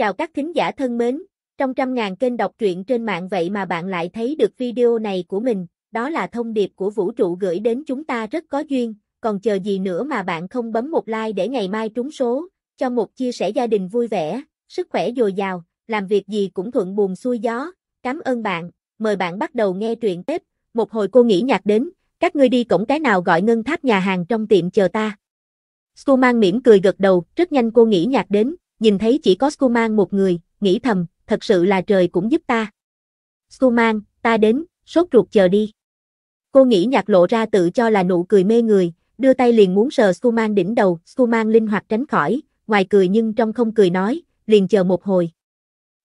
Chào các thính giả thân mến, trong trăm ngàn kênh đọc truyện trên mạng vậy mà bạn lại thấy được video này của mình, đó là thông điệp của vũ trụ gửi đến chúng ta rất có duyên, còn chờ gì nữa mà bạn không bấm một like để ngày mai trúng số, cho một chia sẻ gia đình vui vẻ, sức khỏe dồi dào, làm việc gì cũng thuận buồm xuôi gió, cảm ơn bạn, mời bạn bắt đầu nghe truyện tiếp, một hồi cô nghĩ nhạc đến, các ngươi đi cổng cái nào gọi ngân tháp nhà hàng trong tiệm chờ ta. Sku mang mỉm cười gật đầu, rất nhanh cô nghĩ nhạc đến, nhìn thấy chỉ có Skuman một người, nghĩ thầm, thật sự là trời cũng giúp ta. Skuman, ta đến, sốt ruột chờ đi. Cô nghĩ nhạc lộ ra tự cho là nụ cười mê người, đưa tay liền muốn sờ Skuman đỉnh đầu, Skuman linh hoạt tránh khỏi, ngoài cười nhưng trong không cười nói, liền chờ một hồi.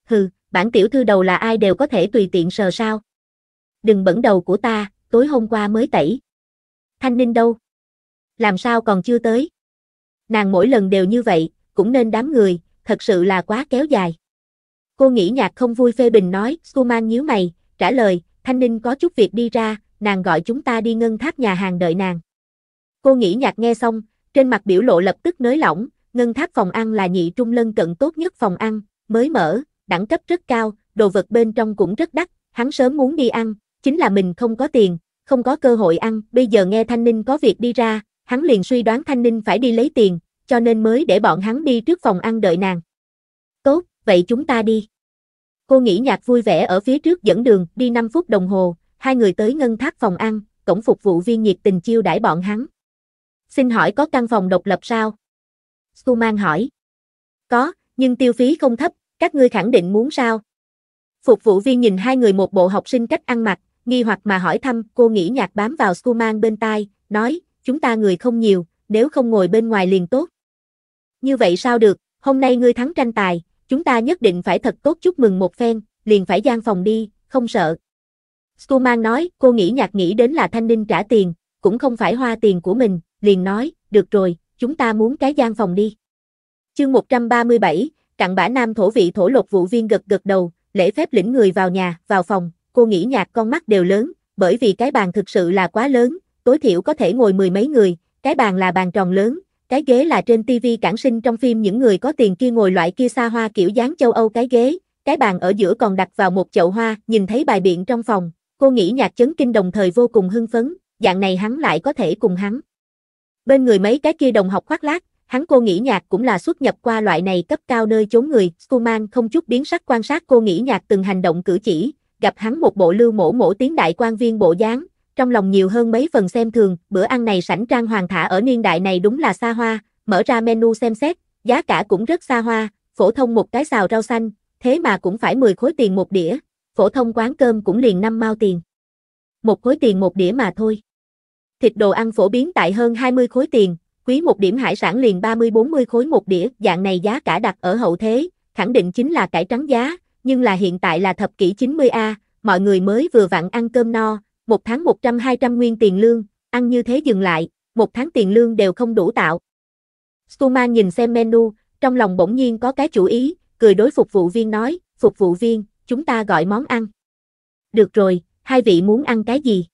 Hừ, bản tiểu thư đầu là ai đều có thể tùy tiện sờ sao. Đừng bẩn đầu của ta, tối hôm qua mới tẩy. Thanh Ninh đâu? Làm sao còn chưa tới? Nàng mỗi lần đều như vậy, cũng nên đám người, thật sự là quá kéo dài. Cô nghĩ nhạc không vui phê bình nói, Suman nhíu mày, trả lời, Thanh Ninh có chút việc đi ra, nàng gọi chúng ta đi ngân tháp nhà hàng đợi nàng. Cô nghĩ nhạc nghe xong, trên mặt biểu lộ lập tức nới lỏng, ngân tháp phòng ăn là nhị trung lân cận tốt nhất phòng ăn, mới mở, đẳng cấp rất cao, đồ vật bên trong cũng rất đắt, hắn sớm muốn đi ăn, chính là mình không có tiền, không có cơ hội ăn, bây giờ nghe Thanh Ninh có việc đi ra, hắn liền suy đoán Thanh Ninh phải đi lấy tiền, cho nên mới để bọn hắn đi trước phòng ăn đợi nàng. Tốt, vậy chúng ta đi. Cô nghĩ nhạc vui vẻ ở phía trước dẫn đường, đi 5 phút đồng hồ, hai người tới ngân thác phòng ăn, cổng phục vụ viên nhiệt tình chiêu đãi bọn hắn. Xin hỏi có căn phòng độc lập sao? Su Suman hỏi. Có, nhưng tiêu phí không thấp, các ngươi khẳng định muốn sao? Phục vụ viên nhìn hai người một bộ học sinh cách ăn mặc, nghi hoặc mà hỏi thăm, cô nghĩ nhạc bám vào Su Suman bên tai, nói, chúng ta người không nhiều, nếu không ngồi bên ngoài liền tốt như vậy sao được, hôm nay ngươi thắng tranh tài, chúng ta nhất định phải thật tốt chúc mừng một phen, liền phải gian phòng đi, không sợ. Skuman nói, cô nghĩ nhạc nghĩ đến là thanh ninh trả tiền, cũng không phải hoa tiền của mình, liền nói, được rồi, chúng ta muốn cái gian phòng đi. Chương 137, cặn bã nam thổ vị thổ lục vụ viên gật gật đầu, lễ phép lĩnh người vào nhà, vào phòng, cô nghĩ nhạc con mắt đều lớn, bởi vì cái bàn thực sự là quá lớn, tối thiểu có thể ngồi mười mấy người, cái bàn là bàn tròn lớn, cái ghế là trên tivi cản sinh trong phim những người có tiền kia ngồi loại kia xa hoa kiểu dáng châu Âu cái ghế, cái bàn ở giữa còn đặt vào một chậu hoa, nhìn thấy bài biện trong phòng, cô nghĩ nhạc chấn kinh đồng thời vô cùng hưng phấn, dạng này hắn lại có thể cùng hắn. Bên người mấy cái kia đồng học khoác lác, hắn cô nghĩ nhạc cũng là xuất nhập qua loại này cấp cao nơi chốn người, Skuman không chút biến sắc quan sát cô nghĩ nhạc từng hành động cử chỉ, gặp hắn một bộ lưu mổ mổ tiếng đại quan viên bộ dáng, trong lòng nhiều hơn mấy phần xem thường, bữa ăn này sảnh trang hoàng thả ở niên đại này đúng là xa hoa, mở ra menu xem xét, giá cả cũng rất xa hoa, phổ thông một cái xào rau xanh, thế mà cũng phải 10 khối tiền một đĩa, phổ thông quán cơm cũng liền 5 mao tiền. Một khối tiền một đĩa mà thôi. Thịt đồ ăn phổ biến tại hơn 20 khối tiền, quý một điểm hải sản liền 30-40 khối một đĩa, dạng này giá cả đặt ở hậu thế, khẳng định chính là cải trắng giá, nhưng là hiện tại là thập kỷ 90A, mọi người mới vừa vặn ăn cơm no, một tháng 100-200 nguyên tiền lương, ăn như thế dừng lại, một tháng tiền lương đều không đủ tạo. Stuman nhìn xem menu, trong lòng bỗng nhiên có cái chủ ý, cười đối phục vụ viên nói, phục vụ viên, chúng ta gọi món ăn. Được rồi, hai vị muốn ăn cái gì?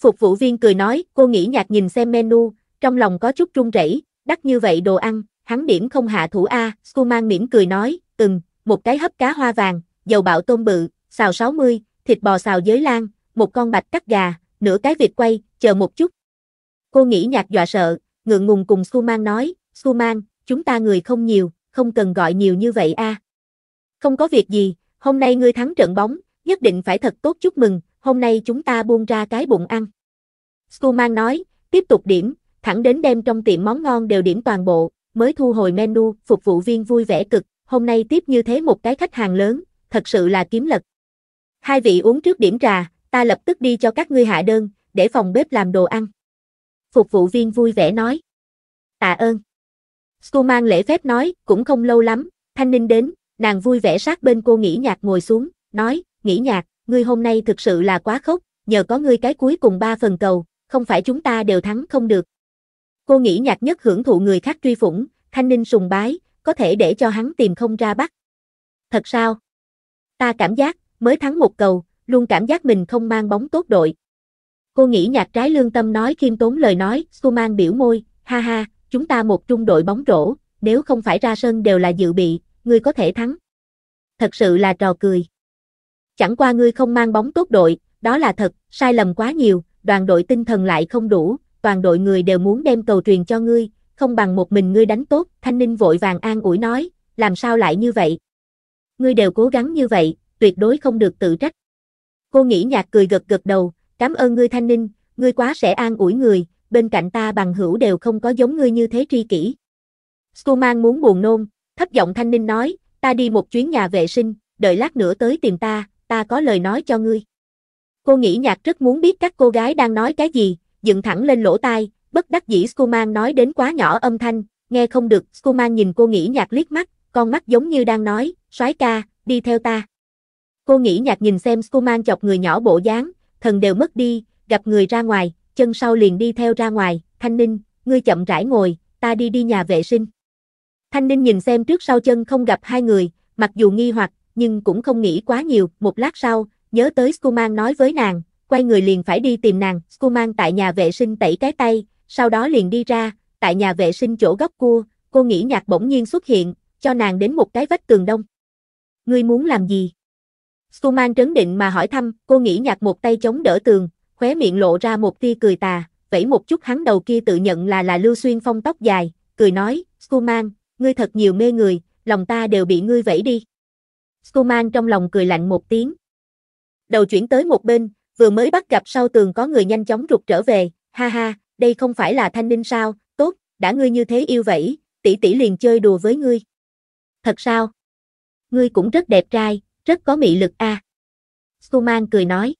Phục vụ viên cười nói, cô nghĩ nhạc nhìn xem menu, trong lòng có chút run rẩy, đắt như vậy đồ ăn, hắn điểm không hạ thủ A, Skuman mỉm cười nói, ừm, một cái hấp cá hoa vàng, dầu bạo tôm bự, xào 60, thịt bò xào giới lan, một con bạch cắt gà, nửa cái vịt quay, chờ một chút. Cô nghĩ nhạc dọa sợ, ngượng ngùng cùng Su Mang nói, Su Mang, chúng ta người không nhiều, không cần gọi nhiều như vậy a. À. Không có việc gì, hôm nay ngươi thắng trận bóng, nhất định phải thật tốt chúc mừng, hôm nay chúng ta buông ra cái bụng ăn. Su Mang nói, tiếp tục điểm, thẳng đến đem trong tiệm món ngon đều điểm toàn bộ, mới thu hồi menu, phục vụ viên vui vẻ cực, hôm nay tiếp như thế một cái khách hàng lớn, thật sự là kiếm lật. Hai vị uống trước điểm trà, ta lập tức đi cho các ngươi hạ đơn, để phòng bếp làm đồ ăn. Phục vụ viên vui vẻ nói. Tạ ơn. Skuman lễ phép nói, cũng không lâu lắm, thanh ninh đến, nàng vui vẻ sát bên cô nghỉ nhạc ngồi xuống, nói, nghỉ nhạc, ngươi hôm nay thực sự là quá khốc, nhờ có ngươi cái cuối cùng ba phần cầu, không phải chúng ta đều thắng không được. Cô nghĩ nhạc nhất hưởng thụ người khác truy phủng, thanh ninh sùng bái, có thể để cho hắn tìm không ra bắt. Thật sao? Ta cảm giác, mới thắng một cầu, luôn cảm giác mình không mang bóng tốt đội. Cô nghĩ nhạc trái lương tâm nói khiêm tốn lời nói, su mang biểu môi, ha ha, chúng ta một trung đội bóng rổ, nếu không phải ra sân đều là dự bị, ngươi có thể thắng. Thật sự là trò cười. Chẳng qua ngươi không mang bóng tốt đội, đó là thật, sai lầm quá nhiều, đoàn đội tinh thần lại không đủ, toàn đội người đều muốn đem cầu truyền cho ngươi, không bằng một mình ngươi đánh tốt, thanh ninh vội vàng an ủi nói, làm sao lại như vậy? Ngươi đều cố gắng như vậy, tuyệt đối không được tự trách. Cô nghĩ nhạc cười gật gật đầu, cảm ơn ngươi thanh ninh, ngươi quá sẽ an ủi người, bên cạnh ta bằng hữu đều không có giống ngươi như thế tri kỷ. Skuman muốn buồn nôn, thấp giọng thanh ninh nói, ta đi một chuyến nhà vệ sinh, đợi lát nữa tới tìm ta, ta có lời nói cho ngươi. Cô nghĩ nhạc rất muốn biết các cô gái đang nói cái gì, dựng thẳng lên lỗ tai, bất đắc dĩ Skuman nói đến quá nhỏ âm thanh, nghe không được, Skuman nhìn cô nghĩ nhạc liếc mắt, con mắt giống như đang nói, soái ca, đi theo ta. Cô nghĩ nhạt nhìn xem Skuman chọc người nhỏ bộ dáng, thần đều mất đi, gặp người ra ngoài, chân sau liền đi theo ra ngoài, thanh ninh, ngươi chậm rãi ngồi, ta đi đi nhà vệ sinh. Thanh ninh nhìn xem trước sau chân không gặp hai người, mặc dù nghi hoặc, nhưng cũng không nghĩ quá nhiều, một lát sau, nhớ tới Skuman nói với nàng, quay người liền phải đi tìm nàng, Skuman tại nhà vệ sinh tẩy cái tay, sau đó liền đi ra, tại nhà vệ sinh chỗ góc cua, cô nghĩ nhạt bỗng nhiên xuất hiện, cho nàng đến một cái vách tường đông. Ngươi muốn làm gì? Suman trấn định mà hỏi thăm, cô nghĩ nhạc một tay chống đỡ tường, khóe miệng lộ ra một tia cười tà, vẫy một chút hắn đầu kia tự nhận là là Lưu Xuyên Phong tóc dài, cười nói, Suman, ngươi thật nhiều mê người, lòng ta đều bị ngươi vẫy đi. Suman trong lòng cười lạnh một tiếng. Đầu chuyển tới một bên, vừa mới bắt gặp sau tường có người nhanh chóng rụt trở về, ha ha, đây không phải là thanh ninh sao, tốt, đã ngươi như thế yêu vậy, tỷ tỷ liền chơi đùa với ngươi. Thật sao? Ngươi cũng rất đẹp trai, rất có mị lực a. À. Suman cười nói.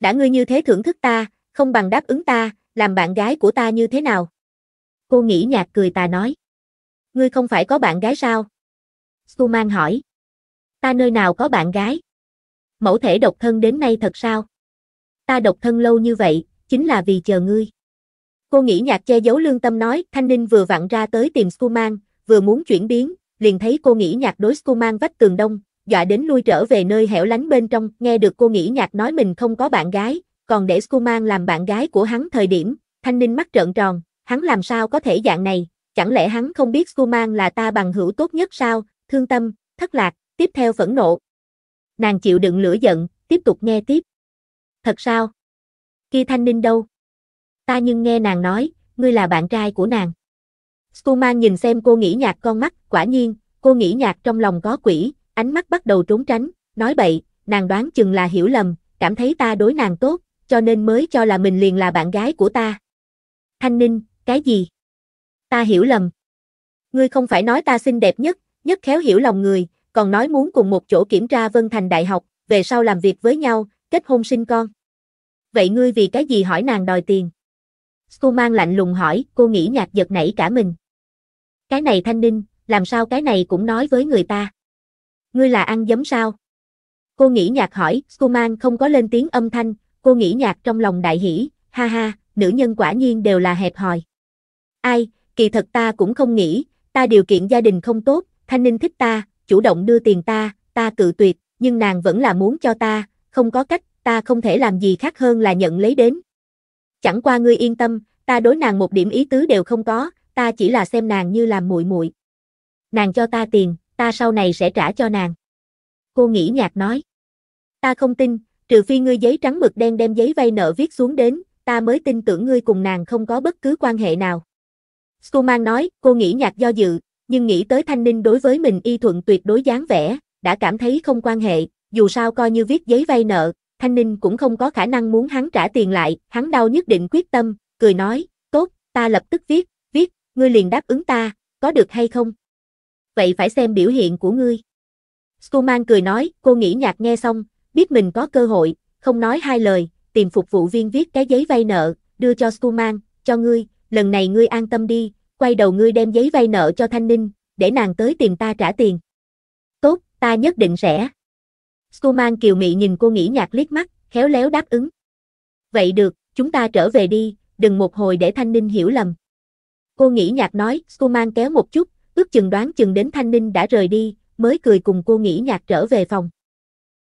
Đã ngươi như thế thưởng thức ta, không bằng đáp ứng ta, làm bạn gái của ta như thế nào? Cô nghĩ nhạt cười ta nói. Ngươi không phải có bạn gái sao? Suman hỏi. Ta nơi nào có bạn gái? Mẫu thể độc thân đến nay thật sao? Ta độc thân lâu như vậy, chính là vì chờ ngươi. Cô nghĩ nhạc che giấu lương tâm nói, Thanh Ninh vừa vặn ra tới tìm Suman, vừa muốn chuyển biến, liền thấy cô nghĩ nhạc đối Suman vách tường đông, dọa đến lui trở về nơi hẻo lánh bên trong, nghe được cô nghĩ nhạc nói mình không có bạn gái, còn để Skuman làm bạn gái của hắn thời điểm, thanh ninh mắt trợn tròn, hắn làm sao có thể dạng này, chẳng lẽ hắn không biết Skuman là ta bằng hữu tốt nhất sao, thương tâm, thất lạc, tiếp theo phẫn nộ. Nàng chịu đựng lửa giận, tiếp tục nghe tiếp. Thật sao? Kia thanh ninh đâu? Ta nhưng nghe nàng nói, ngươi là bạn trai của nàng. Skuman nhìn xem cô nghĩ nhạc con mắt, quả nhiên, cô nghĩ nhạc trong lòng có quỷ, ánh mắt bắt đầu trốn tránh, nói bậy, nàng đoán chừng là hiểu lầm, cảm thấy ta đối nàng tốt, cho nên mới cho là mình liền là bạn gái của ta. Thanh Ninh, cái gì? Ta hiểu lầm. Ngươi không phải nói ta xinh đẹp nhất, nhất khéo hiểu lòng người, còn nói muốn cùng một chỗ kiểm tra Vân Thành Đại học, về sau làm việc với nhau, kết hôn sinh con. Vậy ngươi vì cái gì hỏi nàng đòi tiền? Cô mang lạnh lùng hỏi, cô nghĩ nhạc giật nảy cả mình. Cái này Thanh Ninh, làm sao cái này cũng nói với người ta? ngươi là ăn giấm sao? Cô nghĩ nhạc hỏi, Skuman không có lên tiếng âm thanh, cô nghĩ nhạc trong lòng đại hỉ, ha ha, nữ nhân quả nhiên đều là hẹp hòi. Ai, kỳ thật ta cũng không nghĩ, ta điều kiện gia đình không tốt, thanh ninh thích ta, chủ động đưa tiền ta, ta cự tuyệt, nhưng nàng vẫn là muốn cho ta, không có cách, ta không thể làm gì khác hơn là nhận lấy đến. Chẳng qua ngươi yên tâm, ta đối nàng một điểm ý tứ đều không có, ta chỉ là xem nàng như làm muội muội. Nàng cho ta tiền ta sau này sẽ trả cho nàng. Cô nghĩ nhạt nói. Ta không tin, trừ phi ngươi giấy trắng mực đen đem giấy vay nợ viết xuống đến, ta mới tin tưởng ngươi cùng nàng không có bất cứ quan hệ nào. Schumann nói, cô nghĩ nhạt do dự, nhưng nghĩ tới thanh ninh đối với mình y thuận tuyệt đối dáng vẻ, đã cảm thấy không quan hệ, dù sao coi như viết giấy vay nợ, thanh ninh cũng không có khả năng muốn hắn trả tiền lại, hắn đau nhất định quyết tâm, cười nói, tốt, ta lập tức viết, viết, ngươi liền đáp ứng ta, có được hay không? vậy phải xem biểu hiện của ngươi. Skuman cười nói, cô nghĩ nhạc nghe xong, biết mình có cơ hội, không nói hai lời, tìm phục vụ viên viết cái giấy vay nợ, đưa cho Skuman, cho ngươi, lần này ngươi an tâm đi, quay đầu ngươi đem giấy vay nợ cho Thanh Ninh, để nàng tới tìm ta trả tiền. Tốt, ta nhất định sẽ. Skuman kiều mị nhìn cô nghĩ nhạc liếc mắt, khéo léo đáp ứng. Vậy được, chúng ta trở về đi, đừng một hồi để Thanh Ninh hiểu lầm. Cô nghĩ nhạc nói, Skuman kéo một chút, ước chừng đoán chừng đến Thanh Ninh đã rời đi, mới cười cùng cô nghỉ nhạc trở về phòng.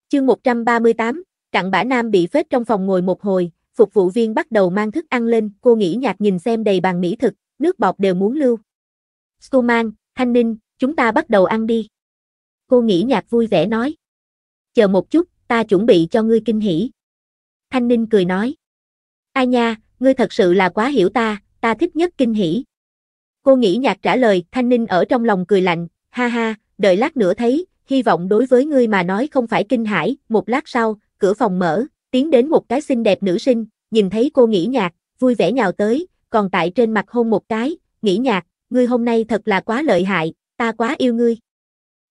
Chương 138, cặn bã nam bị phết trong phòng ngồi một hồi, phục vụ viên bắt đầu mang thức ăn lên, cô nghỉ nhạc nhìn xem đầy bàn mỹ thực, nước bọt đều muốn lưu. Skuman, Thanh Ninh, chúng ta bắt đầu ăn đi. Cô nghỉ nhạc vui vẻ nói. Chờ một chút, ta chuẩn bị cho ngươi kinh hỉ. Thanh Ninh cười nói. Ai nha, ngươi thật sự là quá hiểu ta, ta thích nhất kinh hỉ. Cô nghĩ nhạc trả lời, Thanh Ninh ở trong lòng cười lạnh, ha ha, đợi lát nữa thấy, hy vọng đối với ngươi mà nói không phải kinh hãi, một lát sau, cửa phòng mở, tiến đến một cái xinh đẹp nữ sinh, nhìn thấy cô nghĩ nhạc, vui vẻ nhào tới, còn tại trên mặt hôn một cái, nghĩ nhạc, ngươi hôm nay thật là quá lợi hại, ta quá yêu ngươi.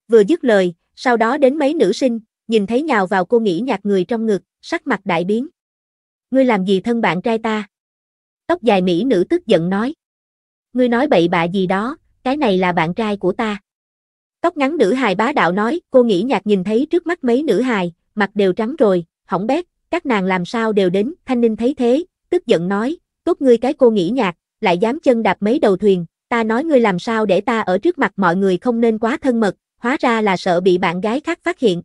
Vừa dứt lời, sau đó đến mấy nữ sinh, nhìn thấy nhào vào cô nghĩ nhạc người trong ngực, sắc mặt đại biến. Ngươi làm gì thân bạn trai ta? Tóc dài mỹ nữ tức giận nói ngươi nói bậy bạ gì đó, cái này là bạn trai của ta. Tóc ngắn nữ hài bá đạo nói, cô nghĩ nhạc nhìn thấy trước mắt mấy nữ hài, mặt đều trắng rồi, hỏng bét, các nàng làm sao đều đến, thanh ninh thấy thế, tức giận nói, tốt ngươi cái cô nghĩ nhạc, lại dám chân đạp mấy đầu thuyền, ta nói ngươi làm sao để ta ở trước mặt mọi người không nên quá thân mật, hóa ra là sợ bị bạn gái khác phát hiện.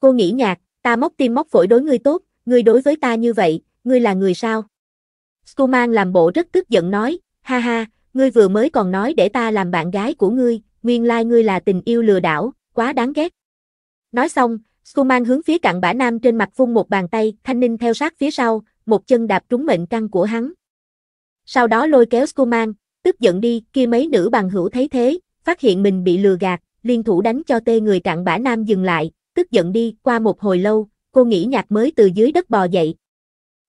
Cô nghĩ nhạc, ta móc tim móc phổi đối ngươi tốt, ngươi đối với ta như vậy, ngươi là người sao? Skuman làm bộ rất tức giận nói, ha ha, ngươi vừa mới còn nói để ta làm bạn gái của ngươi, nguyên lai like ngươi là tình yêu lừa đảo, quá đáng ghét. Nói xong, Suman hướng phía cặn bã nam trên mặt vung một bàn tay, Thanh Ninh theo sát phía sau, một chân đạp trúng mệnh căn của hắn. Sau đó lôi kéo Suman, tức giận đi, kia mấy nữ bằng hữu thấy thế, phát hiện mình bị lừa gạt, liên thủ đánh cho tê người cặn bã nam dừng lại, tức giận đi, qua một hồi lâu, cô nghĩ nhạc mới từ dưới đất bò dậy.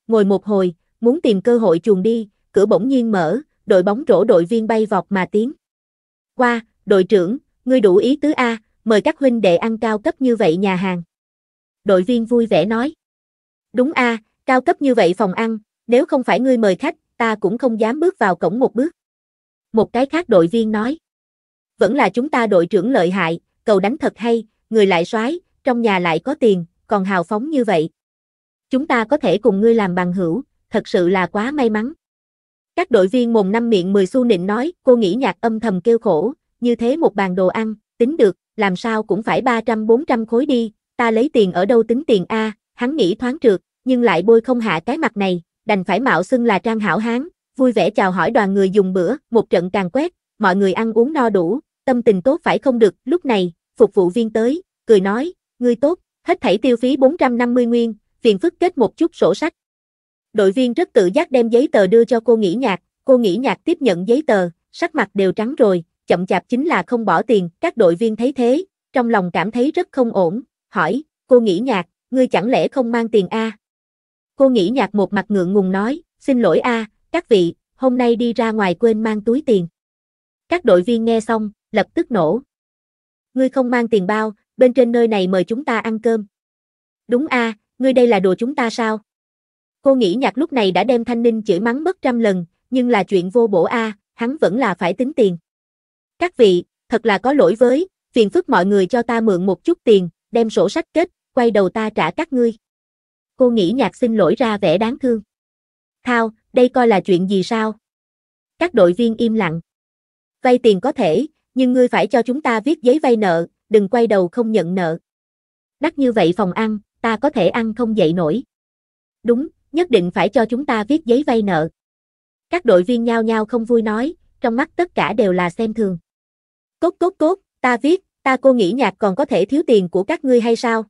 Ngồi một hồi, muốn tìm cơ hội chuồn đi, cửa bỗng nhiên mở, đội bóng rổ đội viên bay vọt mà tiến. Qua, đội trưởng, ngươi đủ ý tứ A, mời các huynh đệ ăn cao cấp như vậy nhà hàng. Đội viên vui vẻ nói. Đúng A, cao cấp như vậy phòng ăn, nếu không phải ngươi mời khách, ta cũng không dám bước vào cổng một bước. Một cái khác đội viên nói. Vẫn là chúng ta đội trưởng lợi hại, cầu đánh thật hay, người lại soái, trong nhà lại có tiền, còn hào phóng như vậy. Chúng ta có thể cùng ngươi làm bằng hữu, thật sự là quá may mắn. Các đội viên mồm năm miệng 10 xu nịnh nói, cô nghĩ nhạc âm thầm kêu khổ, như thế một bàn đồ ăn, tính được, làm sao cũng phải 300-400 khối đi, ta lấy tiền ở đâu tính tiền A, hắn nghĩ thoáng trượt, nhưng lại bôi không hạ cái mặt này, đành phải mạo xưng là trang hảo hán, vui vẻ chào hỏi đoàn người dùng bữa, một trận càng quét, mọi người ăn uống no đủ, tâm tình tốt phải không được, lúc này, phục vụ viên tới, cười nói, ngươi tốt, hết thảy tiêu phí 450 nguyên, phiền phức kết một chút sổ sách, Đội viên rất tự giác đem giấy tờ đưa cho cô nghỉ nhạc, cô nghỉ nhạc tiếp nhận giấy tờ, sắc mặt đều trắng rồi, chậm chạp chính là không bỏ tiền, các đội viên thấy thế, trong lòng cảm thấy rất không ổn, hỏi, cô nghỉ nhạc, ngươi chẳng lẽ không mang tiền a? À? Cô nghỉ nhạc một mặt ngượng ngùng nói, xin lỗi a, các vị, hôm nay đi ra ngoài quên mang túi tiền. Các đội viên nghe xong, lập tức nổ. Ngươi không mang tiền bao, bên trên nơi này mời chúng ta ăn cơm. Đúng a, à, ngươi đây là đồ chúng ta sao? Cô nghĩ nhạc lúc này đã đem Thanh Ninh chửi mắng mất trăm lần, nhưng là chuyện vô bổ a, hắn vẫn là phải tính tiền. Các vị, thật là có lỗi với, phiền phức mọi người cho ta mượn một chút tiền, đem sổ sách kết, quay đầu ta trả các ngươi. Cô nghĩ nhạc xin lỗi ra vẻ đáng thương. Thao, đây coi là chuyện gì sao? Các đội viên im lặng. Vay tiền có thể, nhưng ngươi phải cho chúng ta viết giấy vay nợ, đừng quay đầu không nhận nợ. Đắt như vậy phòng ăn, ta có thể ăn không dậy nổi. Đúng, nhất định phải cho chúng ta viết giấy vay nợ. Các đội viên nhao nhao không vui nói, trong mắt tất cả đều là xem thường. Cốt cốt cốt, ta viết, ta cô nghĩ nhạc còn có thể thiếu tiền của các ngươi hay sao?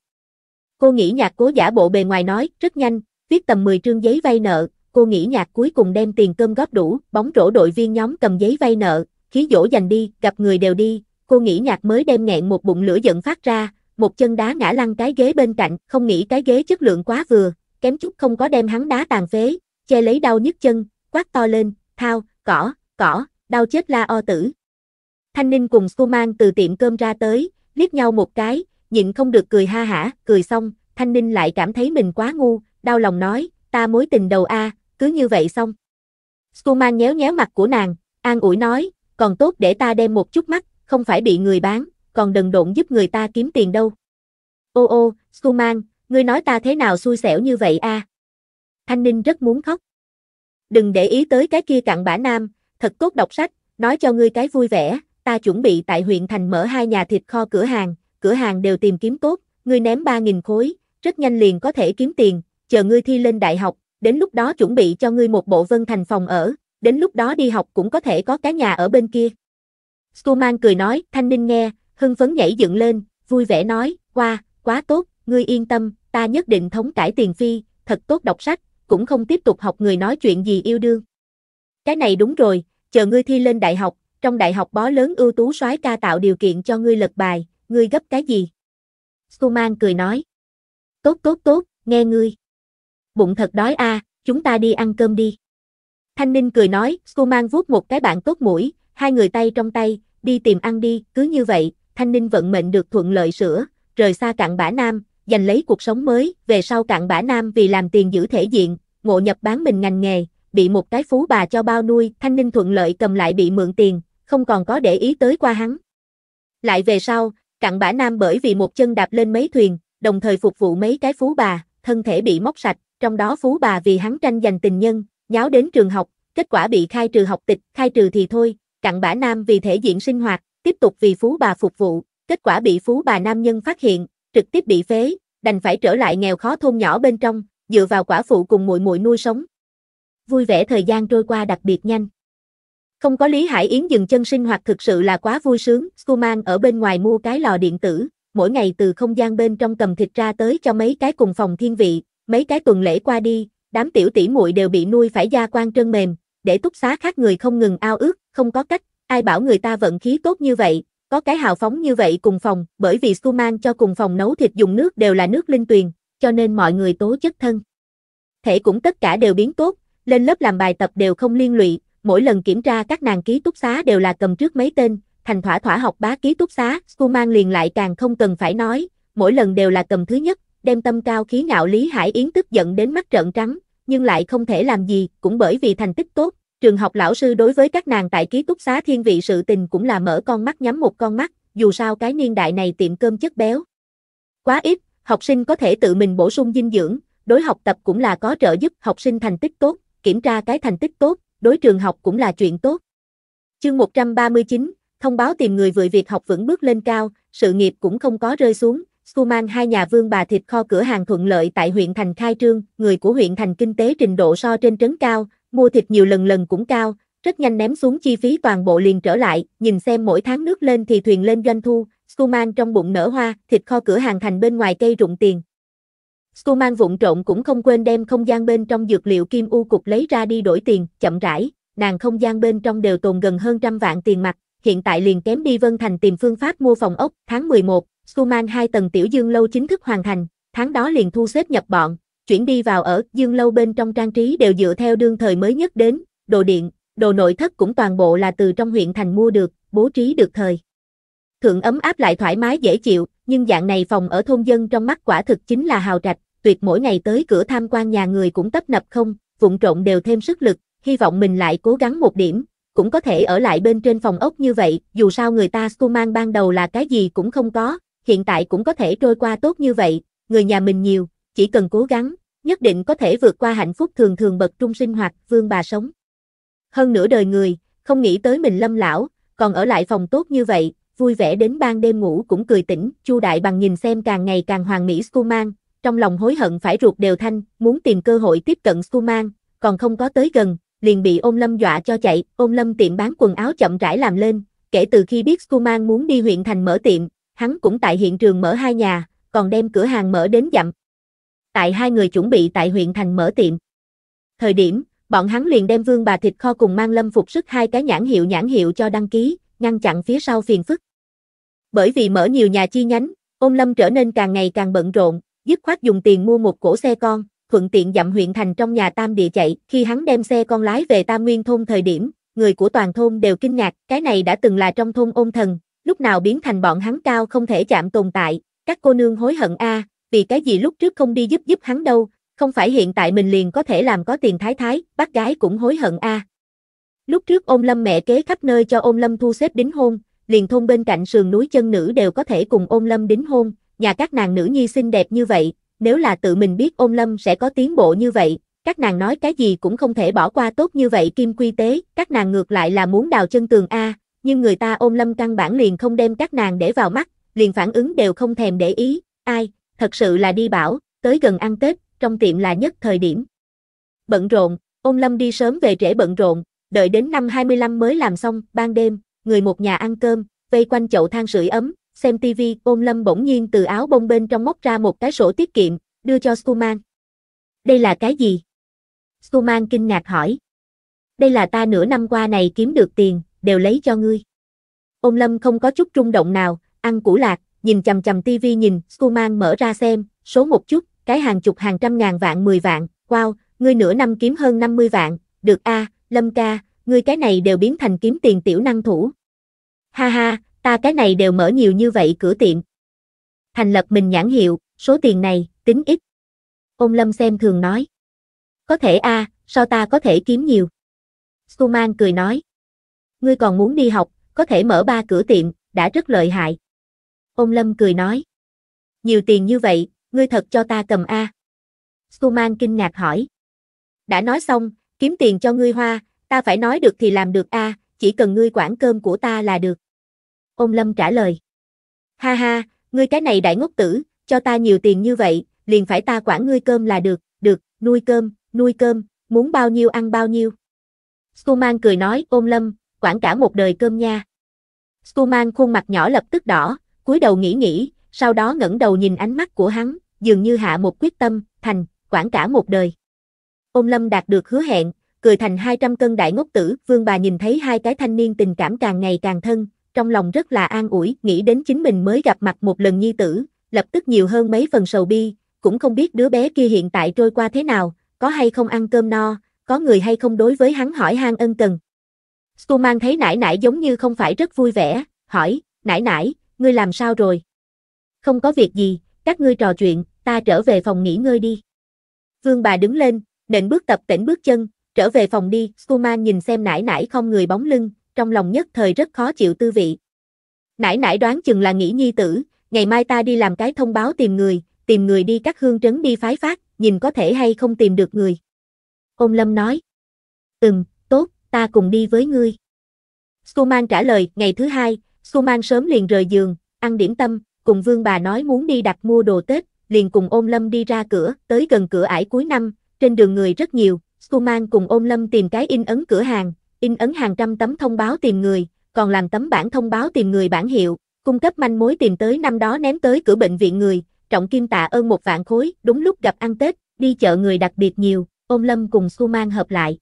Cô nghĩ nhạc cố giả bộ bề ngoài nói, rất nhanh, viết tầm 10 trương giấy vay nợ, cô nghĩ nhạc cuối cùng đem tiền cơm góp đủ, bóng rổ đội viên nhóm cầm giấy vay nợ, khí dỗ dành đi, gặp người đều đi, cô nghĩ nhạc mới đem nghẹn một bụng lửa giận phát ra, một chân đá ngã lăn cái ghế bên cạnh, không nghĩ cái ghế chất lượng quá vừa, kém chút không có đem hắn đá tàn phế, che lấy đau nhức chân, quát to lên, thao, cỏ, cỏ, đau chết la o tử. Thanh Ninh cùng Skuman từ tiệm cơm ra tới, liếc nhau một cái, nhịn không được cười ha hả, cười xong, Thanh Ninh lại cảm thấy mình quá ngu, đau lòng nói, ta mối tình đầu a, cứ như vậy xong. Skuman nhéo nhéo mặt của nàng, an ủi nói, còn tốt để ta đem một chút mắt, không phải bị người bán, còn đần độn giúp người ta kiếm tiền đâu. Ô ô, Skuman, ngươi nói ta thế nào xui xẻo như vậy a? À? Thanh Ninh rất muốn khóc. Đừng để ý tới cái kia cặn bã nam, thật tốt đọc sách, nói cho ngươi cái vui vẻ, ta chuẩn bị tại huyện thành mở hai nhà thịt kho cửa hàng, cửa hàng đều tìm kiếm tốt, ngươi ném 3.000 khối, rất nhanh liền có thể kiếm tiền, chờ ngươi thi lên đại học, đến lúc đó chuẩn bị cho ngươi một bộ vân thành phòng ở, đến lúc đó đi học cũng có thể có cái nhà ở bên kia. Skuman cười nói, Thanh Ninh nghe, hưng phấn nhảy dựng lên, vui vẻ nói, qua, quá tốt, ngươi yên tâm, ta nhất định thống cải tiền phi, thật tốt đọc sách, cũng không tiếp tục học người nói chuyện gì yêu đương. Cái này đúng rồi, chờ ngươi thi lên đại học, trong đại học bó lớn ưu tú soái ca tạo điều kiện cho ngươi lật bài, ngươi gấp cái gì? Suman cười nói. Tốt tốt tốt, nghe ngươi. Bụng thật đói a, chúng ta đi ăn cơm đi. Thanh Ninh cười nói, Suman vuốt một cái bạn tốt mũi, hai người tay trong tay, đi tìm ăn đi, cứ như vậy, Thanh Ninh vận mệnh được thuận lợi sữa, rời xa cạn bã nam, giành lấy cuộc sống mới, về sau cạn bã nam vì làm tiền giữ thể diện, ngộ nhập bán mình ngành nghề, bị một cái phú bà cho bao nuôi, thanh ninh thuận lợi cầm lại bị mượn tiền, không còn có để ý tới qua hắn. Lại về sau, cặn bã nam bởi vì một chân đạp lên mấy thuyền, đồng thời phục vụ mấy cái phú bà, thân thể bị móc sạch, trong đó phú bà vì hắn tranh giành tình nhân, nháo đến trường học, kết quả bị khai trừ học tịch, khai trừ thì thôi, cặn bã nam vì thể diện sinh hoạt, tiếp tục vì phú bà phục vụ, kết quả bị phú bà nam nhân phát hiện, trực tiếp bị phế, đành phải trở lại nghèo khó thôn nhỏ bên trong, dựa vào quả phụ cùng muội muội nuôi sống. Vui vẻ thời gian trôi qua đặc biệt nhanh. Không có Lý Hải Yến dừng chân sinh hoạt thực sự là quá vui sướng, Skuman ở bên ngoài mua cái lò điện tử, mỗi ngày từ không gian bên trong cầm thịt ra tới cho mấy cái cùng phòng thiên vị, mấy cái tuần lễ qua đi, đám tiểu tỷ muội đều bị nuôi phải da quan trơn mềm, để túc xá khác người không ngừng ao ước, không có cách, ai bảo người ta vận khí tốt như vậy, có cái hào phóng như vậy cùng phòng, bởi vì Skuman cho cùng phòng nấu thịt dùng nước đều là nước linh tuyền, cho nên mọi người tố chất thân. Thể cũng tất cả đều biến tốt, lên lớp làm bài tập đều không liên lụy, mỗi lần kiểm tra các nàng ký túc xá đều là cầm trước mấy tên, thành thỏa thỏa học bá ký túc xá, Skuman liền lại càng không cần phải nói, mỗi lần đều là cầm thứ nhất, đem tâm cao khí ngạo Lý Hải Yến tức giận đến mắt trợn trắng, nhưng lại không thể làm gì, cũng bởi vì thành tích tốt, Trường học lão sư đối với các nàng tại ký túc xá thiên vị sự tình cũng là mở con mắt nhắm một con mắt, dù sao cái niên đại này tiệm cơm chất béo. Quá ít, học sinh có thể tự mình bổ sung dinh dưỡng, đối học tập cũng là có trợ giúp học sinh thành tích tốt, kiểm tra cái thành tích tốt, đối trường học cũng là chuyện tốt. Chương 139, thông báo tìm người vượt việc học vững bước lên cao, sự nghiệp cũng không có rơi xuống, Suman hai nhà vương bà thịt kho cửa hàng thuận lợi tại huyện thành khai trương, người của huyện thành kinh tế trình độ so trên trấn cao, mua thịt nhiều lần lần cũng cao, rất nhanh ném xuống chi phí toàn bộ liền trở lại, nhìn xem mỗi tháng nước lên thì thuyền lên doanh thu, Skuman trong bụng nở hoa, thịt kho cửa hàng thành bên ngoài cây rụng tiền. Skuman vụng trộn cũng không quên đem không gian bên trong dược liệu kim u cục lấy ra đi đổi tiền, chậm rãi, nàng không gian bên trong đều tồn gần hơn trăm vạn tiền mặt, hiện tại liền kém đi Vân Thành tìm phương pháp mua phòng ốc, tháng 11, Skuman hai tầng tiểu dương lâu chính thức hoàn thành, tháng đó liền thu xếp nhập bọn, chuyển đi vào ở, dương lâu bên trong trang trí đều dựa theo đương thời mới nhất đến, đồ điện, đồ nội thất cũng toàn bộ là từ trong huyện thành mua được, bố trí được thời. Thượng ấm áp lại thoải mái dễ chịu, nhưng dạng này phòng ở thôn dân trong mắt quả thực chính là hào trạch, tuyệt mỗi ngày tới cửa tham quan nhà người cũng tấp nập không, vụn trộn đều thêm sức lực, hy vọng mình lại cố gắng một điểm, cũng có thể ở lại bên trên phòng ốc như vậy, dù sao người ta mang ban đầu là cái gì cũng không có, hiện tại cũng có thể trôi qua tốt như vậy, người nhà mình nhiều, chỉ cần cố gắng, nhất định có thể vượt qua hạnh phúc thường thường bậc trung sinh hoạt vương bà sống. Hơn nửa đời người, không nghĩ tới mình lâm lão, còn ở lại phòng tốt như vậy, vui vẻ đến ban đêm ngủ cũng cười tỉnh, Chu Đại bằng nhìn xem càng ngày càng hoàn mỹ Skuman, trong lòng hối hận phải ruột đều thanh, muốn tìm cơ hội tiếp cận Skuman, còn không có tới gần, liền bị ôn lâm dọa cho chạy, ôn lâm tiệm bán quần áo chậm rãi làm lên, kể từ khi biết Skuman muốn đi huyện thành mở tiệm, hắn cũng tại hiện trường mở hai nhà, còn đem cửa hàng mở đến dặm, tại hai người chuẩn bị tại huyện thành mở tiệm. Thời điểm, bọn hắn liền đem vương bà thịt kho cùng mang lâm phục sức hai cái nhãn hiệu nhãn hiệu cho đăng ký, ngăn chặn phía sau phiền phức. Bởi vì mở nhiều nhà chi nhánh, ôm lâm trở nên càng ngày càng bận rộn, dứt khoát dùng tiền mua một cổ xe con, thuận tiện dặm huyện thành trong nhà tam địa chạy, khi hắn đem xe con lái về tam nguyên thôn thời điểm, người của toàn thôn đều kinh ngạc, cái này đã từng là trong thôn ôn thần, lúc nào biến thành bọn hắn cao không thể chạm tồn tại, các cô nương hối hận a, vì cái gì lúc trước không đi giúp giúp hắn đâu, không phải hiện tại mình liền có thể làm có tiền thái thái, bác gái cũng hối hận a. À. Lúc trước ôm lâm mẹ kế khắp nơi cho ôm lâm thu xếp đính hôn, liền thôn bên cạnh sườn núi chân nữ đều có thể cùng ôm lâm đính hôn, nhà các nàng nữ nhi xinh đẹp như vậy, nếu là tự mình biết ôm lâm sẽ có tiến bộ như vậy, các nàng nói cái gì cũng không thể bỏ qua tốt như vậy kim quy tế, các nàng ngược lại là muốn đào chân tường A, nhưng người ta ôm lâm căn bản liền không đem các nàng để vào mắt, liền phản ứng đều không thèm để ý, ai, thật sự là đi bảo, tới gần ăn Tết, trong tiệm là nhất thời điểm. Bận rộn, ôn lâm đi sớm về trễ bận rộn, đợi đến năm 25 mới làm xong, ban đêm, người một nhà ăn cơm, vây quanh chậu than sưởi ấm, xem tivi, ôn lâm bỗng nhiên từ áo bông bên trong móc ra một cái sổ tiết kiệm, đưa cho Skuman. Đây là cái gì? Skuman kinh ngạc hỏi. Đây là ta nửa năm qua này kiếm được tiền, đều lấy cho ngươi. Ôn lâm không có chút rung động nào, ăn củ lạc, nhìn chầm chầm tivi nhìn, Skuman mở ra xem, số một chút, cái hàng chục hàng trăm ngàn vạn mười vạn, wow, ngươi nửa năm kiếm hơn 50 vạn, được a, à, Lâm ca, ngươi cái này đều biến thành kiếm tiền tiểu năng thủ. Ha ha, ta cái này đều mở nhiều như vậy cửa tiệm. Thành lập mình nhãn hiệu, số tiền này, tính ít. Ông Lâm xem thường nói. Có thể a, à, sao ta có thể kiếm nhiều? Skuman cười nói. Ngươi còn muốn đi học, có thể mở ba cửa tiệm, đã rất lợi hại. Ông Lâm cười nói. Nhiều tiền như vậy, ngươi thật cho ta cầm A. Suman kinh ngạc hỏi. Đã nói xong, kiếm tiền cho ngươi hoa, ta phải nói được thì làm được A, chỉ cần ngươi quản cơm của ta là được. Ông Lâm trả lời. Ha ha, ngươi cái này đại ngốc tử, cho ta nhiều tiền như vậy, liền phải ta quản ngươi cơm là được, được, nuôi cơm, nuôi cơm, muốn bao nhiêu ăn bao nhiêu. Suman cười nói, ôm lâm, quản cả một đời cơm nha. Suman khuôn mặt nhỏ lập tức đỏ, cúi đầu nghĩ nghĩ, sau đó ngẩng đầu nhìn ánh mắt của hắn, dường như hạ một quyết tâm, thành, quản cả một đời. Ôn lâm đạt được hứa hẹn, cười thành 200 cân đại ngốc tử, vương bà nhìn thấy hai cái thanh niên tình cảm càng ngày càng thân, trong lòng rất là an ủi, nghĩ đến chính mình mới gặp mặt một lần nhi tử, lập tức nhiều hơn mấy phần sầu bi, cũng không biết đứa bé kia hiện tại trôi qua thế nào, có hay không ăn cơm no, có người hay không đối với hắn hỏi han ân cần. Skuman thấy nải nải giống như không phải rất vui vẻ, hỏi, nải nải, ngươi làm sao rồi? Không có việc gì, các ngươi trò chuyện, ta trở về phòng nghỉ ngơi đi. Vương bà đứng lên, nện bước tập tỉnh bước chân, trở về phòng đi, Skuman nhìn xem nải nải không người bóng lưng, trong lòng nhất thời rất khó chịu tư vị. Nải nải đoán chừng là nghĩ nhi tử, ngày mai ta đi làm cái thông báo tìm người, tìm người đi các hương trấn đi phái phát, nhìn có thể hay không tìm được người. Ôn Lâm nói. Ừm, tốt, ta cùng đi với ngươi. Skuman trả lời, ngày thứ hai, Suman sớm liền rời giường, ăn điểm tâm, cùng vương bà nói muốn đi đặt mua đồ Tết, liền cùng ôm lâm đi ra cửa, tới gần cửa ải cuối năm, trên đường người rất nhiều, Suman cùng ôm lâm tìm cái in ấn cửa hàng, in ấn hàng trăm tấm thông báo tìm người, còn làm tấm bản thông báo tìm người bản hiệu, cung cấp manh mối tìm tới năm đó ném tới cửa bệnh viện người, trọng kim tạ ơn một vạn khối, đúng lúc gặp ăn Tết, đi chợ người đặc biệt nhiều, ôm lâm cùng Suman hợp lại.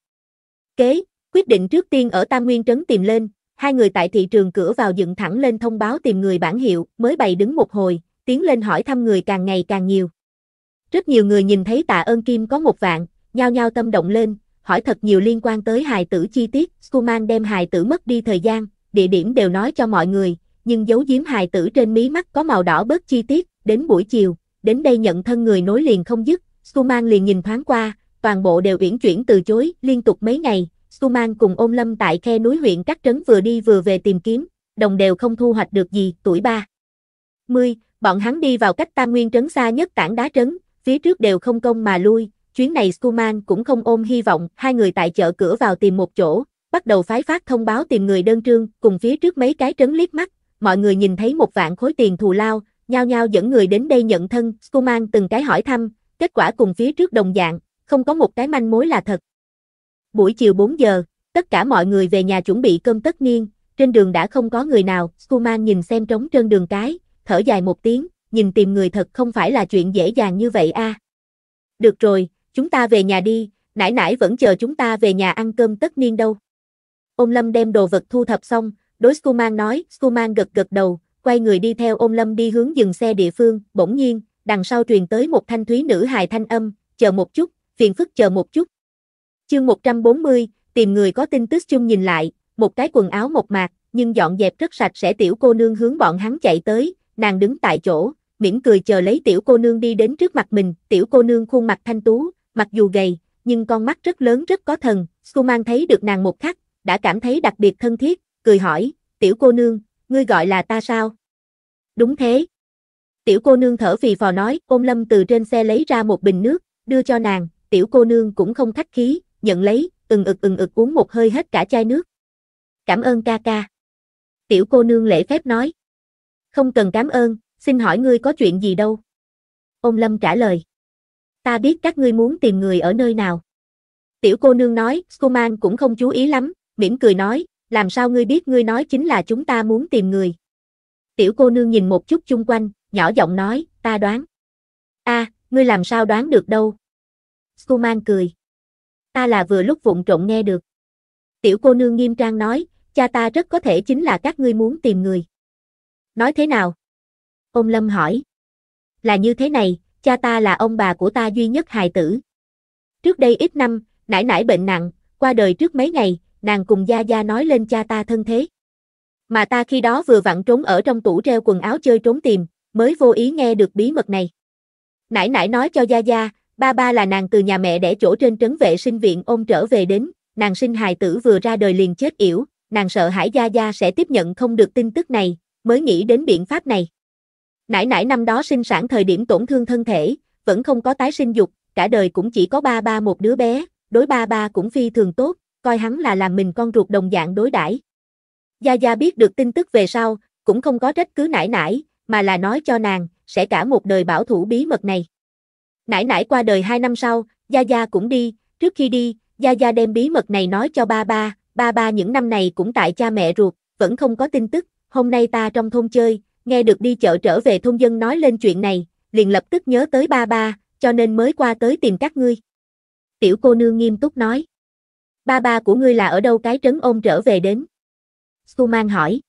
Kế, quyết định trước tiên ở Tam Nguyên Trấn tìm lên, hai người tại thị trường cửa vào dựng thẳng lên thông báo tìm người bản hiệu, mới bày đứng một hồi, tiến lên hỏi thăm người càng ngày càng nhiều. Rất nhiều người nhìn thấy tạ ơn kim có một vạn, nhao nhao tâm động lên, hỏi thật nhiều liên quan tới hài tử chi tiết, Skuman đem hài tử mất đi thời gian, địa điểm đều nói cho mọi người, nhưng giấu giếm hài tử trên mí mắt có màu đỏ bớt chi tiết, đến buổi chiều, đến đây nhận thân người nối liền không dứt, Skuman liền nhìn thoáng qua, toàn bộ đều uyển chuyển từ chối, liên tục mấy ngày, Suman cùng ôm lâm tại khe núi huyện các trấn vừa đi vừa về tìm kiếm, đồng đều không thu hoạch được gì, tuổi ba. Mươi, bọn hắn đi vào cách tam nguyên trấn xa nhất tảng đá trấn, phía trước đều không công mà lui, chuyến này Suman cũng không ôm hy vọng, hai người tại chợ cửa vào tìm một chỗ, bắt đầu phái phát thông báo tìm người đơn trương, cùng phía trước mấy cái trấn liếc mắt, mọi người nhìn thấy một vạn khối tiền thù lao, nhao nhao dẫn người đến đây nhận thân, Suman từng cái hỏi thăm, kết quả cùng phía trước đồng dạng, không có một cái manh mối là thật, Buổi chiều 4 giờ, tất cả mọi người về nhà chuẩn bị cơm tất niên, trên đường đã không có người nào, Skuman nhìn xem trống trơn đường cái, thở dài một tiếng, nhìn tìm người thật không phải là chuyện dễ dàng như vậy a. À. Được rồi, chúng ta về nhà đi, nãy nãy vẫn chờ chúng ta về nhà ăn cơm tất niên đâu. Ôn Lâm đem đồ vật thu thập xong, đối Skuman nói, Skuman gật gật đầu, quay người đi theo Ôn Lâm đi hướng dừng xe địa phương, bỗng nhiên, đằng sau truyền tới một thanh thúy nữ hài thanh âm, chờ một chút, phiền phức chờ một chút, Chương 140, tìm người có tin tức chung nhìn lại, một cái quần áo một mạc, nhưng dọn dẹp rất sạch sẽ tiểu cô nương hướng bọn hắn chạy tới, nàng đứng tại chỗ, mỉm cười chờ lấy tiểu cô nương đi đến trước mặt mình, tiểu cô nương khuôn mặt thanh tú, mặc dù gầy, nhưng con mắt rất lớn rất có thần, Su Suman thấy được nàng một khắc, đã cảm thấy đặc biệt thân thiết, cười hỏi, tiểu cô nương, ngươi gọi là ta sao? Đúng thế. Tiểu cô nương thở phì phò nói, ôm lâm từ trên xe lấy ra một bình nước, đưa cho nàng, tiểu cô nương cũng không khách khí, nhận lấy, ừng ực ừng ực uống một hơi hết cả chai nước. Cảm ơn ca ca. Tiểu cô nương lễ phép nói. Không cần cảm ơn, xin hỏi ngươi có chuyện gì đâu? Ông Lâm trả lời. Ta biết các ngươi muốn tìm người ở nơi nào. Tiểu cô nương nói, Schumann cũng không chú ý lắm, mỉm cười nói, làm sao ngươi biết ngươi nói chính là chúng ta muốn tìm người. Tiểu cô nương nhìn một chút chung quanh, nhỏ giọng nói, ta đoán. a ngươi làm sao đoán được đâu. Schumann cười ta là vừa lúc vụng trộn nghe được. Tiểu cô nương nghiêm trang nói, cha ta rất có thể chính là các ngươi muốn tìm người. Nói thế nào? Ông Lâm hỏi. Là như thế này, cha ta là ông bà của ta duy nhất hài tử. Trước đây ít năm, nãi nãi bệnh nặng, qua đời trước mấy ngày, nàng cùng Gia Gia nói lên cha ta thân thế. Mà ta khi đó vừa vặn trốn ở trong tủ treo quần áo chơi trốn tìm, mới vô ý nghe được bí mật này. Nãi nãi nói cho Gia Gia, Ba ba là nàng từ nhà mẹ đẻ chỗ trên trấn vệ sinh viện ôm trở về đến, nàng sinh hài tử vừa ra đời liền chết yểu, nàng sợ Hải Gia Gia sẽ tiếp nhận không được tin tức này, mới nghĩ đến biện pháp này. Nãi nãi năm đó sinh sản thời điểm tổn thương thân thể, vẫn không có tái sinh dục, cả đời cũng chỉ có ba ba một đứa bé, đối ba ba cũng phi thường tốt, coi hắn là làm mình con ruột đồng dạng đối đãi. Gia Gia biết được tin tức về sau, cũng không có trách cứ nãi nãi, mà là nói cho nàng, sẽ cả một đời bảo thủ bí mật này. Nãy nãy qua đời 2 năm sau, Gia Gia cũng đi, trước khi đi, Gia Gia đem bí mật này nói cho ba ba, ba ba những năm này cũng tại cha mẹ ruột, vẫn không có tin tức, hôm nay ta trong thôn chơi, nghe được đi chợ trở về thôn dân nói lên chuyện này, liền lập tức nhớ tới ba ba, cho nên mới qua tới tìm các ngươi. Tiểu cô nương nghiêm túc nói. Ba ba của ngươi là ở đâu cái trấn ôm trở về đến? Su Mang hỏi.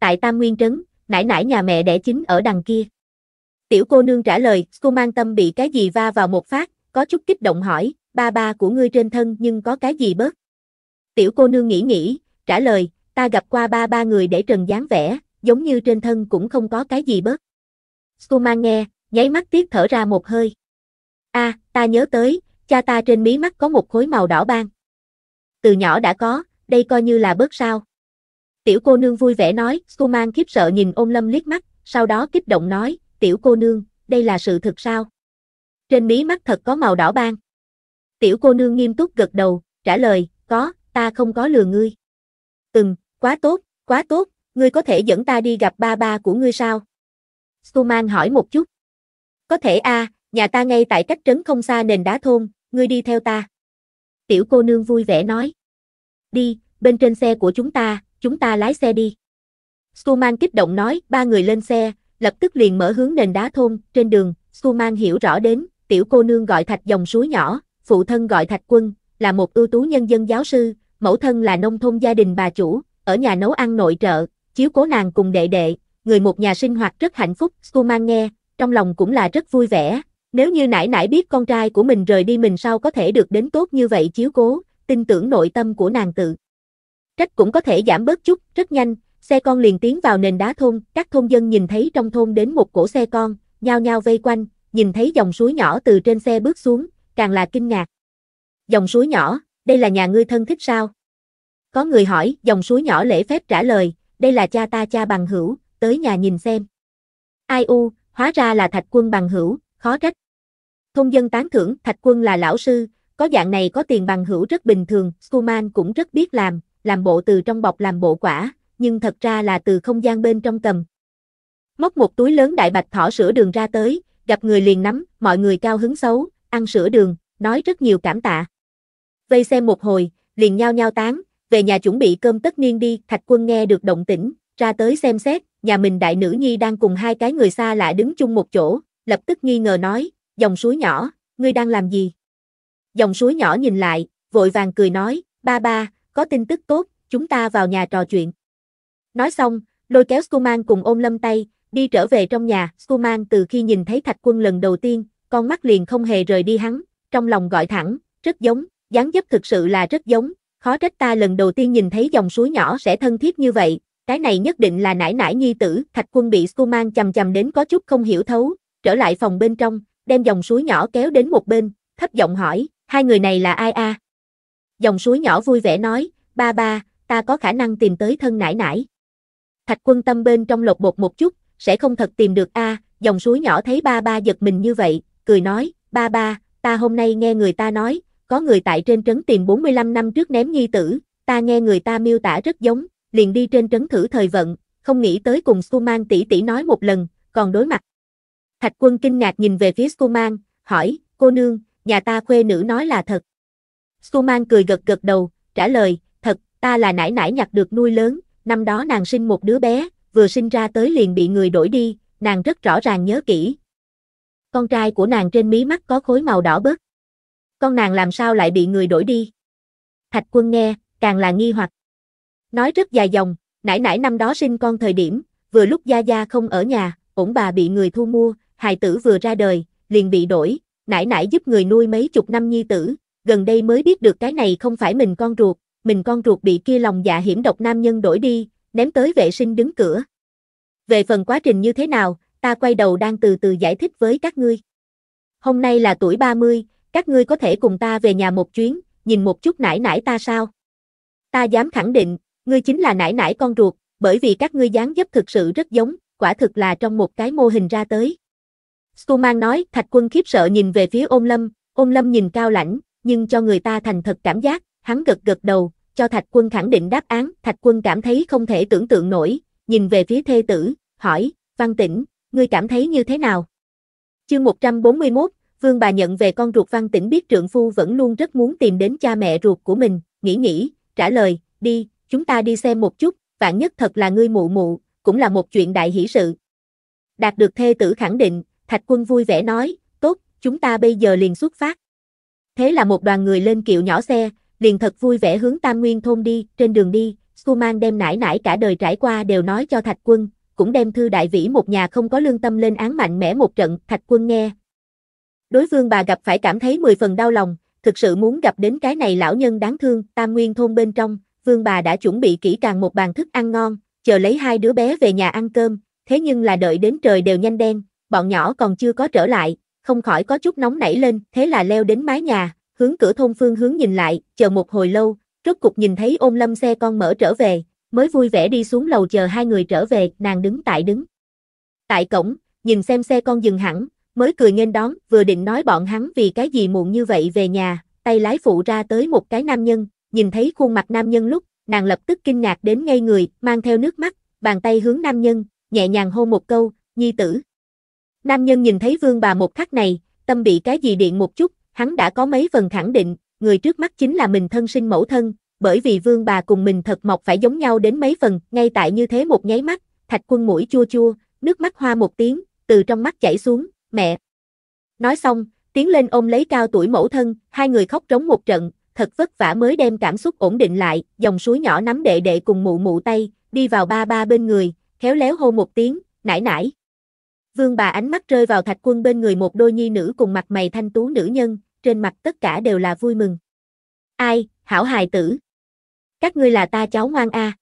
Tại Tam Nguyên Trấn, nãy nãy nhà mẹ đẻ chính ở đằng kia. Tiểu cô nương trả lời, cô mang tâm bị cái gì va vào một phát, có chút kích động hỏi, ba ba của ngươi trên thân nhưng có cái gì bớt. Tiểu cô nương nghĩ nghĩ, trả lời, ta gặp qua ba ba người để trần dáng vẻ, giống như trên thân cũng không có cái gì bớt. Skuman nghe, nháy mắt tiếc thở ra một hơi. a à, ta nhớ tới, cha ta trên mí mắt có một khối màu đỏ ban. Từ nhỏ đã có, đây coi như là bớt sao. Tiểu cô nương vui vẻ nói, Skuman khiếp sợ nhìn ôm lâm liếc mắt, sau đó kích động nói, tiểu cô nương, đây là sự thật sao? Trên mí mắt thật có màu đỏ ban. Tiểu cô nương nghiêm túc gật đầu, trả lời, có, ta không có lừa ngươi. Ừm, quá tốt, quá tốt, ngươi có thể dẫn ta đi gặp ba ba của ngươi sao? Suman hỏi một chút. Có thể a, nhà ta ngay tại cách trấn không xa nền đá thôn, ngươi đi theo ta. Tiểu cô nương vui vẻ nói. Đi, bên trên xe của chúng ta, chúng ta lái xe đi. Suman kích động nói, ba người lên xe, lập tức liền mở hướng nền đá thôn, trên đường, Su Suman hiểu rõ đến, tiểu cô nương gọi thạch dòng suối nhỏ, phụ thân gọi thạch quân, là một ưu tú nhân dân giáo sư, mẫu thân là nông thôn gia đình bà chủ, ở nhà nấu ăn nội trợ, chiếu cố nàng cùng đệ đệ, người một nhà sinh hoạt rất hạnh phúc, Su Suman nghe, trong lòng cũng là rất vui vẻ, nếu như nãy nãy biết con trai của mình rời đi mình sao có thể được đến tốt như vậy chiếu cố, tin tưởng nội tâm của nàng tự. Trách cũng có thể giảm bớt chút, rất nhanh, xe con liền tiến vào nền đá thôn, các thôn dân nhìn thấy trong thôn đến một cổ xe con, nhao nhao vây quanh, nhìn thấy dòng suối nhỏ từ trên xe bước xuống, càng là kinh ngạc. Dòng suối nhỏ, đây là nhà ngươi thân thích sao? Có người hỏi, dòng suối nhỏ lễ phép trả lời, đây là cha ta cha bằng hữu, tới nhà nhìn xem. Ai u, hóa ra là thạch quân bằng hữu, khó trách. Thôn dân tán thưởng, thạch quân là lão sư, có dạng này có tiền bằng hữu rất bình thường, Skuman cũng rất biết làm, làm bộ từ trong bọc làm bộ quả, nhưng thật ra là từ không gian bên trong cầm. Móc một túi lớn đại bạch thỏ sữa đường ra tới, gặp người liền nắm, mọi người cao hứng xấu, ăn sữa đường, nói rất nhiều cảm tạ. Vây xem một hồi, liền nhao nhao tán, về nhà chuẩn bị cơm tất niên đi, Thạch Quân nghe được động tĩnh, ra tới xem xét, nhà mình đại nữ nhi đang cùng hai cái người xa lạ đứng chung một chỗ, lập tức nghi ngờ nói, dòng suối nhỏ, ngươi đang làm gì? Dòng suối nhỏ nhìn lại, vội vàng cười nói, ba ba, có tin tức tốt, chúng ta vào nhà trò chuyện. Nói xong, lôi kéo Skuman cùng ôm lâm tay, đi trở về trong nhà. Skuman từ khi nhìn thấy Thạch Quân lần đầu tiên, con mắt liền không hề rời đi hắn, trong lòng gọi thẳng, rất giống, dáng dấp thực sự là rất giống, khó trách ta lần đầu tiên nhìn thấy dòng suối nhỏ sẽ thân thiết như vậy, cái này nhất định là nải nải nhi tử, Thạch Quân bị Skuman chầm chầm đến có chút không hiểu thấu, trở lại phòng bên trong, đem dòng suối nhỏ kéo đến một bên, thấp giọng hỏi, hai người này là ai a? Dòng suối nhỏ vui vẻ nói, ba ba, ta có khả năng tìm tới thân nải nải. Thạch quân tâm bên trong lột bột một chút, sẽ không thật tìm được a à, dòng suối nhỏ thấy ba ba giật mình như vậy, cười nói, ba ba, ta hôm nay nghe người ta nói, có người tại trên trấn tìm 45 năm trước ném nhi tử, ta nghe người ta miêu tả rất giống, liền đi trên trấn thử thời vận, không nghĩ tới cùng Suman tỷ tỷ nói một lần, còn đối mặt. Thạch quân kinh ngạc nhìn về phía Suman, hỏi, cô nương, nhà ta khuê nữ nói là thật. Suman cười gật gật đầu, trả lời, thật, ta là nãi nãi nhặt được nuôi lớn, năm đó nàng sinh một đứa bé, vừa sinh ra tới liền bị người đổi đi, nàng rất rõ ràng nhớ kỹ. Con trai của nàng trên mí mắt có khối màu đỏ bớt. Con nàng làm sao lại bị người đổi đi? Thạch quân nghe, càng là nghi hoặc. Nói rất dài dòng, nãy nãy năm đó sinh con thời điểm, vừa lúc Gia Gia không ở nhà, ổng bà bị người thu mua, hài tử vừa ra đời, liền bị đổi, nãy nãy giúp người nuôi mấy chục năm nhi tử, gần đây mới biết được cái này không phải mình con ruột, mình con ruột bị kia lòng dạ hiểm độc nam nhân đổi đi, ném tới vệ sinh đứng cửa. Về phần quá trình như thế nào, ta quay đầu đang từ từ giải thích với các ngươi. Hôm nay là tuổi 30, các ngươi có thể cùng ta về nhà một chuyến, nhìn một chút nải nải ta sao? Ta dám khẳng định, ngươi chính là nải nải con ruột, bởi vì các ngươi dáng dấp thực sự rất giống, quả thực là trong một cái mô hình ra tới. Stuman nói, Thạch Quân khiếp sợ nhìn về phía Ôn Lâm, Ôn Lâm nhìn cao lãnh, nhưng cho người ta thành thật cảm giác, hắn gật gật đầu, cho Thạch Quân khẳng định đáp án, Thạch Quân cảm thấy không thể tưởng tượng nổi, nhìn về phía thê tử, hỏi, Văn Tĩnh, ngươi cảm thấy như thế nào? Chương 141, Vương bà nhận về con ruột Văn Tĩnh biết trượng phu vẫn luôn rất muốn tìm đến cha mẹ ruột của mình, nghĩ nghĩ, trả lời, đi, chúng ta đi xem một chút, vạn nhất thật là ngươi mụ mụ, cũng là một chuyện đại hỷ sự. Đạt được thê tử khẳng định, Thạch Quân vui vẻ nói, tốt, chúng ta bây giờ liền xuất phát. Thế là một đoàn người lên kiệu nhỏ xe, liền thật vui vẻ hướng Tam Nguyên thôn đi, trên đường đi, Skuman đem nải nải cả đời trải qua đều nói cho Thạch Quân, cũng đem thư đại vĩ một nhà không có lương tâm lên án mạnh mẽ một trận, Thạch Quân nghe. Đối phương bà gặp phải cảm thấy mười phần đau lòng, thực sự muốn gặp đến cái này lão nhân đáng thương, Tam Nguyên thôn bên trong, vương bà đã chuẩn bị kỹ càng một bàn thức ăn ngon, chờ lấy hai đứa bé về nhà ăn cơm, thế nhưng là đợi đến trời đều nhanh đen, bọn nhỏ còn chưa có trở lại, không khỏi có chút nóng nảy lên, thế là leo đến mái nhà, hướng cửa thôn phương hướng nhìn lại, chờ một hồi lâu, rốt cục nhìn thấy ôm lâm xe con mở trở về, mới vui vẻ đi xuống lầu chờ hai người trở về, nàng đứng tại đứng. Tại cổng, nhìn xem xe con dừng hẳn, mới cười nghênh đón, vừa định nói bọn hắn vì cái gì muộn như vậy về nhà, tay lái phụ ra tới một cái nam nhân, nhìn thấy khuôn mặt nam nhân lúc, nàng lập tức kinh ngạc đến ngay người, mang theo nước mắt, bàn tay hướng nam nhân, nhẹ nhàng hô một câu, nhi tử. Nam nhân nhìn thấy vương bà một khắc này, tâm bị cái gì điện một chút, hắn đã có mấy phần khẳng định, người trước mắt chính là mình thân sinh mẫu thân, bởi vì vương bà cùng mình thật mọc phải giống nhau đến mấy phần, ngay tại như thế một nháy mắt, thạch quân mũi chua chua, nước mắt hoa một tiếng, từ trong mắt chảy xuống, mẹ. Nói xong, tiến lên ôm lấy cao tuổi mẫu thân, hai người khóc trống một trận, thật vất vả mới đem cảm xúc ổn định lại, dòng suối nhỏ nắm đệ đệ cùng mụ mụ tay, đi vào ba ba bên người, khéo léo hô một tiếng, nải nải. Vương bà ánh mắt rơi vào thạch quân bên người một đôi nhi nữ cùng mặt mày thanh tú nữ nhân, trên mặt tất cả đều là vui mừng. Ai, hảo hài tử. Các ngươi là ta cháu ngoan a.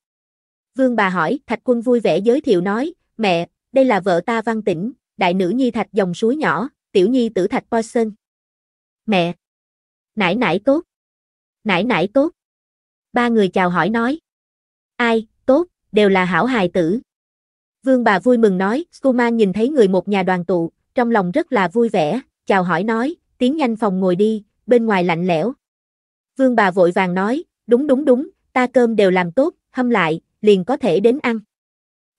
Vương bà hỏi, Thạch Quân vui vẻ giới thiệu nói, mẹ, đây là vợ ta Văn Tĩnh, đại nữ nhi Thạch dòng suối nhỏ, tiểu nhi tử Thạch Poison. Mẹ. Nãi nãi tốt. Nãi nãi tốt. Ba người chào hỏi nói. Ai, tốt, đều là hảo hài tử. Vương bà vui mừng nói, Skuma nhìn thấy người một nhà đoàn tụ, trong lòng rất là vui vẻ, chào hỏi nói, tiến nhanh phòng ngồi đi, bên ngoài lạnh lẽo. Vương bà vội vàng nói, đúng đúng đúng, ta cơm đều làm tốt, hâm lại, liền có thể đến ăn.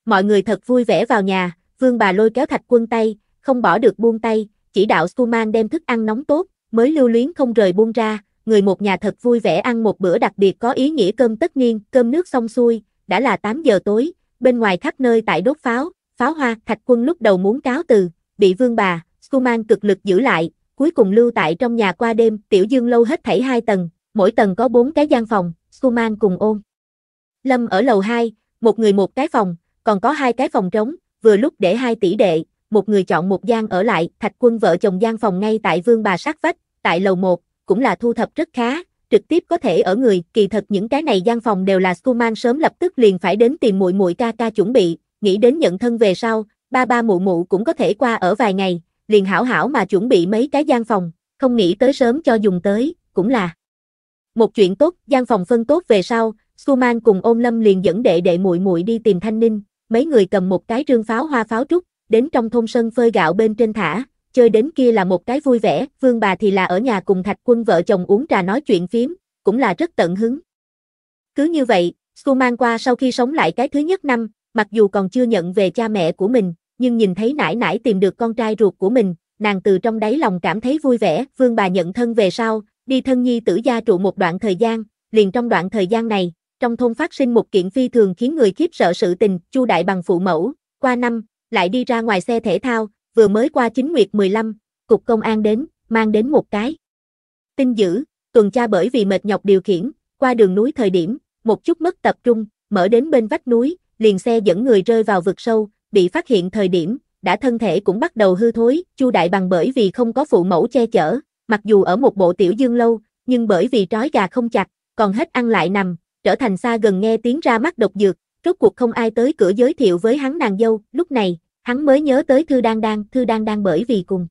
Mọi người thật vui vẻ vào nhà, vương bà lôi kéo thạch quân tay, không bỏ được buông tay, chỉ đạo Suman đem thức ăn nóng tốt, mới lưu luyến không rời buông ra, người một nhà thật vui vẻ ăn một bữa đặc biệt có ý nghĩa cơm tất nhiên cơm nước xong xuôi, đã là 8 giờ tối, bên ngoài khắp nơi tại đốt pháo, pháo hoa, thạch quân lúc đầu muốn cáo từ, bị vương bà, Suman cực lực giữ lại, cuối cùng lưu tại trong nhà qua đêm, tiểu dương lâu hết thảy hai tầng, mỗi tầng có bốn cái gian phòng, Suman cùng ôn. Lâm ở lầu 2, một người một cái phòng, còn có hai cái phòng trống, vừa lúc để hai tỷ đệ, một người chọn một gian ở lại, thạch quân vợ chồng gian phòng ngay tại vương bà sát vách, tại lầu 1, cũng là thu thập rất khá, trực tiếp có thể ở người, kỳ thật những cái này gian phòng đều là Suman sớm lập tức liền phải đến tìm muội muội ca ca chuẩn bị, nghĩ đến nhận thân về sau, ba ba mụ mụ cũng có thể qua ở vài ngày, liền hảo hảo mà chuẩn bị mấy cái gian phòng, không nghĩ tới sớm cho dùng tới, cũng là một chuyện tốt, gian phòng phân tốt về sau, Su Man cùng Ôn Lâm liền dẫn đệ đệ muội muội đi tìm Thanh Ninh, mấy người cầm một cái trương pháo hoa pháo trúc, đến trong thôn sân phơi gạo bên trên thả, chơi đến kia là một cái vui vẻ, Vương bà thì là ở nhà cùng Thạch Quân vợ chồng uống trà nói chuyện phím, cũng là rất tận hứng. Cứ như vậy, Su Man qua sau khi sống lại cái thứ nhất năm, mặc dù còn chưa nhận về cha mẹ của mình, nhưng nhìn thấy nãi nãi tìm được con trai ruột của mình, nàng từ trong đáy lòng cảm thấy vui vẻ, vương bà nhận thân về sau, đi thân nhi tử gia trụ một đoạn thời gian, liền trong đoạn thời gian này, trong thôn phát sinh một kiện phi thường khiến người khiếp sợ sự tình, Chu đại bằng phụ mẫu, qua năm, lại đi ra ngoài xe thể thao, vừa mới qua chính nguyệt 15, cục công an đến, mang đến một cái. Tin dữ, tuần tra bởi vì mệt nhọc điều khiển, qua đường núi thời điểm, một chút mất tập trung, mở đến bên vách núi, liền xe dẫn người rơi vào vực sâu, bị phát hiện thời điểm, đã thân thể cũng bắt đầu hư thối, Chu Đại Bằng bởi vì không có phụ mẫu che chở, mặc dù ở một bộ tiểu dương lâu, nhưng bởi vì trói gà không chặt, còn hết ăn lại nằm, trở thành xa gần nghe tiếng ra mắt độc dược, rốt cuộc không ai tới cửa giới thiệu với hắn nàng dâu, lúc này, hắn mới nhớ tới Thư Đan Đan, Thư Đan Đan bởi vì cùng.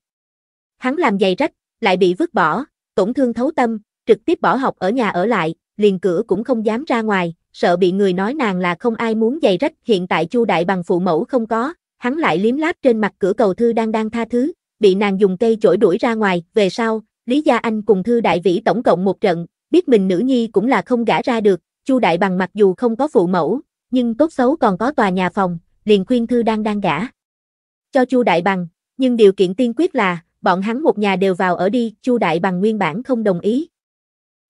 Hắn làm giày rách, lại bị vứt bỏ, tổn thương thấu tâm, trực tiếp bỏ học ở nhà ở lại, liền cửa cũng không dám ra ngoài, sợ bị người nói nàng là không ai muốn giày rách, hiện tại Chu Đại bằng phụ mẫu không có, hắn lại liếm láp trên mặt cửa cầu thư đang đang tha thứ, bị nàng dùng cây chổi đuổi ra ngoài, về sau, Lý Gia Anh cùng thư đại vĩ tổng cộng một trận, biết mình nữ nhi cũng là không gả ra được, Chu Đại bằng mặc dù không có phụ mẫu, nhưng tốt xấu còn có tòa nhà phòng, liền khuyên thư đang đang gả. Cho Chu Đại bằng, nhưng điều kiện tiên quyết là bọn hắn một nhà đều vào ở đi, Chu Đại bằng nguyên bản không đồng ý.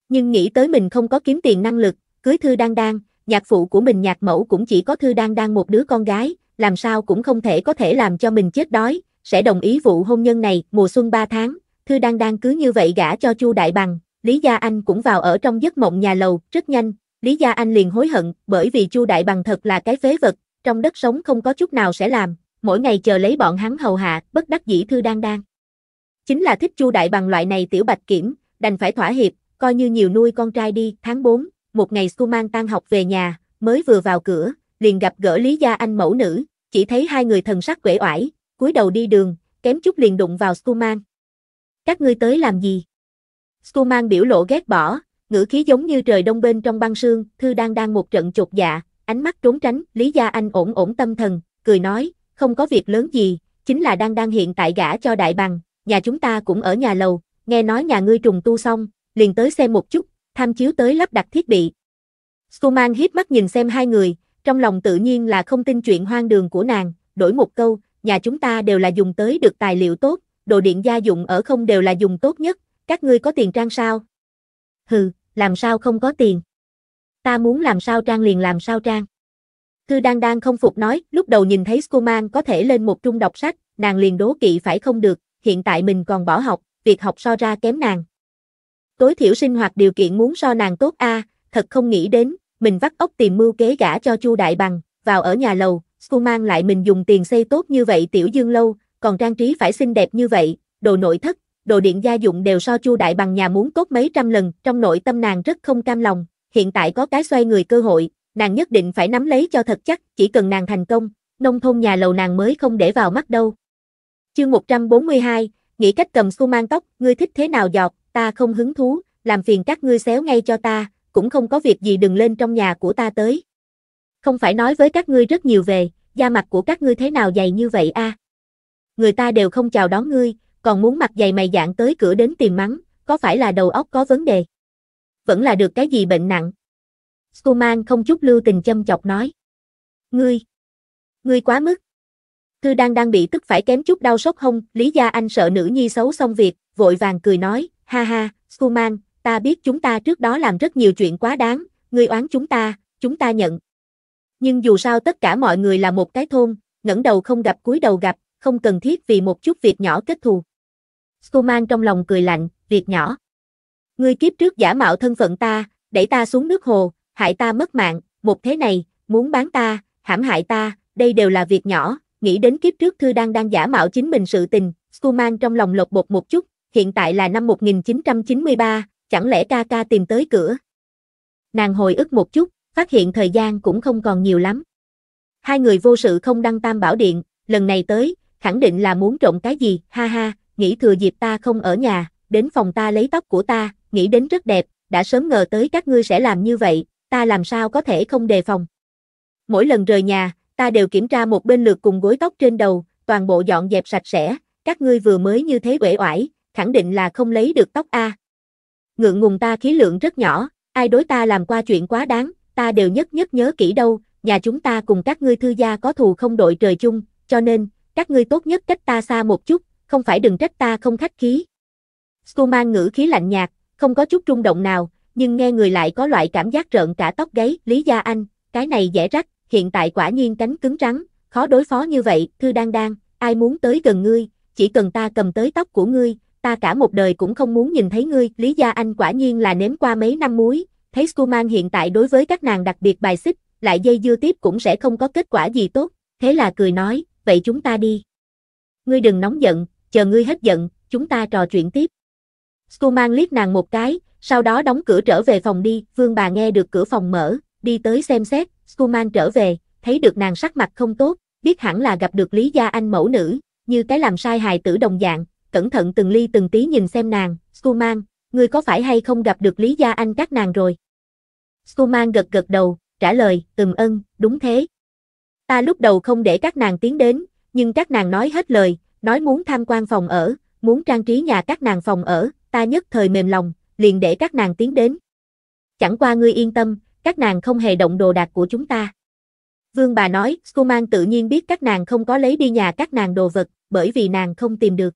Nhưng nghĩ tới mình không có kiếm tiền năng lực, cưới Thư Đan Đan, nhạc phụ của mình nhạc mẫu cũng chỉ có Thư Đan Đan một đứa con gái, làm sao cũng không thể có thể làm cho mình chết đói, sẽ đồng ý vụ hôn nhân này, mùa xuân 3 tháng, Thư Đan Đan cứ như vậy gả cho Chu Đại Bằng, Lý Gia Anh cũng vào ở trong giấc mộng nhà lầu, rất nhanh, Lý Gia Anh liền hối hận, bởi vì Chu Đại Bằng thật là cái phế vật, trong đất sống không có chút nào sẽ làm, mỗi ngày chờ lấy bọn hắn hầu hạ, bất đắc dĩ Thư Đan Đan. Chính là thích Chu Đại Bằng loại này tiểu bạch kiểm, đành phải thỏa hiệp, coi như nhiều nuôi con trai đi, tháng 4, một ngày Su tan học về nhà, mới vừa vào cửa, liền gặp gỡ Lý Gia Anh mẫu nữ, chỉ thấy hai người thần sắc quể oải, cúi đầu đi đường, kém chút liền đụng vào Su Các ngươi tới làm gì? Su biểu lộ ghét bỏ, ngữ khí giống như trời đông bên trong băng sương, thư đang đang một trận chột dạ, ánh mắt trốn tránh, Lý Gia Anh ổn ổn tâm thần, cười nói, không có việc lớn gì, chính là đang đang hiện tại gả cho đại bằng, nhà chúng ta cũng ở nhà lầu, nghe nói nhà ngươi trùng tu xong, liền tới xem một chút, tham chiếu tới lắp đặt thiết bị. Skuman hiếp mắt nhìn xem hai người, trong lòng tự nhiên là không tin chuyện hoang đường của nàng, đổi một câu, nhà chúng ta đều là dùng tới được tài liệu tốt, đồ điện gia dụng ở không đều là dùng tốt nhất, các ngươi có tiền trang sao? Hừ, làm sao không có tiền? Ta muốn làm sao trang liền làm sao trang. Thư đang đang không phục nói, lúc đầu nhìn thấy Skuman có thể lên một trung đọc sách, nàng liền đố kỵ phải không được, hiện tại mình còn bỏ học, việc học so ra kém nàng tối thiểu sinh hoạt điều kiện muốn so nàng tốt a, thật không nghĩ đến, mình vắt ốc tìm mưu kế gả cho Chu Đại Bằng, vào ở nhà lầu, Phu mang lại mình dùng tiền xây tốt như vậy tiểu dương lâu, còn trang trí phải xinh đẹp như vậy, đồ nội thất, đồ điện gia dụng đều so Chu Đại Bằng nhà muốn tốt mấy trăm lần, trong nội tâm nàng rất không cam lòng, hiện tại có cái xoay người cơ hội, nàng nhất định phải nắm lấy cho thật chắc, chỉ cần nàng thành công, nông thôn nhà lầu nàng mới không để vào mắt đâu. Chương 142, nghĩ cách cầm xu mang tóc, ngươi thích thế nào giọt, ta không hứng thú, làm phiền các ngươi xéo ngay cho ta, cũng không có việc gì đừng lên trong nhà của ta tới. Không phải nói với các ngươi rất nhiều về, da mặt của các ngươi thế nào dày như vậy a? À? Người ta đều không chào đón ngươi, còn muốn mặt dày mày dạng tới cửa đến tìm mắng, có phải là đầu óc có vấn đề? Vẫn là được cái gì bệnh nặng? Skuman không chút lưu tình châm chọc nói. Ngươi, ngươi quá mức thư đang đang bị tức phải kém chút đau sốt hông, Lý Gia Anh sợ nữ nhi xấu xong việc, vội vàng cười nói, ha ha, Suman, ta biết chúng ta trước đó làm rất nhiều chuyện quá đáng, ngươi oán chúng ta, chúng ta nhận. Nhưng dù sao tất cả mọi người là một cái thôn, ngẩng đầu không gặp cúi đầu gặp, không cần thiết vì một chút việc nhỏ kết thù. Suman trong lòng cười lạnh, việc nhỏ. Ngươi kiếp trước giả mạo thân phận ta, đẩy ta xuống nước hồ, hại ta mất mạng, một thế này, muốn bán ta, hãm hại ta, đây đều là việc nhỏ, nghĩ đến kiếp trước Thư đang đang giả mạo chính mình sự tình, Skuman trong lòng lột bột một chút, hiện tại là năm 1993, chẳng lẽ ca ca tìm tới cửa. Nàng hồi ức một chút, phát hiện thời gian cũng không còn nhiều lắm. Hai người vô sự không đăng tam bảo điện, lần này tới, khẳng định là muốn trộm cái gì, ha ha, nghĩ thừa dịp ta không ở nhà, đến phòng ta lấy tóc của ta, nghĩ đến rất đẹp, đã sớm ngờ tới các ngươi sẽ làm như vậy, ta làm sao có thể không đề phòng. Mỗi lần rời nhà, ta đều kiểm tra một bên lượt cùng gối tóc trên đầu, toàn bộ dọn dẹp sạch sẽ, các ngươi vừa mới như thế uể oải, khẳng định là không lấy được tóc a. Ngượng ngùng ta khí lượng rất nhỏ, ai đối ta làm qua chuyện quá đáng, ta đều nhất nhất nhớ kỹ đâu, nhà chúng ta cùng các ngươi thư gia có thù không đội trời chung, cho nên, các ngươi tốt nhất cách ta xa một chút, không phải đừng trách ta không khách khí. Skuman ngữ khí lạnh nhạt, không có chút rung động nào, nhưng nghe người lại có loại cảm giác rợn cả tóc gáy, Lý Gia Anh, cái này dễ rách, hiện tại quả nhiên cánh cứng rắn, khó đối phó như vậy, thư đang đang, ai muốn tới gần ngươi, chỉ cần ta cầm tới tóc của ngươi, ta cả một đời cũng không muốn nhìn thấy ngươi, Lý Gia Anh quả nhiên là nếm qua mấy năm muối, thấy Skuman hiện tại đối với các nàng đặc biệt bài xích, lại dây dưa tiếp cũng sẽ không có kết quả gì tốt, thế là cười nói, vậy chúng ta đi. Ngươi đừng nóng giận, chờ ngươi hết giận, chúng ta trò chuyện tiếp. Skuman liếc nàng một cái, sau đó đóng cửa trở về phòng đi, vương bà nghe được cửa phòng mở, đi tới xem xét, Schumann trở về, thấy được nàng sắc mặt không tốt, biết hẳn là gặp được Lý Gia Anh mẫu nữ, như cái làm sai hài tử đồng dạng, cẩn thận từng ly từng tí nhìn xem nàng, Schumann, ngươi có phải hay không gặp được Lý Gia Anh các nàng rồi? Schumann gật gật đầu, trả lời, ừm ân, đúng thế. Ta lúc đầu không để các nàng tiến đến, nhưng các nàng nói hết lời, nói muốn tham quan phòng ở, muốn trang trí nhà các nàng phòng ở, ta nhất thời mềm lòng, liền để các nàng tiến đến. Chẳng qua ngươi yên tâm, các nàng không hề động đồ đạc của chúng ta. Vương bà nói, Skuman tự nhiên biết các nàng không có lấy đi nhà các nàng đồ vật, bởi vì nàng không tìm được.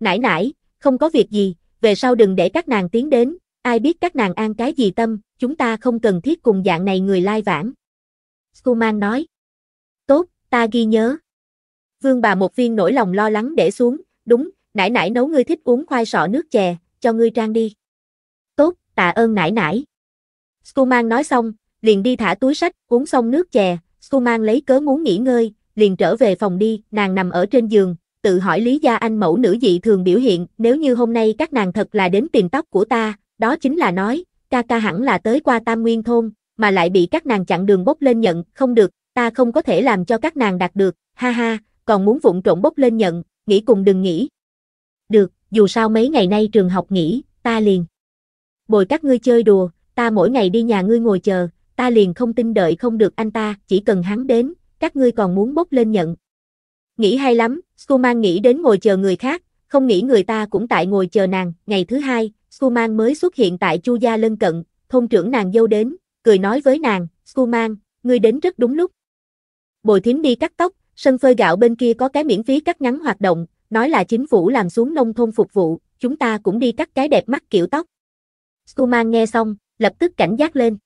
Nãi nãi, không có việc gì, về sau đừng để các nàng tiến đến, ai biết các nàng an cái gì tâm, chúng ta không cần thiết cùng dạng này người lai vãng. Skuman nói. Tốt, ta ghi nhớ. Vương bà một viên nỗi lòng lo lắng để xuống, đúng, nãi nãi nấu ngươi thích uống khoai sọ nước chè, cho ngươi trang đi. Tốt, tạ ơn nãi nãi. Skuman nói xong, liền đi thả túi sách, uống xong nước chè, Skuman lấy cớ muốn nghỉ ngơi, liền trở về phòng đi, nàng nằm ở trên giường, tự hỏi lý gia anh mẫu nữ dị thường biểu hiện, nếu như hôm nay các nàng thật là đến tìm tóc của ta, đó chính là nói, ca ca hẳn là tới qua Tam Nguyên thôn, mà lại bị các nàng chặn đường bốc lên nhận, không được, ta không có thể làm cho các nàng đạt được, ha ha, còn muốn vụng trộn bốc lên nhận, nghĩ cùng đừng nghĩ. Được, dù sao mấy ngày nay trường học nghỉ, ta liền bồi các ngươi chơi đùa, ta mỗi ngày đi nhà ngươi ngồi chờ, ta liền không tin đợi không được anh ta, chỉ cần hắn đến, các ngươi còn muốn bốc lên nhận. Nghĩ hay lắm, Skuman nghĩ đến ngồi chờ người khác, không nghĩ người ta cũng tại ngồi chờ nàng, ngày thứ hai, Skuman mới xuất hiện tại Chu gia lân cận, thôn trưởng nàng dâu đến, cười nói với nàng, Skuman, ngươi đến rất đúng lúc. Bồi thím đi cắt tóc, sân phơi gạo bên kia có cái miễn phí cắt ngắn hoạt động, nói là chính phủ làm xuống nông thôn phục vụ, chúng ta cũng đi cắt cái đẹp mắt kiểu tóc. Skuman nghe xong, lập tức cảnh giác lên.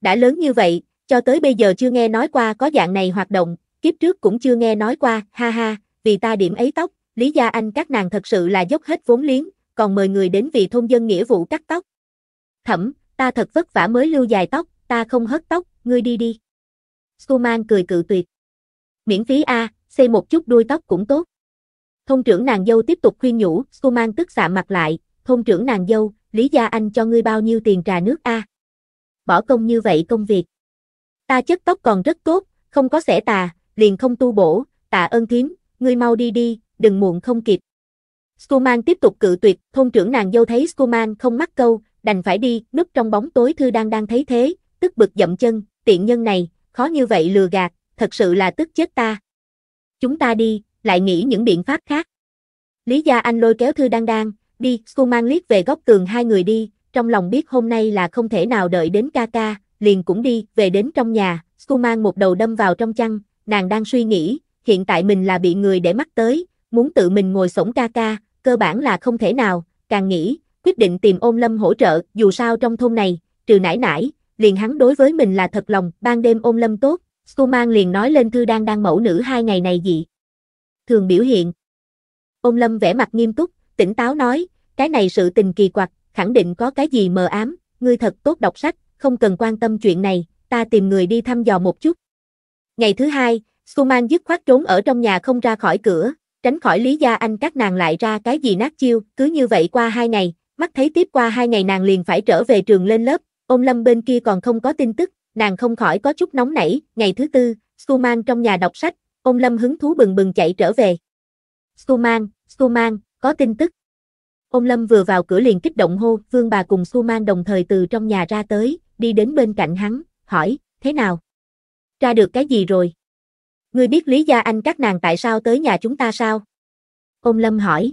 Đã lớn như vậy, cho tới bây giờ chưa nghe nói qua có dạng này hoạt động, kiếp trước cũng chưa nghe nói qua, ha ha, vì ta điểm ấy tóc, Lý Gia Anh các nàng thật sự là dốc hết vốn liếng, còn mời người đến vì thôn dân nghĩa vụ cắt tóc. Thẩm, ta thật vất vả mới lưu dài tóc, ta không hớt tóc, ngươi đi đi. Suman cười cự tuyệt. Miễn phí A, xây một chút đuôi tóc cũng tốt. Thôn trưởng nàng dâu tiếp tục khuyên nhủ, Suman tức xạ mặt lại, thôn trưởng nàng dâu, Lý Gia Anh cho ngươi bao nhiêu tiền trà nước a? À? Bỏ công như vậy công việc. Ta chất tóc còn rất tốt, không có xẻ tà, liền không tu bổ, tạ ơn thím, ngươi mau đi đi, đừng muộn không kịp. Schumann tiếp tục cự tuyệt, thôn trưởng nàng dâu thấy Schumann không mắc câu, đành phải đi, núp trong bóng tối thư đang đang thấy thế, tức bực dậm chân, tiện nhân này, khó như vậy lừa gạt, thật sự là tức chết ta. Chúng ta đi, lại nghĩ những biện pháp khác. Lý Gia Anh lôi kéo Thư đang đang. Đi, cô mang liếc về góc tường hai người đi, trong lòng biết hôm nay là không thể nào đợi đến ca ca, liền cũng đi, về đến trong nhà, cô mang một đầu đâm vào trong chăn, nàng đang suy nghĩ, hiện tại mình là bị người để mắt tới, muốn tự mình ngồi sổng ca ca, cơ bản là không thể nào, càng nghĩ, quyết định tìm ôn lâm hỗ trợ, dù sao trong thôn này, trừ nải nải, liền hắn đối với mình là thật lòng, ban đêm ôn lâm tốt, cô mang liền nói lên thư đang đang mẫu nữ hai ngày này gì. Thường biểu hiện. Ôn lâm vẻ mặt nghiêm túc, tỉnh táo nói, cái này sự tình kỳ quặc, khẳng định có cái gì mờ ám, ngươi thật tốt đọc sách, không cần quan tâm chuyện này, ta tìm người đi thăm dò một chút. Ngày thứ hai, Suman dứt khoát trốn ở trong nhà không ra khỏi cửa, tránh khỏi Lý Gia Anh các nàng lại ra cái gì nát chiêu, cứ như vậy qua hai ngày, mắt thấy tiếp qua hai ngày nàng liền phải trở về trường lên lớp, ôn lâm bên kia còn không có tin tức, nàng không khỏi có chút nóng nảy, ngày thứ tư, Suman trong nhà đọc sách, ôn lâm hứng thú bừng bừng chạy trở về. Suman, Suman, có tin tức. Ông Lâm vừa vào cửa liền kích động hô, Vương bà cùng Su Man đồng thời từ trong nhà ra tới, đi đến bên cạnh hắn, hỏi, thế nào? Ra được cái gì rồi? Ngươi biết Lý do Anh các nàng tại sao tới nhà chúng ta sao? Ông Lâm hỏi.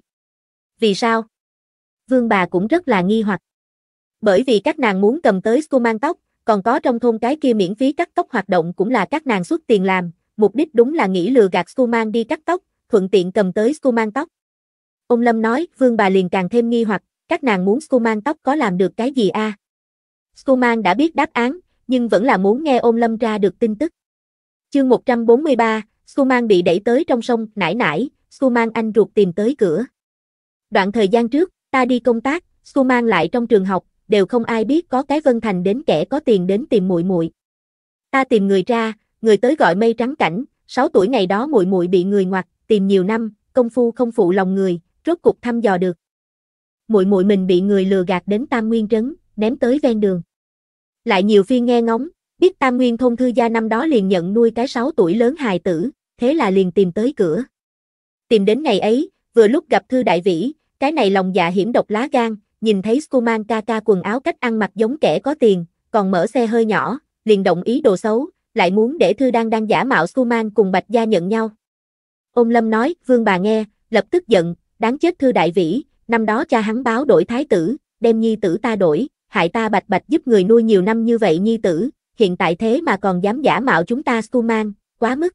Vì sao? Vương bà cũng rất là nghi hoặc. Bởi vì các nàng muốn cầm tới Su Man tóc, còn có trong thôn cái kia miễn phí cắt tóc hoạt động cũng là các nàng xuất tiền làm, mục đích đúng là nghĩ lừa gạt Su Man đi cắt tóc, thuận tiện cầm tới Su Man tóc. Ông Lâm nói, vương bà liền càng thêm nghi hoặc, các nàng muốn Skuman tóc có làm được cái gì a? À? Skuman đã biết đáp án, nhưng vẫn là muốn nghe ôm Lâm ra được tin tức. Chương 143, Skuman bị đẩy tới trong sông, nải nải, Skuman anh ruột tìm tới cửa. Đoạn thời gian trước, ta đi công tác, Skuman lại trong trường học, đều không ai biết có cái Vân Thành đến kẻ có tiền đến tìm muội muội. Ta tìm người ra, người tới gọi mây trắng cảnh, 6 tuổi ngày đó muội muội bị người ngoặt, tìm nhiều năm, công phu không phụ lòng người, rốt cục thăm dò được. Muội muội mình bị người lừa gạt đến Tam Nguyên trấn, ném tới ven đường. Lại nhiều phi nghe ngóng, biết Tam Nguyên thôn thư gia năm đó liền nhận nuôi cái 6 tuổi lớn hài tử, thế là liền tìm tới cửa. Tìm đến ngày ấy, vừa lúc gặp thư đại vĩ, cái này lòng dạ hiểm độc lá gan, nhìn thấy Skuman ca ca quần áo cách ăn mặc giống kẻ có tiền, còn mở xe hơi nhỏ, liền động ý đồ xấu, lại muốn để thư đang đang giả mạo Skuman cùng Bạch gia nhận nhau. Ôn Lâm nói, Vương bà nghe, lập tức giận, đáng chết thư đại vĩ, năm đó cha hắn báo đổi thái tử, đem nhi tử ta đổi, hại ta bạch bạch giúp người nuôi nhiều năm như vậy nhi tử, hiện tại thế mà còn dám giả mạo chúng ta Skuman, quá mức.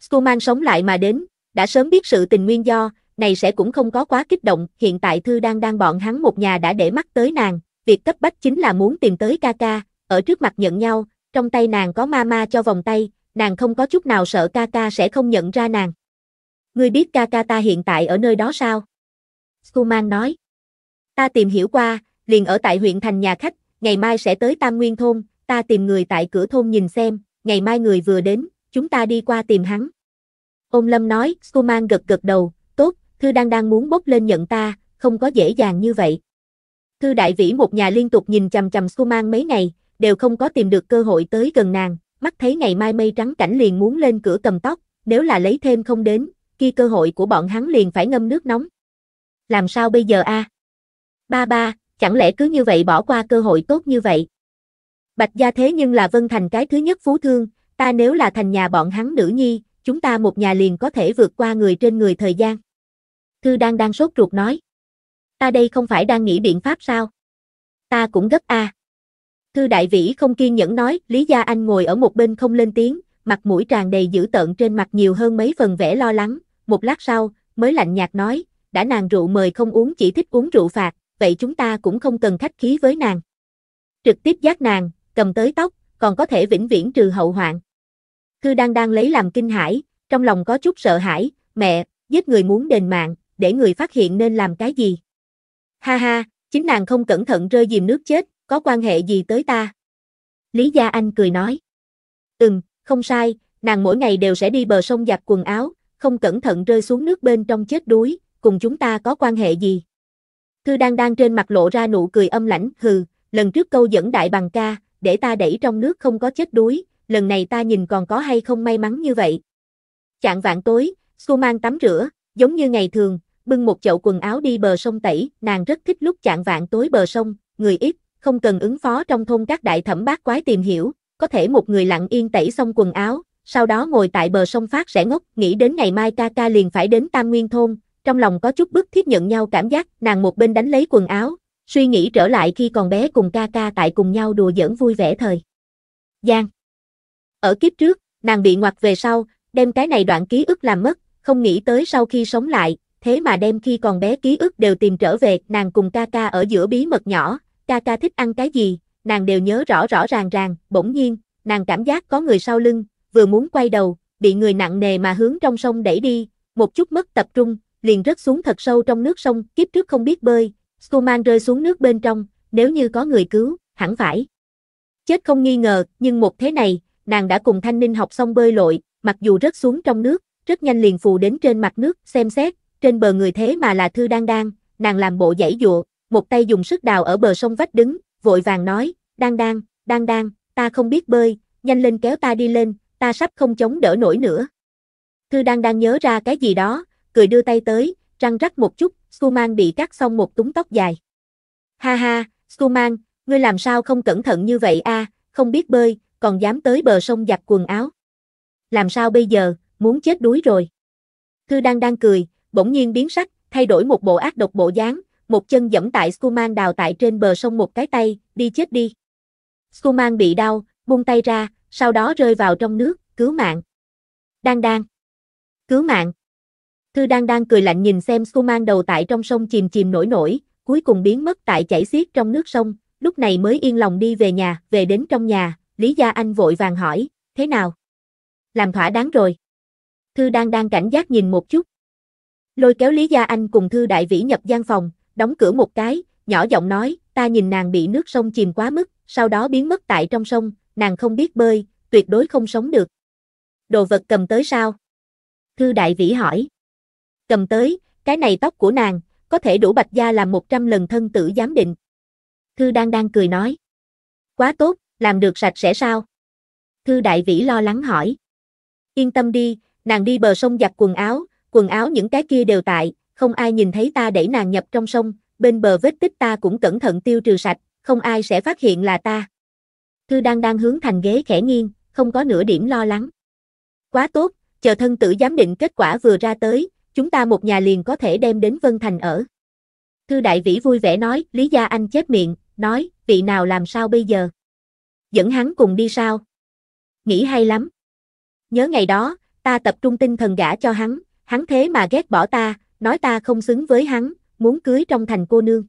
Skuman sống lại mà đến, đã sớm biết sự tình nguyên do, này sẽ cũng không có quá kích động, hiện tại Thư đang đang bọn hắn một nhà đã để mắt tới nàng, việc cấp bách chính là muốn tìm tới ca ca, ở trước mặt nhận nhau, trong tay nàng có ma ma cho vòng tay, nàng không có chút nào sợ ca ca sẽ không nhận ra nàng. Ngươi biết ca ca ta hiện tại ở nơi đó sao? Skuman nói. Ta tìm hiểu qua, liền ở tại huyện thành nhà khách, ngày mai sẽ tới Tam Nguyên Thôn, ta tìm người tại cửa thôn nhìn xem, ngày mai người vừa đến, chúng ta đi qua tìm hắn. Ôn Lâm nói, Skuman gật gật đầu, tốt, Thư đang đang muốn bốc lên nhận ta, không có dễ dàng như vậy. Thư Đại Vĩ một nhà liên tục nhìn chằm chằm Skuman mấy ngày, đều không có tìm được cơ hội tới gần nàng, mắt thấy ngày mai mây trắng cảnh liền muốn lên cửa cầm tóc, nếu là lấy thêm không đến, kia cơ hội của bọn hắn liền phải ngâm nước nóng. Làm sao bây giờ a? À? Ba ba, chẳng lẽ cứ như vậy bỏ qua cơ hội tốt như vậy? Bạch gia thế nhưng là Vân Thành cái thứ nhất phú thương, ta nếu là thành nhà bọn hắn nữ nhi, chúng ta một nhà liền có thể vượt qua người trên người thời gian. Thư đang đang sốt ruột nói. Ta đây không phải đang nghĩ biện pháp sao? Ta cũng gấp a. À. Thư đại vĩ không kiên nhẫn nói, Lý Gia Anh ngồi ở một bên không lên tiếng, mặt mũi tràn đầy dữ tợn trên mặt nhiều hơn mấy phần vẻ lo lắng, một lát sau, mới lạnh nhạt nói, đã nàng rượu mời không uống chỉ thích uống rượu phạt, vậy chúng ta cũng không cần khách khí với nàng. Trực tiếp giác nàng, cầm tới tóc, còn có thể vĩnh viễn trừ hậu hoạn. Thư đang đang lấy làm kinh hãi, trong lòng có chút sợ hãi, mẹ, giết người muốn đền mạng, để người phát hiện nên làm cái gì. Ha ha, chính nàng không cẩn thận rơi dìm nước chết, có quan hệ gì tới ta? Lý Gia Anh cười nói. Ừm, không sai, nàng mỗi ngày đều sẽ đi bờ sông giặt quần áo, không cẩn thận rơi xuống nước bên trong chết đuối, cùng chúng ta có quan hệ gì? Thư đang đang trên mặt lộ ra nụ cười âm lãnh, hừ, lần trước câu dẫn đại bằng ca, để ta đẩy trong nước không có chết đuối, lần này ta nhìn còn có hay không may mắn như vậy. Chạng vạn tối, Su mang tắm rửa, giống như ngày thường, bưng một chậu quần áo đi bờ sông tẩy, nàng rất thích lúc chạng vạn tối bờ sông, người ít, không cần ứng phó trong thôn các đại thẩm bác quái tìm hiểu, có thể một người lặng yên tẩy xong quần áo, sau đó ngồi tại bờ sông phát rẽ ngốc, nghĩ đến ngày mai ca ca liền phải đến Tam Nguyên Thôn, trong lòng có chút bức thiết nhận nhau cảm giác, nàng một bên đánh lấy quần áo, suy nghĩ trở lại khi còn bé cùng ca ca tại cùng nhau đùa giỡn vui vẻ thời. Giang Ở kiếp trước, nàng bị ngoặt về sau, đem cái này đoạn ký ức làm mất, không nghĩ tới sau khi sống lại, thế mà đem khi còn bé ký ức đều tìm trở về, nàng cùng ca ca ở giữa bí mật nhỏ, ca ca thích ăn cái gì, nàng đều nhớ rõ rõ ràng ràng, bỗng nhiên, nàng cảm giác có người sau lưng, vừa muốn quay đầu, bị người nặng nề mà hướng trong sông đẩy đi, một chút mất tập trung, liền rớt xuống thật sâu trong nước sông, kiếp trước không biết bơi, Scoman rơi xuống nước bên trong, nếu như có người cứu, hẳn phải. Chết không nghi ngờ, nhưng một thế này, nàng đã cùng Thanh Ninh học xong bơi lội, mặc dù rớt xuống trong nước, rất nhanh liền phù đến trên mặt nước, xem xét, trên bờ người thế mà là Thư Đan Đan, nàng làm bộ giãy dụa, một tay dùng sức đào ở bờ sông vách đứng, vội vàng nói, Đan Đan, Đan Đan, ta không biết bơi, nhanh lên kéo ta đi lên, ta sắp không chống đỡ nổi nữa. Thư đang đang nhớ ra cái gì đó, cười đưa tay tới, răng rắc một chút, Suman bị cắt xong một túng tóc dài. Ha ha, Suman, ngươi làm sao không cẩn thận như vậy a, không biết bơi, còn dám tới bờ sông giặt quần áo. Làm sao bây giờ, muốn chết đuối rồi. Thư đang đang cười, bỗng nhiên biến sắc, thay đổi một bộ ác độc bộ dáng, một chân dẫm tại Suman đào tại trên bờ sông một cái tay, đi chết đi. Suman bị đau, buông tay ra, sau đó rơi vào trong nước, cứu mạng. Đang đang. Cứu mạng. Thư đang đang cười lạnh nhìn xem Su Skuman đầu tại trong sông chìm chìm nổi nổi, cuối cùng biến mất tại chảy xiết trong nước sông, lúc này mới yên lòng đi về nhà, về đến trong nhà, Lý Gia Anh vội vàng hỏi, thế nào? Làm thỏa đáng rồi. Thư đang đang cảnh giác nhìn một chút. Lôi kéo Lý Gia Anh cùng Thư Đại Vĩ nhập gian phòng, đóng cửa một cái, nhỏ giọng nói, ta nhìn nàng bị nước sông chìm quá mức, sau đó biến mất tại trong sông, nàng không biết bơi, tuyệt đối không sống được. Đồ vật cầm tới sao? Thư đại vĩ hỏi. Cầm tới, cái này tóc của nàng, có thể đủ bạch gia làm 100 lần thân tử giám định. Thư đang đang cười nói. Quá tốt, làm được sạch sẽ sao? Thư đại vĩ lo lắng hỏi. Yên tâm đi, nàng đi bờ sông giặt quần áo, quần áo những cái kia đều tại, không ai nhìn thấy ta đẩy nàng nhập trong sông, bên bờ vết tích ta cũng cẩn thận tiêu trừ sạch, không ai sẽ phát hiện là ta. Thư đang đang hướng thành ghế khẽ nghiêng, không có nửa điểm lo lắng. Quá tốt, chờ thân tử giám định kết quả vừa ra tới, chúng ta một nhà liền có thể đem đến Vân Thành ở. Thư đại vĩ vui vẻ nói, Lý Gia Anh chép miệng, nói, vị nào làm sao bây giờ? Dẫn hắn cùng đi sao? Nghĩ hay lắm. Nhớ ngày đó, ta tập trung tinh thần gả cho hắn, hắn thế mà ghét bỏ ta, nói ta không xứng với hắn, muốn cưới trong thành cô nương.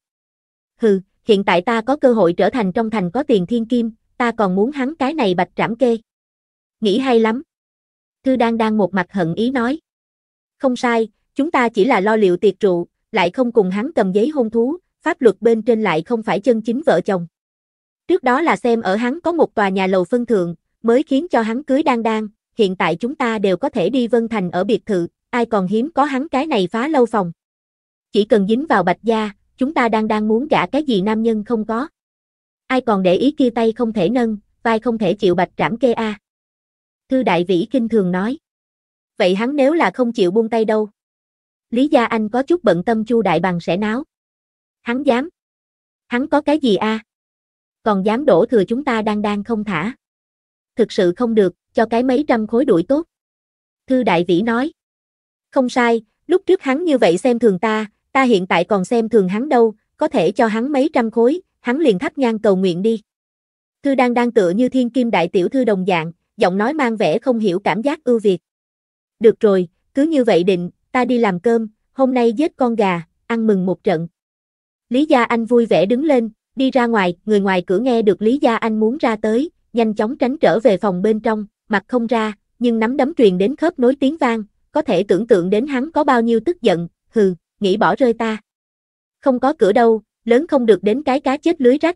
Hừ, hiện tại ta có cơ hội trở thành trong thành có tiền thiên kim, ta còn muốn hắn cái này bạch trảm kê. Nghĩ hay lắm. Thư đang đang một mặt hận ý nói. Không sai, chúng ta chỉ là lo liệu tiệc rượu, lại không cùng hắn cầm giấy hôn thú, pháp luật bên trên lại không phải chân chính vợ chồng. Trước đó là xem ở hắn có một tòa nhà lầu phân thượng, mới khiến cho hắn cưới đang đang, hiện tại chúng ta đều có thể đi Vân Thành ở biệt thự, ai còn hiếm có hắn cái này phá lâu phòng. Chỉ cần dính vào bạch gia, chúng ta đang đang muốn gả cái gì nam nhân không có. Ai còn để ý kia tay không thể nâng, vai không thể chịu bạch trảm kê a. Thư đại vĩ kinh thường nói. Vậy hắn nếu là không chịu buông tay đâu? Lý Gia Anh có chút bận tâm Chu Đại Bằng sẽ náo. Hắn dám. Hắn có cái gì a? Còn dám đổ thừa chúng ta đang đang không thả. Thực sự không được, cho cái mấy trăm khối đuổi tốt. Thư Đại Vĩ nói. Không sai, lúc trước hắn như vậy xem thường ta, ta hiện tại còn xem thường hắn đâu, có thể cho hắn mấy trăm khối, hắn liền thắp nhang cầu nguyện đi. Thư đang đang tựa như thiên kim đại tiểu thư đồng dạng, giọng nói mang vẻ không hiểu cảm giác ưu việt. Được rồi, cứ như vậy định, ta đi làm cơm, hôm nay giết con gà, ăn mừng một trận. Lý Gia Anh vui vẻ đứng lên, đi ra ngoài, người ngoài cửa nghe được Lý Gia Anh muốn ra tới, nhanh chóng tránh trở về phòng bên trong, mặt không ra, nhưng nắm đấm truyền đến khớp nối tiếng vang, có thể tưởng tượng đến hắn có bao nhiêu tức giận, hừ, nghĩ bỏ rơi ta. Không có cửa đâu, lớn không được đến cái cá chết lưới rách.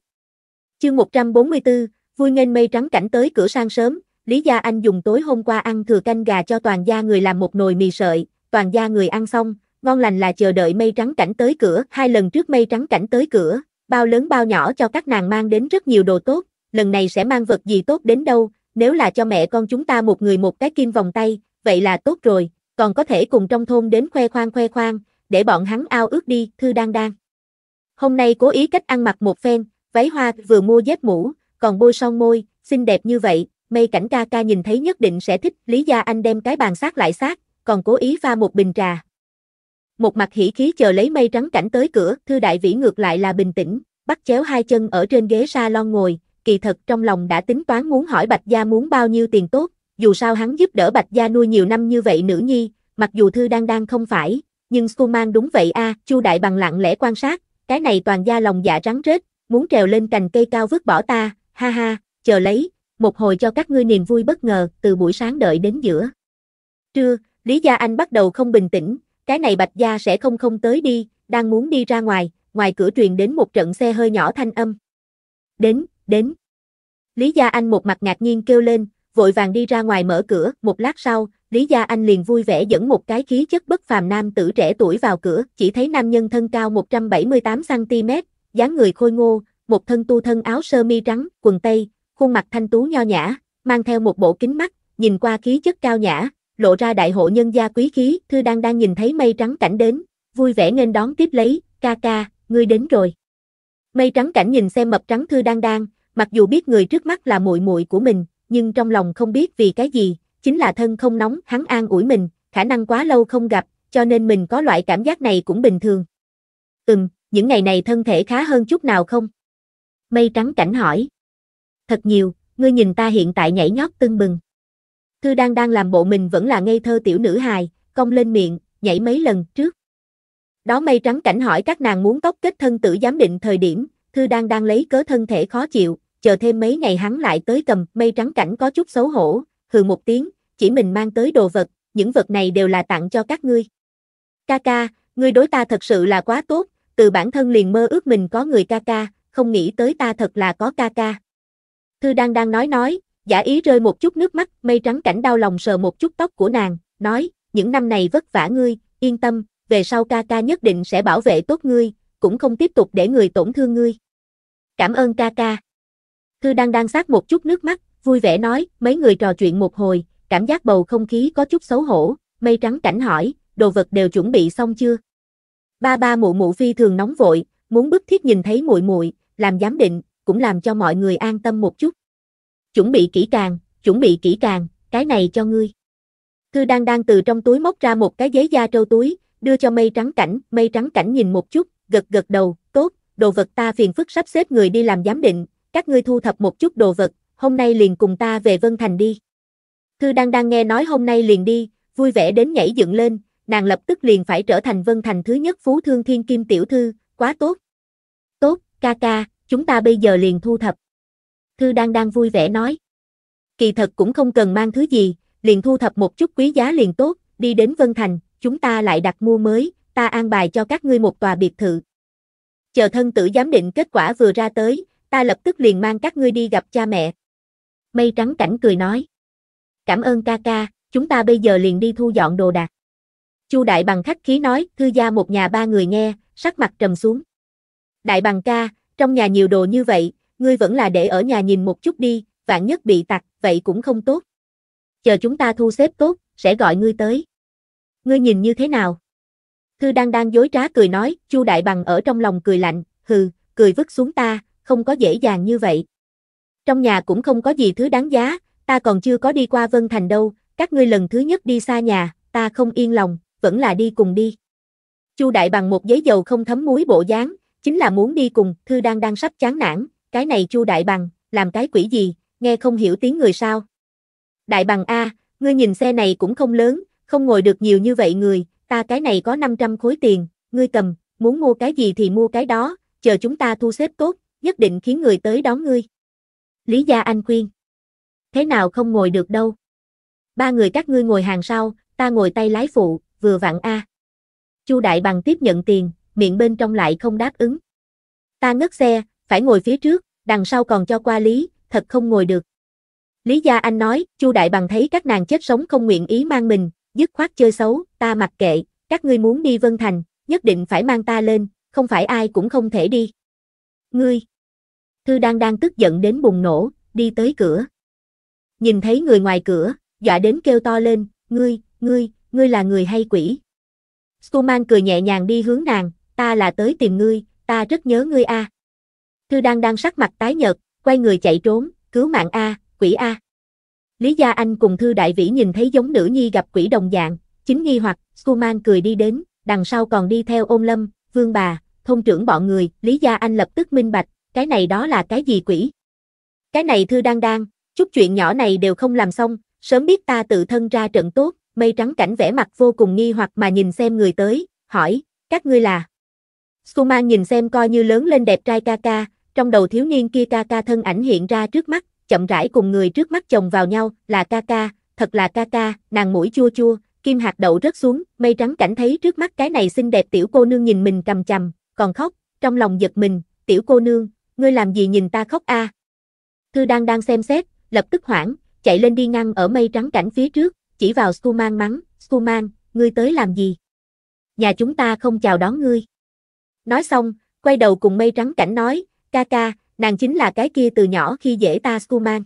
Chương 144, vui nghênh mây trắng cảnh tới cửa sang sớm, Lý Gia Anh dùng tối hôm qua ăn thừa canh gà cho toàn gia người làm một nồi mì sợi, toàn gia người ăn xong, ngon lành là chờ đợi mây trắng cảnh tới cửa, hai lần trước mây trắng cảnh tới cửa, bao lớn bao nhỏ cho các nàng mang đến rất nhiều đồ tốt, lần này sẽ mang vật gì tốt đến đâu, nếu là cho mẹ con chúng ta một người một cái kim vòng tay, vậy là tốt rồi, còn có thể cùng trong thôn đến khoe khoang khoe khoang, để bọn hắn ao ước đi, thư đang đang. Hôm nay cố ý cách ăn mặc một phen, váy hoa vừa mua dép mũ, còn bôi son môi, xinh đẹp như vậy, mây cảnh ca ca nhìn thấy nhất định sẽ thích, Lý Gia Anh đem cái bàn sát lại sát, còn cố ý pha một bình trà. Một mặt hỉ khí chờ lấy mây trắng cảnh tới cửa, thư đại vĩ ngược lại là bình tĩnh, bắt chéo hai chân ở trên ghế salon ngồi, kỳ thật trong lòng đã tính toán muốn hỏi Bạch Gia muốn bao nhiêu tiền tốt, dù sao hắn giúp đỡ Bạch Gia nuôi nhiều năm như vậy nữ nhi, mặc dù thư đang đang không phải, nhưng Skuman đúng vậy a, Chu Đại bằng lặng lẽ quan sát, cái này toàn gia lòng dạ rắn rết, muốn trèo lên cành cây cao vứt bỏ ta, ha ha, chờ lấy, một hồi cho các ngươi niềm vui bất ngờ, từ buổi sáng đợi đến giữa. Trưa, Lý Gia Anh bắt đầu không bình tĩnh, cái này Bạch Gia sẽ không không tới đi, đang muốn đi ra ngoài, ngoài cửa truyền đến một trận xe hơi nhỏ thanh âm. Đến, đến. Lý Gia Anh một mặt ngạc nhiên kêu lên, vội vàng đi ra ngoài mở cửa, một lát sau, Lý Gia Anh liền vui vẻ dẫn một cái khí chất bất phàm nam tử trẻ tuổi vào cửa, chỉ thấy nam nhân thân cao 178cm, dáng người khôi ngô, một thân tu thân áo sơ mi trắng, quần tây, khuôn mặt thanh tú nho nhã, mang theo một bộ kính mắt, nhìn qua khí chất cao nhã, lộ ra đại hộ nhân gia quý khí, thư đang đang nhìn thấy mây trắng cảnh đến, vui vẻ nên đón tiếp lấy, ca ca, ngươi đến rồi. Mây trắng cảnh nhìn xem mập trắng thư đang đang, mặc dù biết người trước mắt là muội muội của mình, nhưng trong lòng không biết vì cái gì, chính là thân không nóng, hắn an ủi mình, khả năng quá lâu không gặp, cho nên mình có loại cảm giác này cũng bình thường. Ừm, những ngày này thân thể khá hơn chút nào không? Mây trắng cảnh hỏi. Thật nhiều, ngươi nhìn ta hiện tại nhảy nhót tưng bừng. Thư đang đang làm bộ mình vẫn là ngây thơ tiểu nữ hài, cong lên miệng, nhảy mấy lần trước. Đó mây trắng cảnh hỏi các nàng muốn tóc kết thân tử giám định thời điểm, Thư đang đang lấy cớ thân thể khó chịu, chờ thêm mấy ngày hắn lại tới cầm, mây trắng cảnh có chút xấu hổ, hừ một tiếng, chỉ mình mang tới đồ vật, những vật này đều là tặng cho các ngươi. Ca ca, ngươi đối ta thật sự là quá tốt, từ bản thân liền mơ ước mình có người ca ca, không nghĩ tới ta thật là có ca ca. Thư đang đang nói nói, giả ý rơi một chút nước mắt, mây trắng cảnh đau lòng sờ một chút tóc của nàng, nói, những năm này vất vả ngươi, yên tâm, về sau ca ca nhất định sẽ bảo vệ tốt ngươi, cũng không tiếp tục để người tổn thương ngươi. Cảm ơn ca ca. Thư đang đang sát một chút nước mắt, vui vẻ nói, mấy người trò chuyện một hồi, cảm giác bầu không khí có chút xấu hổ, mây trắng cảnh hỏi, đồ vật đều chuẩn bị xong chưa? Ba ba mụ mụ phi thường nóng vội, muốn bức thiết nhìn thấy muội muội, làm giám định, cũng làm cho mọi người an tâm một chút. Chuẩn bị kỹ càng, chuẩn bị kỹ càng, cái này cho ngươi. Thư đang đang từ trong túi móc ra một cái giấy da trâu túi, đưa cho mây trắng cảnh, mây trắng cảnh nhìn một chút, gật gật đầu, tốt, đồ vật ta phiền phức sắp xếp người đi làm giám định, các ngươi thu thập một chút đồ vật, hôm nay liền cùng ta về Vân Thành đi. Thư đăng đang nghe nói hôm nay liền đi, vui vẻ đến nhảy dựng lên, nàng lập tức liền phải trở thành Vân Thành thứ nhất phú thương thiên kim tiểu thư, quá tốt. Tốt, ca ca, chúng ta bây giờ liền thu thập. Thư đăng đang vui vẻ nói. Kỳ thật cũng không cần mang thứ gì, liền thu thập một chút quý giá liền tốt, đi đến Vân Thành, chúng ta lại đặt mua mới, ta an bài cho các ngươi một tòa biệt thự. Chờ thân tử giám định kết quả vừa ra tới, ta lập tức liền mang các ngươi đi gặp cha mẹ. Mây trắng cảnh cười nói. Cảm ơn ca ca, chúng ta bây giờ liền đi thu dọn đồ đạc. Chu Đại Bằng khách khí nói, thư gia một nhà ba người nghe, sắc mặt trầm xuống. Đại Bằng ca, trong nhà nhiều đồ như vậy, ngươi vẫn là để ở nhà nhìn một chút đi, vạn nhất bị tặc, vậy cũng không tốt. Chờ chúng ta thu xếp tốt, sẽ gọi ngươi tới. Ngươi nhìn như thế nào? Thư đang đang dối trá cười nói, Chu Đại Bằng ở trong lòng cười lạnh, hừ, cười vứt xuống ta, không có dễ dàng như vậy. Trong nhà cũng không có gì thứ đáng giá, ta còn chưa có đi qua Vân Thành đâu, các ngươi lần thứ nhất đi xa nhà, ta không yên lòng, vẫn là đi cùng đi. Chu Đại bằng một giấy dầu không thấm muối bộ dáng, chính là muốn đi cùng, Thư đang đang sắp chán nản, cái này Chu Đại bằng, làm cái quỷ gì, nghe không hiểu tiếng người sao. Đại bằng A, ngươi nhìn xe này cũng không lớn, không ngồi được nhiều như vậy người, ta cái này có 500 khối tiền, ngươi cầm, muốn mua cái gì thì mua cái đó, chờ chúng ta thu xếp tốt, nhất định khiến người tới đón ngươi. Lý Gia Anh khuyên. Thế nào không ngồi được đâu. Ba người các ngươi ngồi hàng sau, ta ngồi tay lái phụ, vừa vặn a. Chu Đại Bằng tiếp nhận tiền, miệng bên trong lại không đáp ứng. Ta ngất xe, phải ngồi phía trước, đằng sau còn cho qua lý, thật không ngồi được. Lý Gia Anh nói, Chu Đại Bằng thấy các nàng chết sống không nguyện ý mang mình, dứt khoát chơi xấu, ta mặc kệ, các ngươi muốn đi Vân Thành, nhất định phải mang ta lên, không phải ai cũng không thể đi. Ngươi Thư Đan Đan tức giận đến bùng nổ, đi tới cửa. Nhìn thấy người ngoài cửa, dọa đến kêu to lên, ngươi, ngươi, ngươi là người hay quỷ. Skuman cười nhẹ nhàng đi hướng nàng, ta là tới tìm ngươi, ta rất nhớ ngươi a. Thư Đan Đan sắc mặt tái nhợt, quay người chạy trốn, cứu mạng a, quỷ a. Lý Gia Anh cùng Thư Đại Vĩ nhìn thấy giống nữ nhi gặp quỷ đồng dạng, chính nghi hoặc, Skuman cười đi đến, đằng sau còn đi theo ôn lâm, vương bà, thông trưởng bọn người, Lý Gia Anh lập tức minh bạch, cái này đó là cái gì quỷ? Cái này thư đang đang, chút chuyện nhỏ này đều không làm xong, sớm biết ta tự thân ra trận tốt, mây trắng cảnh vẻ mặt vô cùng nghi hoặc mà nhìn xem người tới, hỏi, các ngươi là? Suman nhìn xem coi như lớn lên đẹp trai ca ca, trong đầu thiếu niên kia ca ca thân ảnh hiện ra trước mắt, chậm rãi cùng người trước mắt chồng vào nhau, là ca ca, thật là ca ca, nàng mũi chua chua, kim hạt đậu rớt xuống, mây trắng cảnh thấy trước mắt cái này xinh đẹp tiểu cô nương nhìn mình cầm chằm, còn khóc, trong lòng giật mình, tiểu cô nương, ngươi làm gì nhìn ta khóc a? À? Thư đang đang xem xét, lập tức hoảng, chạy lên đi ngăn ở mây trắng cảnh phía trước, chỉ vào Skuman mắng, Skuman, ngươi tới làm gì? Nhà chúng ta không chào đón ngươi. Nói xong, quay đầu cùng mây trắng cảnh nói, ca ca, nàng chính là cái kia từ nhỏ khi dễ ta Skuman.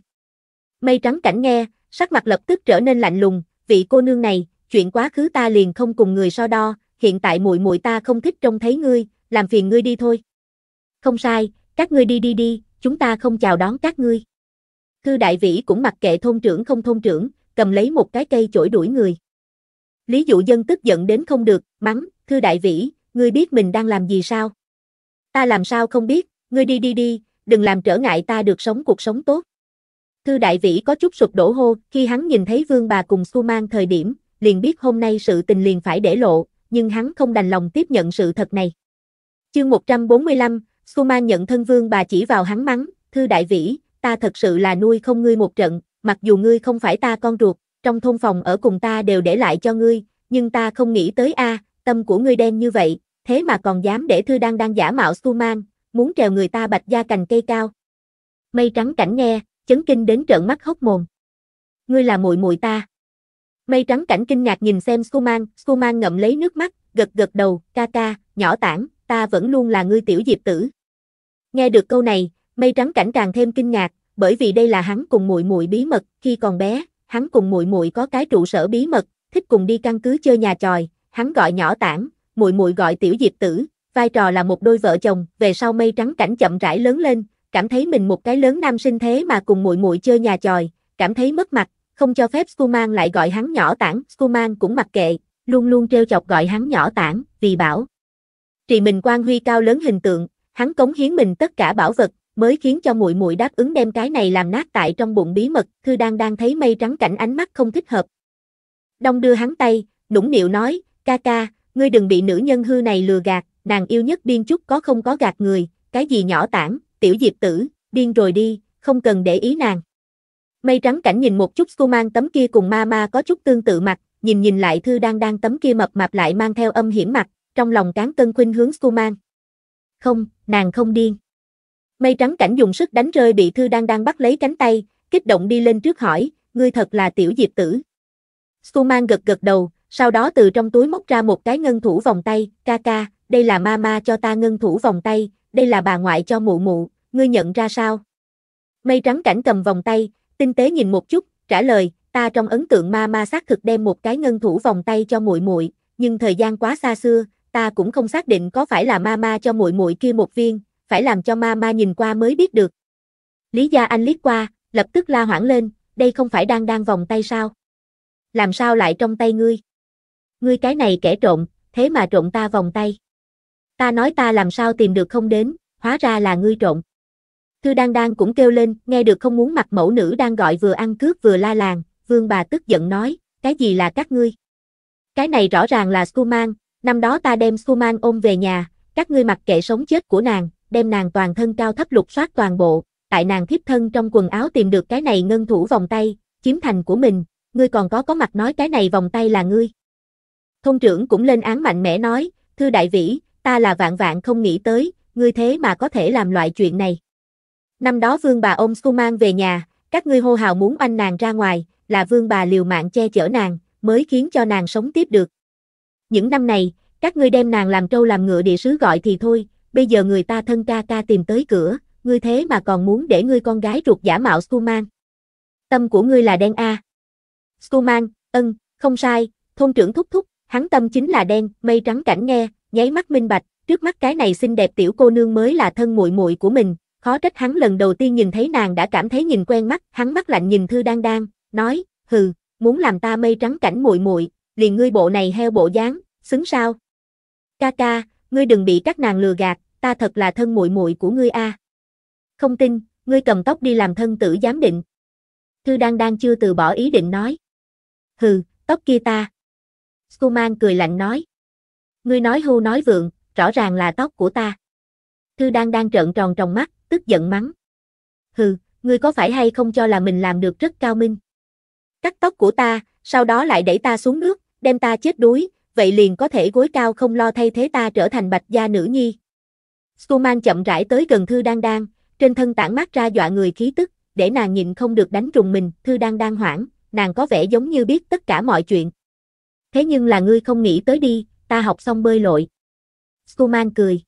Mây trắng cảnh nghe, sắc mặt lập tức trở nên lạnh lùng, vị cô nương này, chuyện quá khứ ta liền không cùng người so đo, hiện tại muội muội ta không thích trông thấy ngươi, làm phiền ngươi đi thôi. Không sai, các ngươi đi đi đi, chúng ta không chào đón các ngươi. thư đại vĩ cũng mặc kệ thôn trưởng không thôn trưởng, cầm lấy một cái cây chổi đuổi người. Lý dụ dân tức giận đến không được, mắng, thư đại vĩ, ngươi biết mình đang làm gì sao? Ta làm sao không biết, ngươi đi đi đi, đừng làm trở ngại ta được sống cuộc sống tốt. thư đại vĩ có chút sụp đổ hô, khi hắn nhìn thấy vương bà cùng su mang thời điểm, liền biết hôm nay sự tình liền phải để lộ, nhưng hắn không đành lòng tiếp nhận sự thật này. Chương 145, Suman nhận thân vương bà chỉ vào hắn mắng, thư đại vĩ, ta thật sự là nuôi không ngươi một trận, mặc dù ngươi không phải ta con ruột, trong thôn phòng ở cùng ta đều để lại cho ngươi, nhưng ta không nghĩ tới a, à, tâm của ngươi đen như vậy, thế mà còn dám để thư đang đang giả mạo Suman, muốn trèo người ta bạch da cành cây cao. Mây trắng cảnh nghe, chấn kinh đến trợn mắt hốc mồm. Ngươi là muội muội ta. Mây trắng cảnh kinh ngạc nhìn xem Suman, Suman ngậm lấy nước mắt, gật gật đầu, ca ca, nhỏ tảng, ta vẫn luôn là ngươi tiểu diệp tử. Nghe được câu này, mây trắng cảnh càng thêm kinh ngạc, bởi vì đây là hắn cùng muội muội bí mật, khi còn bé, hắn cùng muội muội có cái trụ sở bí mật, thích cùng đi căn cứ chơi nhà tròi, hắn gọi nhỏ tản, muội muội gọi tiểu diệp tử, vai trò là một đôi vợ chồng, về sau mây trắng cảnh chậm rãi lớn lên, cảm thấy mình một cái lớn nam sinh thế mà cùng muội muội chơi nhà tròi, cảm thấy mất mặt, không cho phép Skuman lại gọi hắn nhỏ tản, Skuman cũng mặc kệ, luôn luôn treo chọc gọi hắn nhỏ tản, vì bảo trì mình quan huy cao lớn hình tượng, Hắn cống hiến mình tất cả bảo vật, mới khiến cho muội muội đáp ứng đem cái này làm nát tại trong bụng bí mật, Thư đang đang thấy mây trắng cảnh ánh mắt không thích hợp. Đông đưa hắn tay, nũng nịu nói, ca ca, ngươi đừng bị nữ nhân hư này lừa gạt, nàng yêu nhất điên chút có không có gạt người, cái gì nhỏ tản, tiểu diệp tử, điên rồi đi, không cần để ý nàng. Mây trắng cảnh nhìn một chút cô mang tấm kia cùng ma ma có chút tương tự mặt, nhìn nhìn lại thư đang đang tấm kia mập mạp lại mang theo âm hiểm mặt, trong lòng cán cân khuynh hướng cô mang. Không, nàng không điên. Mây trắng cảnh dùng sức đánh rơi bị Thư đang đang bắt lấy cánh tay, kích động đi lên trước hỏi, ngươi thật là tiểu diệp tử. Su Suman gật gật đầu, sau đó từ trong túi móc ra một cái ngân thủ vòng tay, ca ca, đây là mama cho ta ngân thủ vòng tay, đây là bà ngoại cho mụ mụ, ngươi nhận ra sao? Mây trắng cảnh cầm vòng tay, tinh tế nhìn một chút, trả lời, ta trong ấn tượng Mama xác thực đem một cái ngân thủ vòng tay cho muội muội, nhưng thời gian quá xa xưa, ta cũng không xác định có phải là mama cho muội muội kia một viên, phải làm cho mama nhìn qua mới biết được. Lý Gia Anh liếc qua, lập tức la hoảng lên, đây không phải đang đang vòng tay sao? Làm sao lại trong tay ngươi? Ngươi cái này kẻ trộn, thế mà trộn ta vòng tay. Ta nói ta làm sao tìm được không đến, hóa ra là ngươi trộn. Thư Đan Đan cũng kêu lên, nghe được không muốn mặt mẫu nữ đang gọi vừa ăn cướp vừa la làng, vương bà tức giận nói, cái gì là các ngươi? Cái này rõ ràng là Skuman, Năm đó ta đem Suman ôm về nhà, các ngươi mặc kệ sống chết của nàng, đem nàng toàn thân cao thấp lục soát toàn bộ, tại nàng thiếp thân trong quần áo tìm được cái này ngân thủ vòng tay, chiếm thành của mình, ngươi còn có có mặt nói cái này vòng tay là ngươi. Thông trưởng cũng lên án mạnh mẽ nói, thư đại vĩ, ta là vạn vạn không nghĩ tới, ngươi thế mà có thể làm loại chuyện này. Năm đó vương bà ôm Suman về nhà, các ngươi hô hào muốn anh nàng ra ngoài, là vương bà liều mạng che chở nàng, mới khiến cho nàng sống tiếp được, những năm này, các ngươi đem nàng làm trâu làm ngựa địa sứ gọi thì thôi, bây giờ người ta thân ca ca tìm tới cửa, ngươi thế mà còn muốn để ngươi con gái ruột giả mạo Suman. Tâm của ngươi là đen a. Suman, ân, không sai, thôn trưởng thúc thúc, hắn tâm chính là đen, mây trắng cảnh nghe, nháy mắt minh bạch, trước mắt cái này xinh đẹp tiểu cô nương mới là thân muội muội của mình, khó trách hắn lần đầu tiên nhìn thấy nàng đã cảm thấy nhìn quen mắt, hắn mắt lạnh nhìn Thư đang đang, nói, hừ, muốn làm ta mây trắng cảnh muội muội, liền ngươi bộ này heo bộ dáng, xứng sao? Ca ca, ngươi đừng bị các nàng lừa gạt, ta thật là thân muội muội của ngươi a. À. Không tin, ngươi cầm tóc đi làm thân tử giám định. Thư đang đang chưa từ bỏ ý định nói. Hừ, tóc kia ta. Skuman cười lạnh nói. Ngươi nói hưu nói vượng, rõ ràng là tóc của ta. Thư đang đang trợn tròn trong mắt, tức giận mắng. Hừ, ngươi có phải hay không cho là mình làm được rất cao minh? Cắt tóc của ta, sau đó lại đẩy ta xuống nước, đem ta chết đuối, vậy liền có thể gối cao không lo thay thế ta trở thành bạch gia nữ nhi. Skuman chậm rãi tới gần Thư Đan Đan, trên thân tản mát ra dọa người khí tức, để nàng nhịn không được đánh trùng mình, Thư Đan Đan hoảng, nàng có vẻ giống như biết tất cả mọi chuyện. Thế nhưng là ngươi không nghĩ tới đi, ta học xong bơi lội. Skuman cười.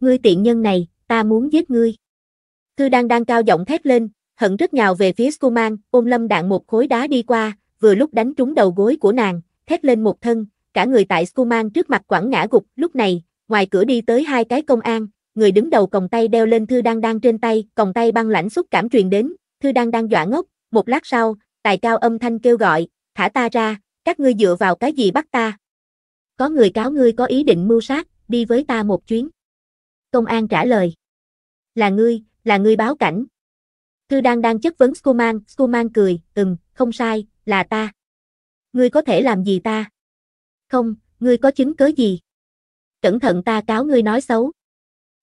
Ngươi tiện nhân này, ta muốn giết ngươi. Thư Đan Đan cao giọng thét lên, hận rất nhào về phía Skuman, ôm lâm đạn một khối đá đi qua, vừa lúc đánh trúng đầu gối của nàng, thét lên một thân, cả người tại Skuman trước mặt quẳng ngã gục, lúc này, ngoài cửa đi tới hai cái công an, người đứng đầu còng tay đeo lên thư đang đang trên tay, còng tay băng lãnh xúc cảm truyền đến, thư đang đang dọa ngốc, một lát sau, tài cao âm thanh kêu gọi, thả ta ra, các ngươi dựa vào cái gì bắt ta? Có người cáo ngươi có ý định mưu sát, đi với ta một chuyến. Công an trả lời. Là ngươi, là ngươi báo cảnh. Thư đang đang chất vấn Skuman, Skuman cười, ừm, không sai, là ta ngươi có thể làm gì ta? Không, ngươi có chứng cớ gì? Cẩn thận ta cáo ngươi nói xấu.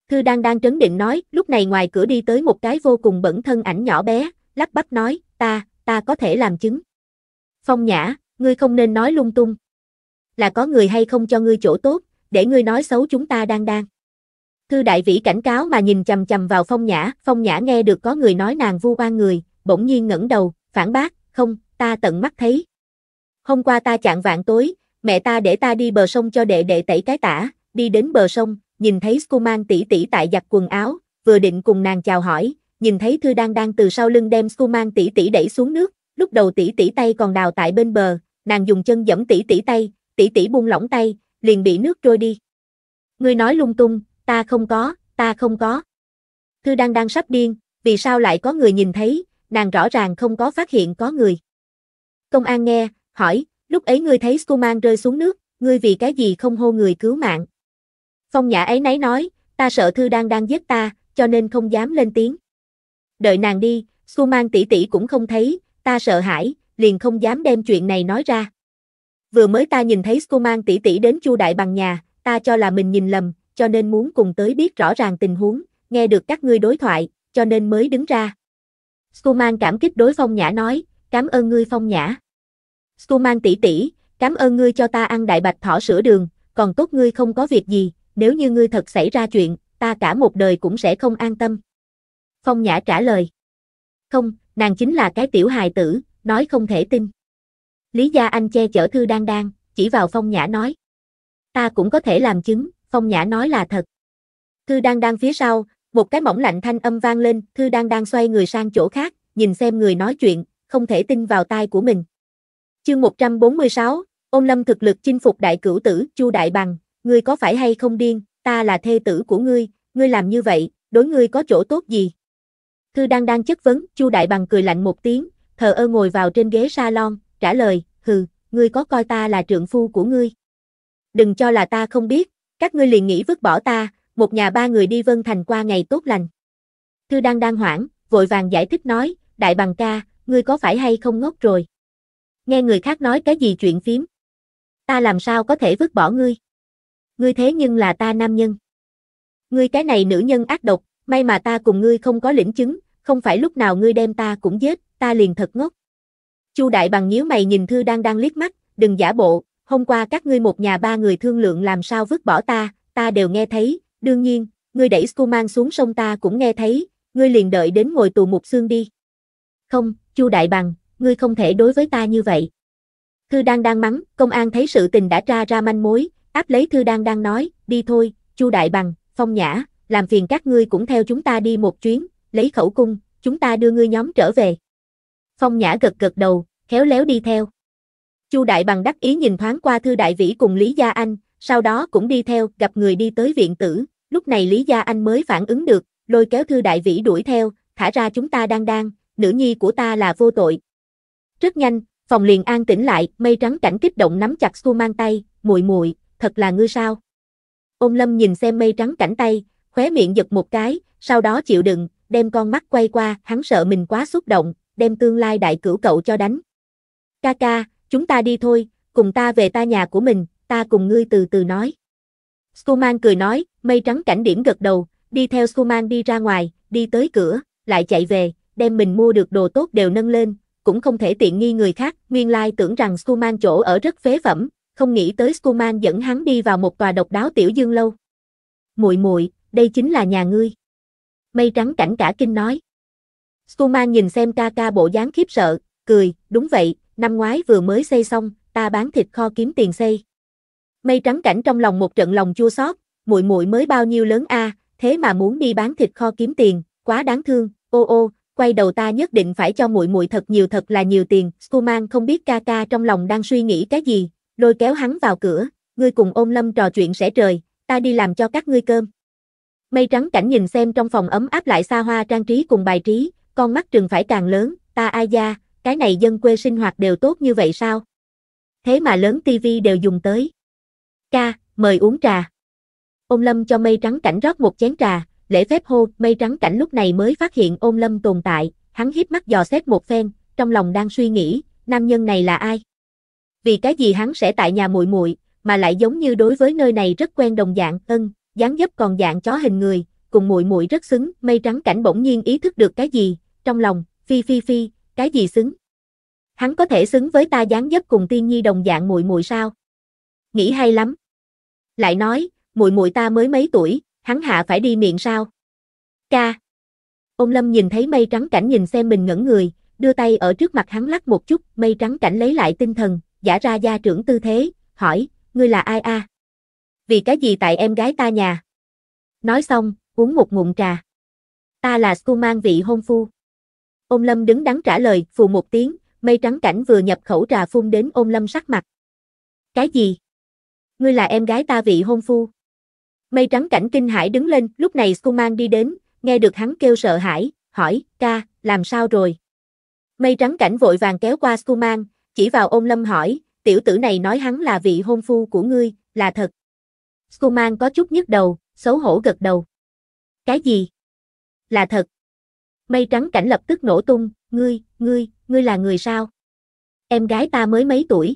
Thư đang đang trấn định nói, lúc này ngoài cửa đi tới một cái vô cùng bẩn thân ảnh nhỏ bé, lắp bắp nói, ta, ta có thể làm chứng. Phong nhã, ngươi không nên nói lung tung. Là có người hay không cho ngươi chỗ tốt, để ngươi nói xấu chúng ta đang đang. Thư đại vĩ cảnh cáo mà nhìn chầm chầm vào phong nhã, phong nhã nghe được có người nói nàng vu oan người, bỗng nhiên ngẩng đầu, phản bác, không, ta tận mắt thấy, Hôm qua ta chạng vạn tối, mẹ ta để ta đi bờ sông cho đệ đệ tẩy cái tả, đi đến bờ sông, nhìn thấy Skuman tỷ tỷ tại giặt quần áo, vừa định cùng nàng chào hỏi, nhìn thấy Thư đang đang từ sau lưng đem Skuman tỷ tỷ đẩy xuống nước, lúc đầu tỷ tỷ tay còn đào tại bên bờ, nàng dùng chân dẫm tỷ tỷ tay, tỷ tỷ buông lỏng tay, liền bị nước trôi đi. Ngươi nói lung tung, ta không có, ta không có. Thư đang đang sắp điên, vì sao lại có người nhìn thấy, nàng rõ ràng không có phát hiện có người. Công an nghe, hỏi, lúc ấy ngươi thấy Skuman rơi xuống nước, ngươi vì cái gì không hô người cứu mạng? Phong Nhã ấy nấy nói, ta sợ Thư đang đang giết ta, cho nên không dám lên tiếng. Đợi nàng đi, Skuman tỷ tỷ cũng không thấy, ta sợ hãi, liền không dám đem chuyện này nói ra. Vừa mới ta nhìn thấy Skuman tỷ tỷ đến Chu Đại bằng nhà, ta cho là mình nhìn lầm, cho nên muốn cùng tới biết rõ ràng tình huống, nghe được các ngươi đối thoại, cho nên mới đứng ra. Skuman cảm kích đối Phong Nhã nói, cảm ơn ngươi Phong Nhã. Skuman tỷ tỷ, cảm ơn ngươi cho ta ăn đại bạch thỏ sữa đường, còn tốt ngươi không có việc gì, nếu như ngươi thật xảy ra chuyện, ta cả một đời cũng sẽ không an tâm. Phong Nhã trả lời. Không, nàng chính là cái tiểu hài tử, nói không thể tin. Lý Gia Anh che chở Thư Đan Đan, chỉ vào Phong Nhã nói. Ta cũng có thể làm chứng, Phong Nhã nói là thật. Thư Đan Đan phía sau, một cái mỏng lạnh thanh âm vang lên, Thư Đan Đan xoay người sang chỗ khác, nhìn xem người nói chuyện, không thể tin vào tai của mình. Chương 146, ôn lâm thực lực chinh phục đại cửu tử, chu đại bằng, ngươi có phải hay không điên, ta là thê tử của ngươi, ngươi làm như vậy, đối ngươi có chỗ tốt gì? Thư đang đang chất vấn, chu đại bằng cười lạnh một tiếng, thờ ơ ngồi vào trên ghế salon, trả lời, hừ, ngươi có coi ta là trượng phu của ngươi. Đừng cho là ta không biết, các ngươi liền nghĩ vứt bỏ ta, một nhà ba người đi vân thành qua ngày tốt lành. Thư đang đang hoảng, vội vàng giải thích nói, đại bằng ca, ngươi có phải hay không ngốc rồi nghe người khác nói cái gì chuyện phím. Ta làm sao có thể vứt bỏ ngươi? Ngươi thế nhưng là ta nam nhân. Ngươi cái này nữ nhân ác độc, may mà ta cùng ngươi không có lĩnh chứng, không phải lúc nào ngươi đem ta cũng giết, ta liền thật ngốc. Chu Đại Bằng nhíu mày nhìn Thư đang đang liếc mắt, đừng giả bộ, hôm qua các ngươi một nhà ba người thương lượng làm sao vứt bỏ ta, ta đều nghe thấy, đương nhiên, ngươi đẩy mang xuống sông ta cũng nghe thấy, ngươi liền đợi đến ngồi tù mục xương đi. Không, Chu Đại Bằng, ngươi không thể đối với ta như vậy. Thư đang đang mắng, công an thấy sự tình đã tra ra manh mối, áp lấy Thư đang đang nói, đi thôi, Chu Đại Bằng, Phong Nhã, làm phiền các ngươi cũng theo chúng ta đi một chuyến, lấy khẩu cung, chúng ta đưa ngươi nhóm trở về. Phong Nhã gật gật đầu, khéo léo đi theo. Chu Đại Bằng đắc ý nhìn thoáng qua Thư Đại Vĩ cùng Lý Gia Anh, sau đó cũng đi theo, gặp người đi tới viện tử, lúc này Lý Gia Anh mới phản ứng được, lôi kéo Thư Đại Vĩ đuổi theo, thả ra chúng ta đang đang, nữ nhi của ta là vô tội, rất nhanh, phòng liền an tĩnh lại, mây trắng cảnh kích động nắm chặt xu mang tay, muội muội, thật là ngươi sao? Ôn Lâm nhìn xem mây trắng cảnh tay, khóe miệng giật một cái, sau đó chịu đựng, đem con mắt quay qua, hắn sợ mình quá xúc động, đem tương lai đại cửu cậu cho đánh. Ca ca, chúng ta đi thôi, cùng ta về ta nhà của mình, ta cùng ngươi từ từ nói. Suman cười nói, mây trắng cảnh điểm gật đầu, đi theo Suman đi ra ngoài, đi tới cửa, lại chạy về, đem mình mua được đồ tốt đều nâng lên, cũng không thể tiện nghi người khác, nguyên lai tưởng rằng Skuman chỗ ở rất phế phẩm, không nghĩ tới Skuman dẫn hắn đi vào một tòa độc đáo tiểu dương lâu. Muội muội, đây chính là nhà ngươi. Mây trắng cảnh cả kinh nói. Skuman nhìn xem ca ca bộ dáng khiếp sợ, cười, đúng vậy, năm ngoái vừa mới xây xong, ta bán thịt kho kiếm tiền xây. Mây trắng cảnh trong lòng một trận lòng chua xót, muội muội mới bao nhiêu lớn a, thế mà muốn đi bán thịt kho kiếm tiền, quá đáng thương, ô ô, quay đầu ta nhất định phải cho muội muội thật nhiều thật là nhiều tiền. Skuman không biết ca ca trong lòng đang suy nghĩ cái gì, lôi kéo hắn vào cửa, ngươi cùng ôm lâm trò chuyện sẽ trời, ta đi làm cho các ngươi cơm. Mây trắng cảnh nhìn xem trong phòng ấm áp lại xa hoa trang trí cùng bài trí, con mắt trừng phải càng lớn, ta ai da, cái này dân quê sinh hoạt đều tốt như vậy sao? Thế mà lớn tivi đều dùng tới. Ca, mời uống trà. Ôm Lâm cho mây trắng cảnh rót một chén trà, lễ phép hô, mây trắng cảnh lúc này mới phát hiện ôn lâm tồn tại, hắn hiếp mắt dò xét một phen, trong lòng đang suy nghĩ, nam nhân này là ai? Vì cái gì hắn sẽ tại nhà muội muội mà lại giống như đối với nơi này rất quen đồng dạng, ân, dáng dấp còn dạng chó hình người, cùng muội muội rất xứng, mây trắng cảnh bỗng nhiên ý thức được cái gì, trong lòng, phi phi phi, cái gì xứng? Hắn có thể xứng với ta dáng dấp cùng tiên nhi đồng dạng muội muội sao? Nghĩ hay lắm. Lại nói, muội muội ta mới mấy tuổi, hắn hạ phải đi miệng sao? Ca. Ông Lâm nhìn thấy mây trắng cảnh nhìn xem mình ngẩn người, đưa tay ở trước mặt hắn lắc một chút, mây trắng cảnh lấy lại tinh thần, giả ra gia trưởng tư thế, hỏi, ngươi là ai a? À? Vì cái gì tại em gái ta nhà? Nói xong, uống một ngụm trà. Ta là Sku mang vị hôn phu. Ôn Lâm đứng đắn trả lời, phù một tiếng, mây trắng cảnh vừa nhập khẩu trà phun đến Ôn Lâm sắc mặt. Cái gì? Ngươi là em gái ta vị hôn phu. Mây trắng cảnh kinh hải đứng lên, lúc này Skuman đi đến, nghe được hắn kêu sợ hãi, hỏi, ca, làm sao rồi? Mây trắng cảnh vội vàng kéo qua Skuman, chỉ vào ôn lâm hỏi, tiểu tử này nói hắn là vị hôn phu của ngươi, là thật. Skuman có chút nhức đầu, xấu hổ gật đầu. Cái gì? Là thật. Mây trắng cảnh lập tức nổ tung, ngươi, ngươi, ngươi là người sao? Em gái ta mới mấy tuổi?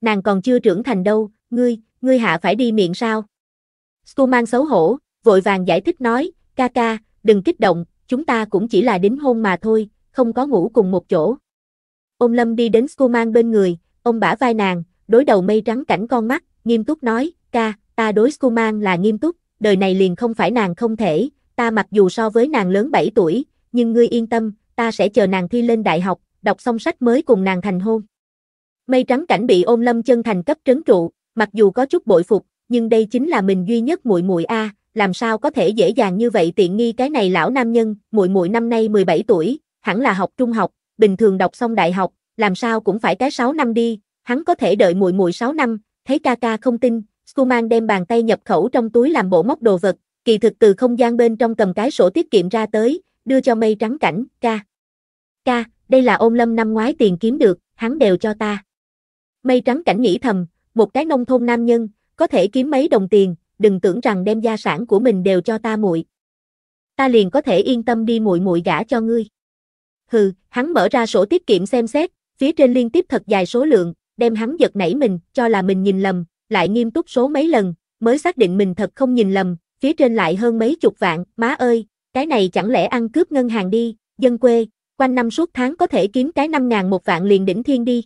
Nàng còn chưa trưởng thành đâu, ngươi, ngươi hạ phải đi miệng sao? Skuman xấu hổ, vội vàng giải thích nói, ca ca, đừng kích động, chúng ta cũng chỉ là đính hôn mà thôi, không có ngủ cùng một chỗ. Ông Lâm đi đến Skuman bên người, ông bả vai nàng, đối đầu mây trắng cảnh con mắt, nghiêm túc nói, ca, ta đối Skuman là nghiêm túc, đời này liền không phải nàng không thể, ta mặc dù so với nàng lớn 7 tuổi, nhưng ngươi yên tâm, ta sẽ chờ nàng thi lên đại học, đọc xong sách mới cùng nàng thành hôn. Mây trắng cảnh bị ôn lâm chân thành cấp trấn trụ, mặc dù có chút bội phục, nhưng đây chính là mình duy nhất muội muội a, làm sao có thể dễ dàng như vậy tiện nghi cái này lão nam nhân, muội muội năm nay 17 tuổi, hẳn là học trung học, bình thường đọc xong đại học, làm sao cũng phải cái 6 năm đi, hắn có thể đợi muội muội 6 năm, thấy ca ca không tin, Skuman đem bàn tay nhập khẩu trong túi làm bộ móc đồ vật, kỳ thực từ không gian bên trong cầm cái sổ tiết kiệm ra tới, đưa cho mây trắng cảnh, ca. Ca, đây là ôn lâm năm ngoái tiền kiếm được, hắn đều cho ta. Mây trắng cảnh nghĩ thầm, một cái nông thôn nam nhân, có thể kiếm mấy đồng tiền, đừng tưởng rằng đem gia sản của mình đều cho ta muội. Ta liền có thể yên tâm đi muội muội gả cho ngươi. Hừ, hắn mở ra sổ tiết kiệm xem xét, phía trên liên tiếp thật dài số lượng, đem hắn giật nảy mình, cho là mình nhìn lầm, lại nghiêm túc số mấy lần, mới xác định mình thật không nhìn lầm, phía trên lại hơn mấy chục vạn, má ơi, cái này chẳng lẽ ăn cướp ngân hàng đi, dân quê, quanh năm suốt tháng có thể kiếm cái năm ngàn một vạn liền đỉnh thiên đi.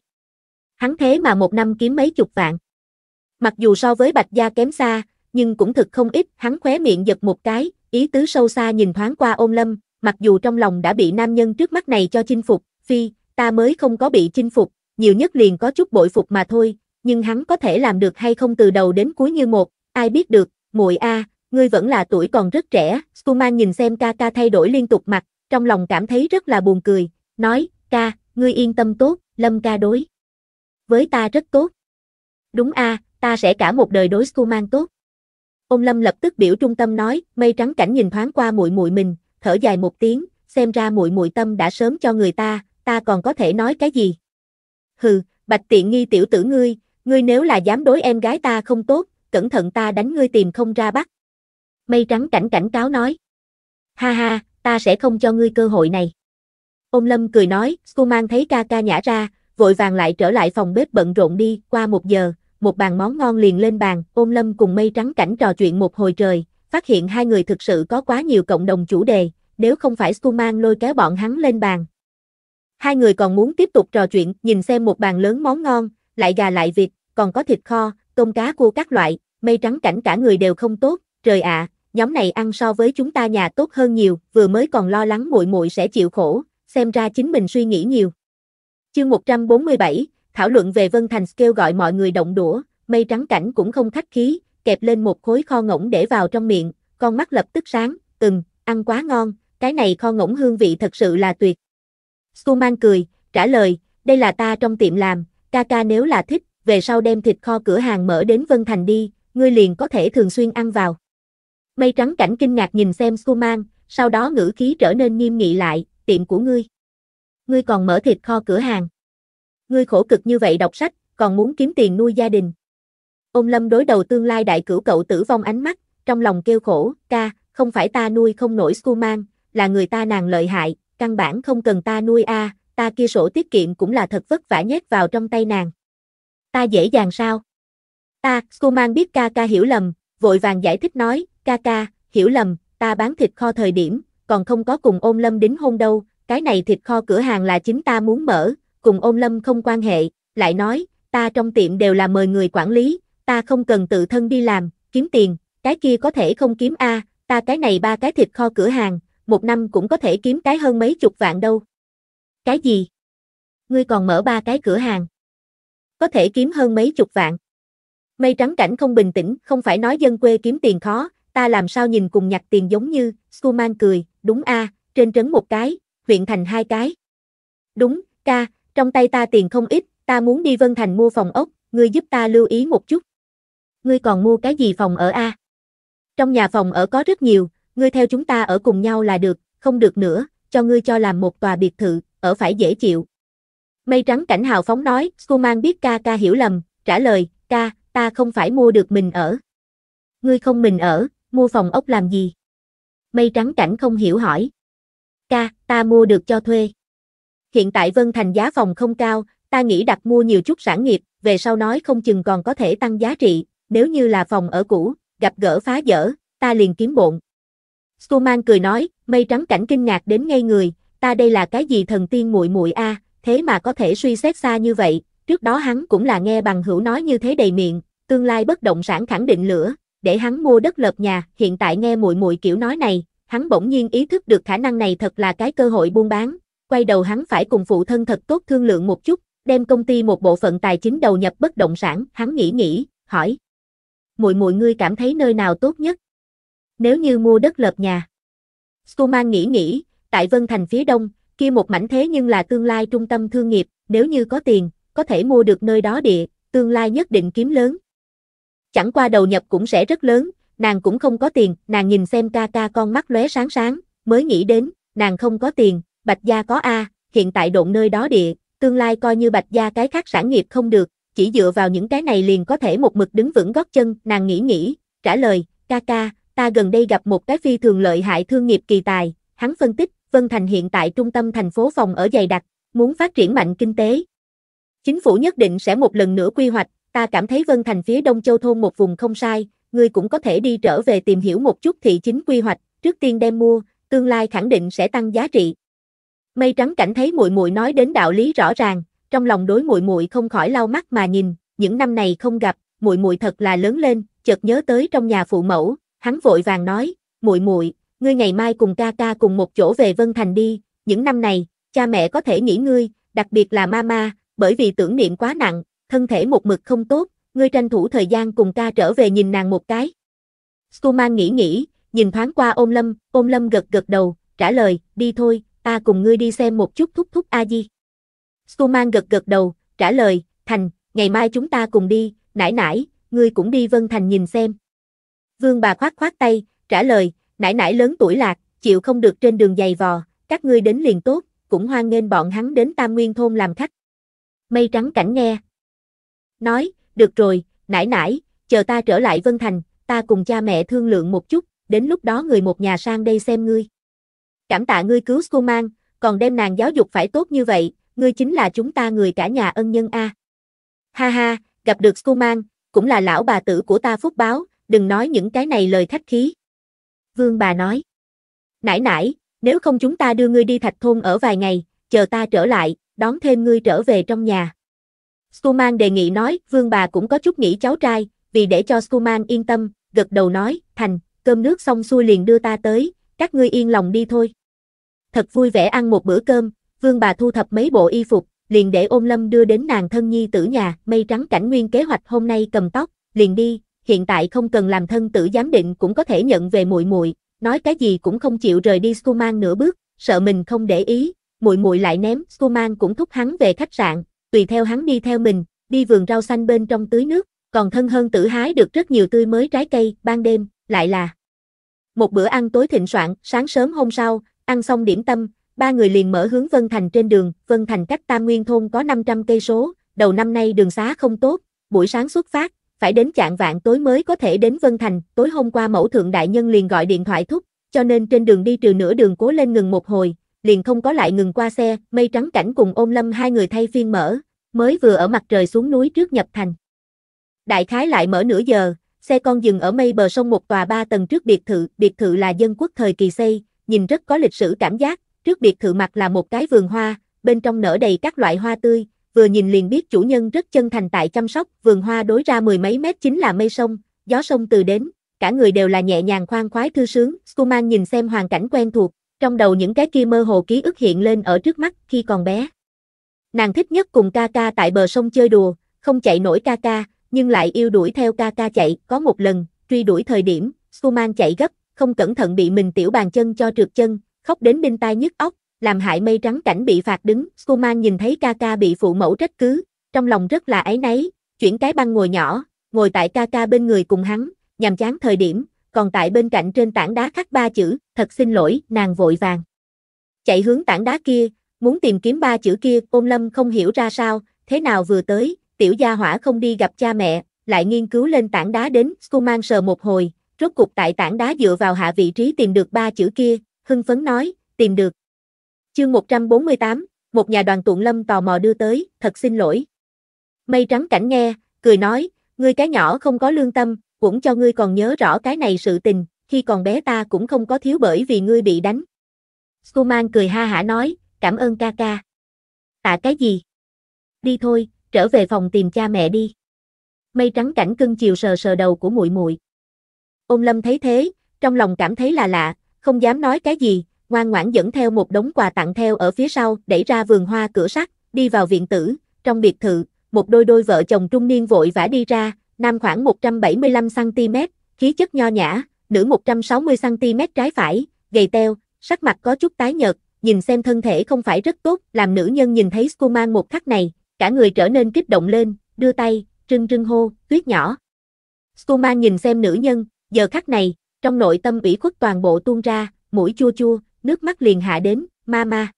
Hắn thế mà một năm kiếm mấy chục vạn. Mặc dù so với Bạch Gia kém xa, nhưng cũng thực không ít, hắn khóe miệng giật một cái, ý tứ sâu xa nhìn thoáng qua ôm lâm, mặc dù trong lòng đã bị nam nhân trước mắt này cho chinh phục, phi, ta mới không có bị chinh phục, nhiều nhất liền có chút bội phục mà thôi, nhưng hắn có thể làm được hay không từ đầu đến cuối như một, ai biết được, muội a, ngươi vẫn là tuổi còn rất trẻ, Skuman nhìn xem ca ca thay đổi liên tục mặt, trong lòng cảm thấy rất là buồn cười, nói, ca, ngươi yên tâm tốt, lâm ca đối. Với ta rất tốt đúng a, à, ta sẽ cả một đời đối mang tốt. Ông Lâm lập tức biểu trung tâm nói, mây trắng cảnh nhìn thoáng qua muội muội mình, thở dài một tiếng, xem ra muội muội tâm đã sớm cho người ta, ta còn có thể nói cái gì? Hừ, Bạch Tiện nghi tiểu tử ngươi, ngươi nếu là dám đối em gái ta không tốt, cẩn thận ta đánh ngươi tìm không ra bắt. Mây trắng cảnh cảnh cáo nói. Ha ha, ta sẽ không cho ngươi cơ hội này. Ông Lâm cười nói, su mang thấy ca ca nhả ra, vội vàng lại trở lại phòng bếp bận rộn đi, qua một giờ, một bàn món ngon liền lên bàn, ôm lâm cùng mây trắng cảnh trò chuyện một hồi trời, phát hiện hai người thực sự có quá nhiều cộng đồng chủ đề, nếu không phải Skuman lôi kéo bọn hắn lên bàn. Hai người còn muốn tiếp tục trò chuyện, nhìn xem một bàn lớn món ngon, lại gà lại vịt, còn có thịt kho, tôm cá cua các loại, mây trắng cảnh cả người đều không tốt, trời ạ, nhóm này ăn so với chúng ta nhà tốt hơn nhiều, vừa mới còn lo lắng muội muội sẽ chịu khổ, xem ra chính mình suy nghĩ nhiều. Chương 147, thảo luận về Vân Thành kêu gọi mọi người động đũa, mây trắng cảnh cũng không khách khí, kẹp lên một khối kho ngỗng để vào trong miệng, con mắt lập tức sáng, ừm, ăn quá ngon, cái này kho ngỗng hương vị thật sự là tuyệt. Suman cười, trả lời, đây là ta trong tiệm làm, ca ca nếu là thích, về sau đem thịt kho cửa hàng mở đến Vân Thành đi, ngươi liền có thể thường xuyên ăn vào. Mây trắng cảnh kinh ngạc nhìn xem Suman, sau đó ngữ khí trở nên nghiêm nghị lại, tiệm của ngươi. Ngươi còn mở thịt kho cửa hàng. Ngươi khổ cực như vậy đọc sách, còn muốn kiếm tiền nuôi gia đình. Ôn lâm đối đầu tương lai đại cửu cậu tử vong ánh mắt, trong lòng kêu khổ, ca, không phải ta nuôi không nổi Skuman, là người ta nàng lợi hại, căn bản không cần ta nuôi a, à, ta kia sổ tiết kiệm cũng là thật vất vả nhét vào trong tay nàng. Ta dễ dàng sao? Ta, Skuman biết ca ca hiểu lầm, vội vàng giải thích nói, ca ca, hiểu lầm, ta bán thịt kho thời điểm, còn không có cùng ôn lâm đính hôn đâu, cái này thịt kho cửa hàng là chính ta muốn mở, cùng ôn lâm không quan hệ, lại nói, ta trong tiệm đều là mời người quản lý, ta không cần tự thân đi làm, kiếm tiền, cái kia có thể không kiếm A, ta cái này ba cái thịt kho cửa hàng, một năm cũng có thể kiếm cái hơn mấy chục vạn đâu. Cái gì? Ngươi còn mở ba cái cửa hàng. Có thể kiếm hơn mấy chục vạn. Mây trắng cảnh không bình tĩnh, không phải nói dân quê kiếm tiền khó, ta làm sao nhìn cùng nhặt tiền giống như, Skuman cười, đúng a, trên trấn một cái, huyện thành hai cái. Đúng, ca, trong tay ta tiền không ít, ta muốn đi Vân Thành mua phòng ốc, ngươi giúp ta lưu ý một chút. Ngươi còn mua cái gì phòng ở A? Trong nhà phòng ở có rất nhiều, ngươi theo chúng ta ở cùng nhau là được, không được nữa, cho ngươi cho làm một tòa biệt thự, ở phải dễ chịu. Mây trắng cảnh hào phóng nói, Skuman biết ca ca hiểu lầm, trả lời, ca, ta không phải mua được mình ở. Ngươi không mình ở, mua phòng ốc làm gì? Mây trắng cảnh không hiểu hỏi. Ca, ta mua được cho thuê. Hiện tại Vân Thành giá phòng không cao, ta nghĩ đặt mua nhiều chút sản nghiệp, về sau nói không chừng còn có thể tăng giá trị, nếu như là phòng ở cũ, gặp gỡ phá dở, ta liền kiếm bộn. Stuman cười nói, mây trắng cảnh kinh ngạc đến ngay người, ta đây là cái gì thần tiên muội muội a, thế mà có thể suy xét xa như vậy, trước đó hắn cũng là nghe bằng hữu nói như thế đầy miệng, tương lai bất động sản khẳng định lửa, để hắn mua đất lợp nhà, hiện tại nghe muội muội kiểu nói này, hắn bỗng nhiên ý thức được khả năng này thật là cái cơ hội buôn bán, quay đầu hắn phải cùng phụ thân thật tốt thương lượng một chút, đem công ty một bộ phận tài chính đầu nhập bất động sản, hắn nghĩ nghĩ, hỏi. Muội muội ngươi cảm thấy nơi nào tốt nhất? Nếu như mua đất lợp nhà. Skuman nghĩ nghĩ, tại Vân Thành phía đông, kia một mảnh thế nhưng là tương lai trung tâm thương nghiệp, nếu như có tiền, có thể mua được nơi đó địa, tương lai nhất định kiếm lớn. Chẳng qua đầu nhập cũng sẽ rất lớn, nàng cũng không có tiền, nàng nhìn xem ca ca con mắt lóe sáng sáng, mới nghĩ đến, nàng không có tiền, Bạch Gia có A, hiện tại độn nơi đó địa, tương lai coi như Bạch Gia cái khác sản nghiệp không được, chỉ dựa vào những cái này liền có thể một mực đứng vững gót chân, nàng nghĩ nghĩ, trả lời, ca ca, ta gần đây gặp một cái phi thường lợi hại thương nghiệp kỳ tài, hắn phân tích, Vân Thành hiện tại trung tâm thành phố phòng ở dày đặc, muốn phát triển mạnh kinh tế. Chính phủ nhất định sẽ một lần nữa quy hoạch, ta cảm thấy Vân Thành phía Đông Châu Thôn một vùng không sai, ngươi cũng có thể đi trở về tìm hiểu một chút thị chính quy hoạch, trước tiên đem mua, tương lai khẳng định sẽ tăng giá trị. Mây trắng cảnh thấy muội muội nói đến đạo lý rõ ràng, trong lòng đối muội muội không khỏi lau mắt mà nhìn, những năm này không gặp, muội muội thật là lớn lên, chợt nhớ tới trong nhà phụ mẫu, hắn vội vàng nói, "Muội muội, ngươi ngày mai cùng ca ca cùng một chỗ về Vân Thành đi, những năm này, cha mẹ có thể nghỉ ngươi, đặc biệt là mama, bởi vì tưởng niệm quá nặng, thân thể một mực không tốt, ngươi tranh thủ thời gian cùng ca trở về nhìn nàng một cái." Skuman nghĩ nghĩ, nhìn thoáng qua Ôm Lâm, Ôm Lâm gật gật đầu, trả lời, "Đi thôi, ta cùng ngươi đi xem một chút thúc thúc A-di. Suman gật gật đầu, trả lời, Thành, ngày mai chúng ta cùng đi, nãi nãi, ngươi cũng đi Vân Thành nhìn xem. Vương bà khoát khoát tay, trả lời, nãi nãi lớn tuổi lạc, chịu không được trên đường dày vò, các ngươi đến liền tốt, cũng hoan nghênh bọn hắn đến Tam Nguyên thôn làm khách. Mây trắng cảnh nghe. Nói, được rồi, nãi nãi, chờ ta trở lại Vân Thành, ta cùng cha mẹ thương lượng một chút, đến lúc đó người một nhà sang đây xem ngươi. Cảm tạ ngươi cứu Skuman, còn đem nàng giáo dục phải tốt như vậy, ngươi chính là chúng ta người cả nhà ân nhân a. Ha ha, gặp được Skuman, cũng là lão bà tử của ta phúc báo, đừng nói những cái này lời khách khí. Vương bà nói. Nãi nãi, nếu không chúng ta đưa ngươi đi thạch thôn ở vài ngày, chờ ta trở lại, đón thêm ngươi trở về trong nhà. Skuman đề nghị nói, vương bà cũng có chút nghĩ cháu trai, vì để cho Skuman yên tâm, gật đầu nói, thành, cơm nước xong xuôi liền đưa ta tới, các ngươi yên lòng đi thôi. Thật vui vẻ ăn một bữa cơm, vương bà thu thập mấy bộ y phục, liền để ôn lâm đưa đến nàng thân nhi tử nhà, mây trắng cảnh nguyên kế hoạch hôm nay cầm tóc, liền đi, hiện tại không cần làm thân tử giám định cũng có thể nhận về muội muội, nói cái gì cũng không chịu rời đi Skuman nửa bước, sợ mình không để ý, muội muội lại ném, Skuman cũng thúc hắn về khách sạn, tùy theo hắn đi theo mình, đi vườn rau xanh bên trong tưới nước, còn thân hơn tử hái được rất nhiều tươi mới trái cây, ban đêm, lại là một bữa ăn tối thịnh soạn, sáng sớm hôm sau, ăn xong điểm tâm, ba người liền mở hướng Vân Thành trên đường, Vân Thành cách Tam Nguyên thôn có 500 cây số, đầu năm nay đường xá không tốt, buổi sáng xuất phát, phải đến chạng vạn tối mới có thể đến Vân Thành, tối hôm qua mẫu thượng đại nhân liền gọi điện thoại thúc, cho nên trên đường đi trừ nửa đường cố lên ngừng một hồi, liền không có lại ngừng qua xe, mây trắng cảnh cùng ôn lâm hai người thay phiên mở, mới vừa ở mặt trời xuống núi trước nhập thành. Đại khái lại mở nửa giờ, Xe con dừng ở mây bờ sông một tòa ba tầng trước biệt thự, biệt thự là dân quốc thời kỳ xây, nhìn rất có lịch sử cảm giác, trước biệt thự mặt là một cái vườn hoa, bên trong nở đầy các loại hoa tươi, vừa nhìn liền biết chủ nhân rất chân thành tại chăm sóc, vườn hoa đối ra mười mấy mét chính là mây sông, gió sông từ đến, cả người đều là nhẹ nhàng khoan khoái thư sướng, Skuman nhìn xem hoàn cảnh quen thuộc, trong đầu những cái kia mơ hồ ký ức hiện lên ở trước mắt khi còn bé. Nàng thích nhất cùng ca ca tại bờ sông chơi đùa, không chạy nổi ca ca, nhưng lại yêu đuổi theo ca ca chạy, có một lần, truy đuổi thời điểm, Suman chạy gấp, không cẩn thận bị mình tiểu bàn chân cho trượt chân, khóc đến đinh tai nhức óc, làm hại mây trắng cảnh bị phạt đứng, Suman nhìn thấy ca ca bị phụ mẫu trách cứ, trong lòng rất là áy nấy chuyển cái băng ngồi nhỏ, ngồi tại ca ca bên người cùng hắn, nhằm chán thời điểm, còn tại bên cạnh trên tảng đá khắc ba chữ, thật xin lỗi, nàng vội vàng. Chạy hướng tảng đá kia, muốn tìm kiếm ba chữ kia, ôn lâm không hiểu ra sao, thế nào vừa tới, tiểu gia hỏa không đi gặp cha mẹ, lại nghiên cứu lên tảng đá đến, Skuman sờ một hồi, rốt cục tại tảng đá dựa vào hạ vị trí tìm được ba chữ kia, hưng phấn nói, tìm được. Chương 148, một nhà đoàn tụng lâm tò mò đưa tới, thật xin lỗi. Mây trắng cảnh nghe, cười nói, ngươi cái nhỏ không có lương tâm, cũng cho ngươi còn nhớ rõ cái này sự tình, khi còn bé ta cũng không có thiếu bởi vì ngươi bị đánh. Skuman cười ha hả nói, cảm ơn ca ca. Tạ cái gì? Đi thôi, trở về phòng tìm cha mẹ đi. Mây trắng cảnh cưng chiều sờ sờ đầu của muội muội. Ôn Lâm thấy thế, trong lòng cảm thấy là lạ, không dám nói cái gì, ngoan ngoãn dẫn theo một đống quà tặng theo ở phía sau, đẩy ra vườn hoa cửa sắt, đi vào viện tử, trong biệt thự, một đôi đôi vợ chồng trung niên vội vã đi ra, nam khoảng 175cm, khí chất nho nhã, nữ 160cm trái phải, gầy teo, sắc mặt có chút tái nhợt, nhìn xem thân thể không phải rất tốt, làm nữ nhân nhìn thấy Skuman một khắc này, cả người trở nên kích động lên, đưa tay, trưng trưng hô, tuyết nhỏ. Skuma nhìn xem nữ nhân, giờ khắc này, trong nội tâm ủy khuất toàn bộ tuôn ra, mũi chua chua, nước mắt liền hạ đến, ma ma.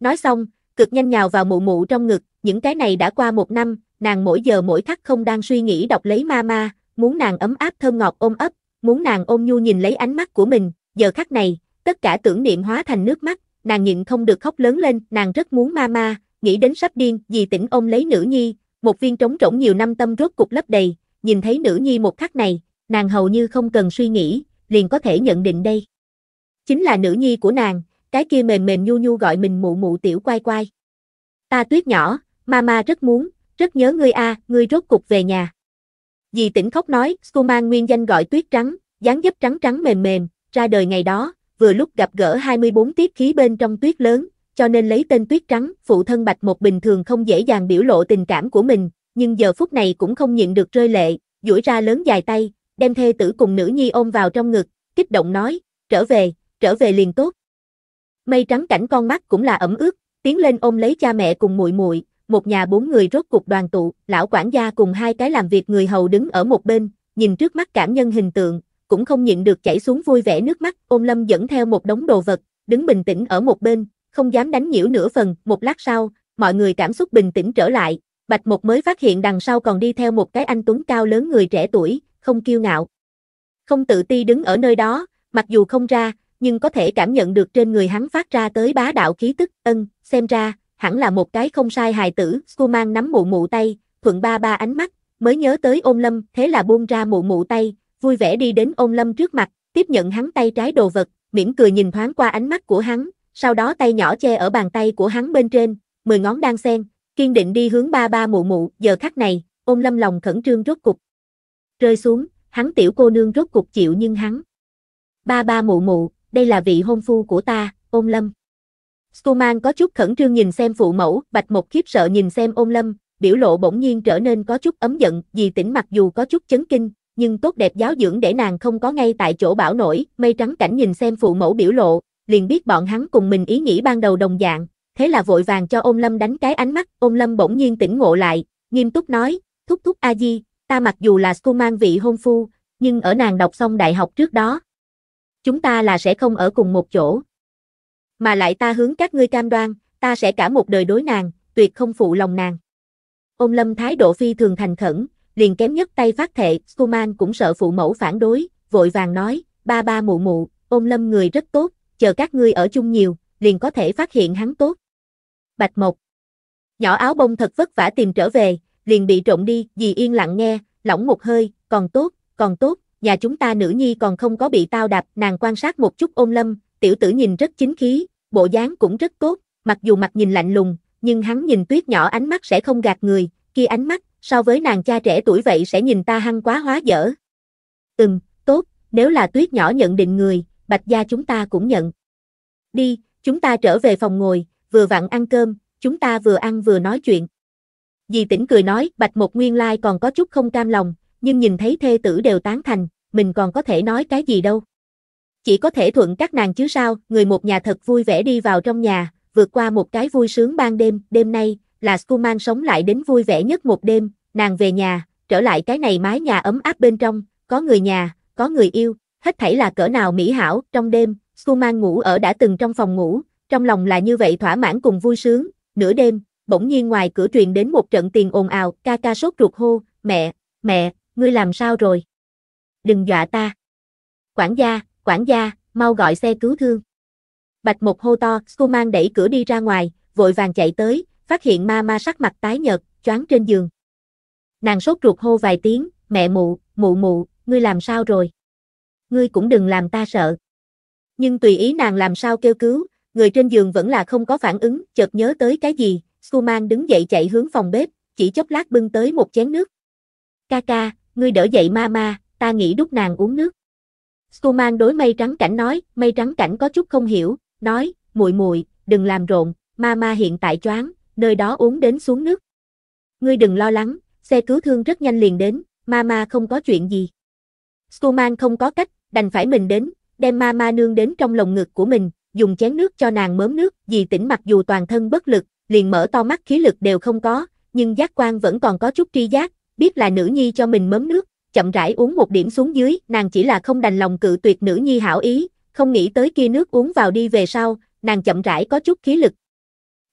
Nói xong, cực nhanh nhào vào mụ mụ trong ngực, những cái này đã qua một năm, nàng mỗi giờ mỗi khắc không đang suy nghĩ đọc lấy ma ma, muốn nàng ấm áp thơm ngọt ôm ấp, muốn nàng ôm nhu nhìn lấy ánh mắt của mình, giờ khắc này, tất cả tưởng niệm hóa thành nước mắt, nàng nhịn không được khóc lớn lên, nàng rất muốn ma ma, nghĩ đến sắp điên, dì tỉnh ông lấy nữ nhi, một viên trống rỗng nhiều năm tâm rốt cục lấp đầy, nhìn thấy nữ nhi một khắc này, nàng hầu như không cần suy nghĩ, liền có thể nhận định đây. Chính là nữ nhi của nàng, cái kia mềm mềm nhu nhu gọi mình mụ mụ tiểu quay quay. Ta tuyết nhỏ, mama rất muốn, rất nhớ ngươi a, ngươi rốt cục về nhà. Dì tỉnh khóc nói, Skuman nguyên danh gọi tuyết trắng, dáng dấp trắng trắng mềm mềm, ra đời ngày đó, vừa lúc gặp gỡ 24 tiết khí bên trong tuyết lớn, cho nên lấy tên tuyết trắng, phụ thân Bạch một bình thường không dễ dàng biểu lộ tình cảm của mình, nhưng giờ phút này cũng không nhịn được rơi lệ, duỗi ra lớn dài tay, đem thê tử cùng nữ nhi ôm vào trong ngực, kích động nói, trở về, trở về liền tốt. Mây trắng cảnh con mắt cũng là ẩm ướt, tiến lên ôm lấy cha mẹ cùng muội muội, một nhà bốn người rốt cục đoàn tụ, lão quản gia cùng hai cái làm việc người hầu đứng ở một bên, nhìn trước mắt cảm nhân hình tượng, cũng không nhịn được chảy xuống vui vẻ nước mắt, ôm lâm dẫn theo một đống đồ vật, đứng bình tĩnh ở một bên, không dám đánh nhiễu nửa phần, một lát sau, mọi người cảm xúc bình tĩnh trở lại, Bạch Mộc mới phát hiện đằng sau còn đi theo một cái anh tuấn cao lớn người trẻ tuổi, không kiêu ngạo. Không tự ti đứng ở nơi đó, mặc dù không ra, nhưng có thể cảm nhận được trên người hắn phát ra tới bá đạo khí tức, ân, xem ra, hẳn là một cái không sai hài tử, su mang nắm mụ mụ tay, thuận ba ba ánh mắt, mới nhớ tới ôm lâm, thế là buông ra mụ mụ tay, vui vẻ đi đến ôm lâm trước mặt, tiếp nhận hắn tay trái đồ vật, mỉm cười nhìn thoáng qua ánh mắt của hắn, sau đó tay nhỏ che ở bàn tay của hắn bên trên, mười ngón đang sen, kiên định đi hướng ba ba mụ mụ, giờ khắc này, ôm lâm lòng khẩn trương rốt cục. Rơi xuống, hắn tiểu cô nương rốt cục chịu nhưng hắn. Ba ba mụ mụ, đây là vị hôn phu của ta, ôm lâm. Stuman có chút khẩn trương nhìn xem phụ mẫu, bạch một khiếp sợ nhìn xem ôm lâm, biểu lộ bỗng nhiên trở nên có chút ấm giận, vì tỉnh mặc dù có chút chấn kinh, nhưng tốt đẹp giáo dưỡng để nàng không có ngay tại chỗ bảo nổi, mây trắng cảnh nhìn xem phụ mẫu biểu lộ, liền biết bọn hắn cùng mình ý nghĩ ban đầu đồng dạng, thế là vội vàng cho ôm lâm đánh cái ánh mắt, ôm lâm bỗng nhiên tỉnh ngộ lại, nghiêm túc nói, thúc thúc A-di, ta mặc dù là cô mang vị hôn phu, nhưng ở nàng đọc xong đại học trước đó, chúng ta là sẽ không ở cùng một chỗ. Mà lại ta hướng các ngươi cam đoan, ta sẽ cả một đời đối nàng, tuyệt không phụ lòng nàng. Ôm lâm thái độ phi thường thành khẩn, liền kém nhất tay phát thệ, Skuman cũng sợ phụ mẫu phản đối, vội vàng nói, ba ba mụ mụ, ôm lâm người rất tốt, chờ các ngươi ở chung nhiều, liền có thể phát hiện hắn tốt. Bạch Mộc Nhỏ áo bông thật vất vả tìm trở về, liền bị trộn đi, dì yên lặng nghe, lỏng một hơi, còn tốt, còn tốt, nhà chúng ta nữ nhi còn không có bị tao đạp, nàng quan sát một chút ôm lâm, tiểu tử nhìn rất chính khí, bộ dáng cũng rất tốt, mặc dù mặt nhìn lạnh lùng, nhưng hắn nhìn tuyết nhỏ ánh mắt sẽ không gạt người, kia ánh mắt, so với nàng cha trẻ tuổi vậy sẽ nhìn ta hăng quá hóa dở. Ừm, tốt, nếu là tuyết nhỏ nhận định người, Bạch Gia chúng ta cũng nhận. Đi, chúng ta trở về phòng ngồi, vừa vặn ăn cơm, chúng ta vừa ăn vừa nói chuyện. Dì tỉnh cười nói, Bạch Một Nguyên Lai còn có chút không cam lòng, nhưng nhìn thấy thê tử đều tán thành, mình còn có thể nói cái gì đâu. Chỉ có thể thuận các nàng chứ sao, người một nhà thật vui vẻ đi vào trong nhà, vượt qua một cái vui sướng ban đêm, đêm nay, là Skuman sống lại đến vui vẻ nhất một đêm, nàng về nhà, trở lại cái này mái nhà ấm áp bên trong, có người nhà, có người yêu, hết thảy là cỡ nào mỹ hảo, trong đêm, Suman ngủ ở đã từng trong phòng ngủ, trong lòng là như vậy thỏa mãn cùng vui sướng, nửa đêm, bỗng nhiên ngoài cửa truyền đến một trận tiền ồn ào, ca ca sốt ruột hô, mẹ, mẹ, ngươi làm sao rồi? Đừng dọa ta. Quản gia, quản gia, mau gọi xe cứu thương. Bạch một hô to, Suman đẩy cửa đi ra ngoài, vội vàng chạy tới, phát hiện ma ma sắc mặt tái nhợt, choáng trên giường. Nàng sốt ruột hô vài tiếng, mẹ mụ, mụ mụ, ngươi làm sao rồi? ngươi cũng đừng làm ta sợ. Nhưng tùy ý nàng làm sao kêu cứu, người trên giường vẫn là không có phản ứng, chợt nhớ tới cái gì, Suman đứng dậy chạy hướng phòng bếp, chỉ chốc lát bưng tới một chén nước. Ca ca, ngươi đỡ dậy mama, ta nghĩ đút nàng uống nước. Suman đối mây trắng cảnh nói, mây trắng cảnh có chút không hiểu, nói, muội muội, đừng làm rộn, mama hiện tại choáng, nơi đó uống đến xuống nước. Ngươi đừng lo lắng, xe cứu thương rất nhanh liền đến, mama không có chuyện gì. Suman không có cách, đành phải mình đến, đem ma ma nương đến trong lồng ngực của mình, dùng chén nước cho nàng mớm nước, dì tỉnh mặc dù toàn thân bất lực, liền mở to mắt khí lực đều không có, nhưng giác quan vẫn còn có chút tri giác, biết là nữ nhi cho mình mớm nước, chậm rãi uống một điểm xuống dưới, nàng chỉ là không đành lòng cự tuyệt nữ nhi hảo ý, không nghĩ tới kia nước uống vào đi về sau, nàng chậm rãi có chút khí lực.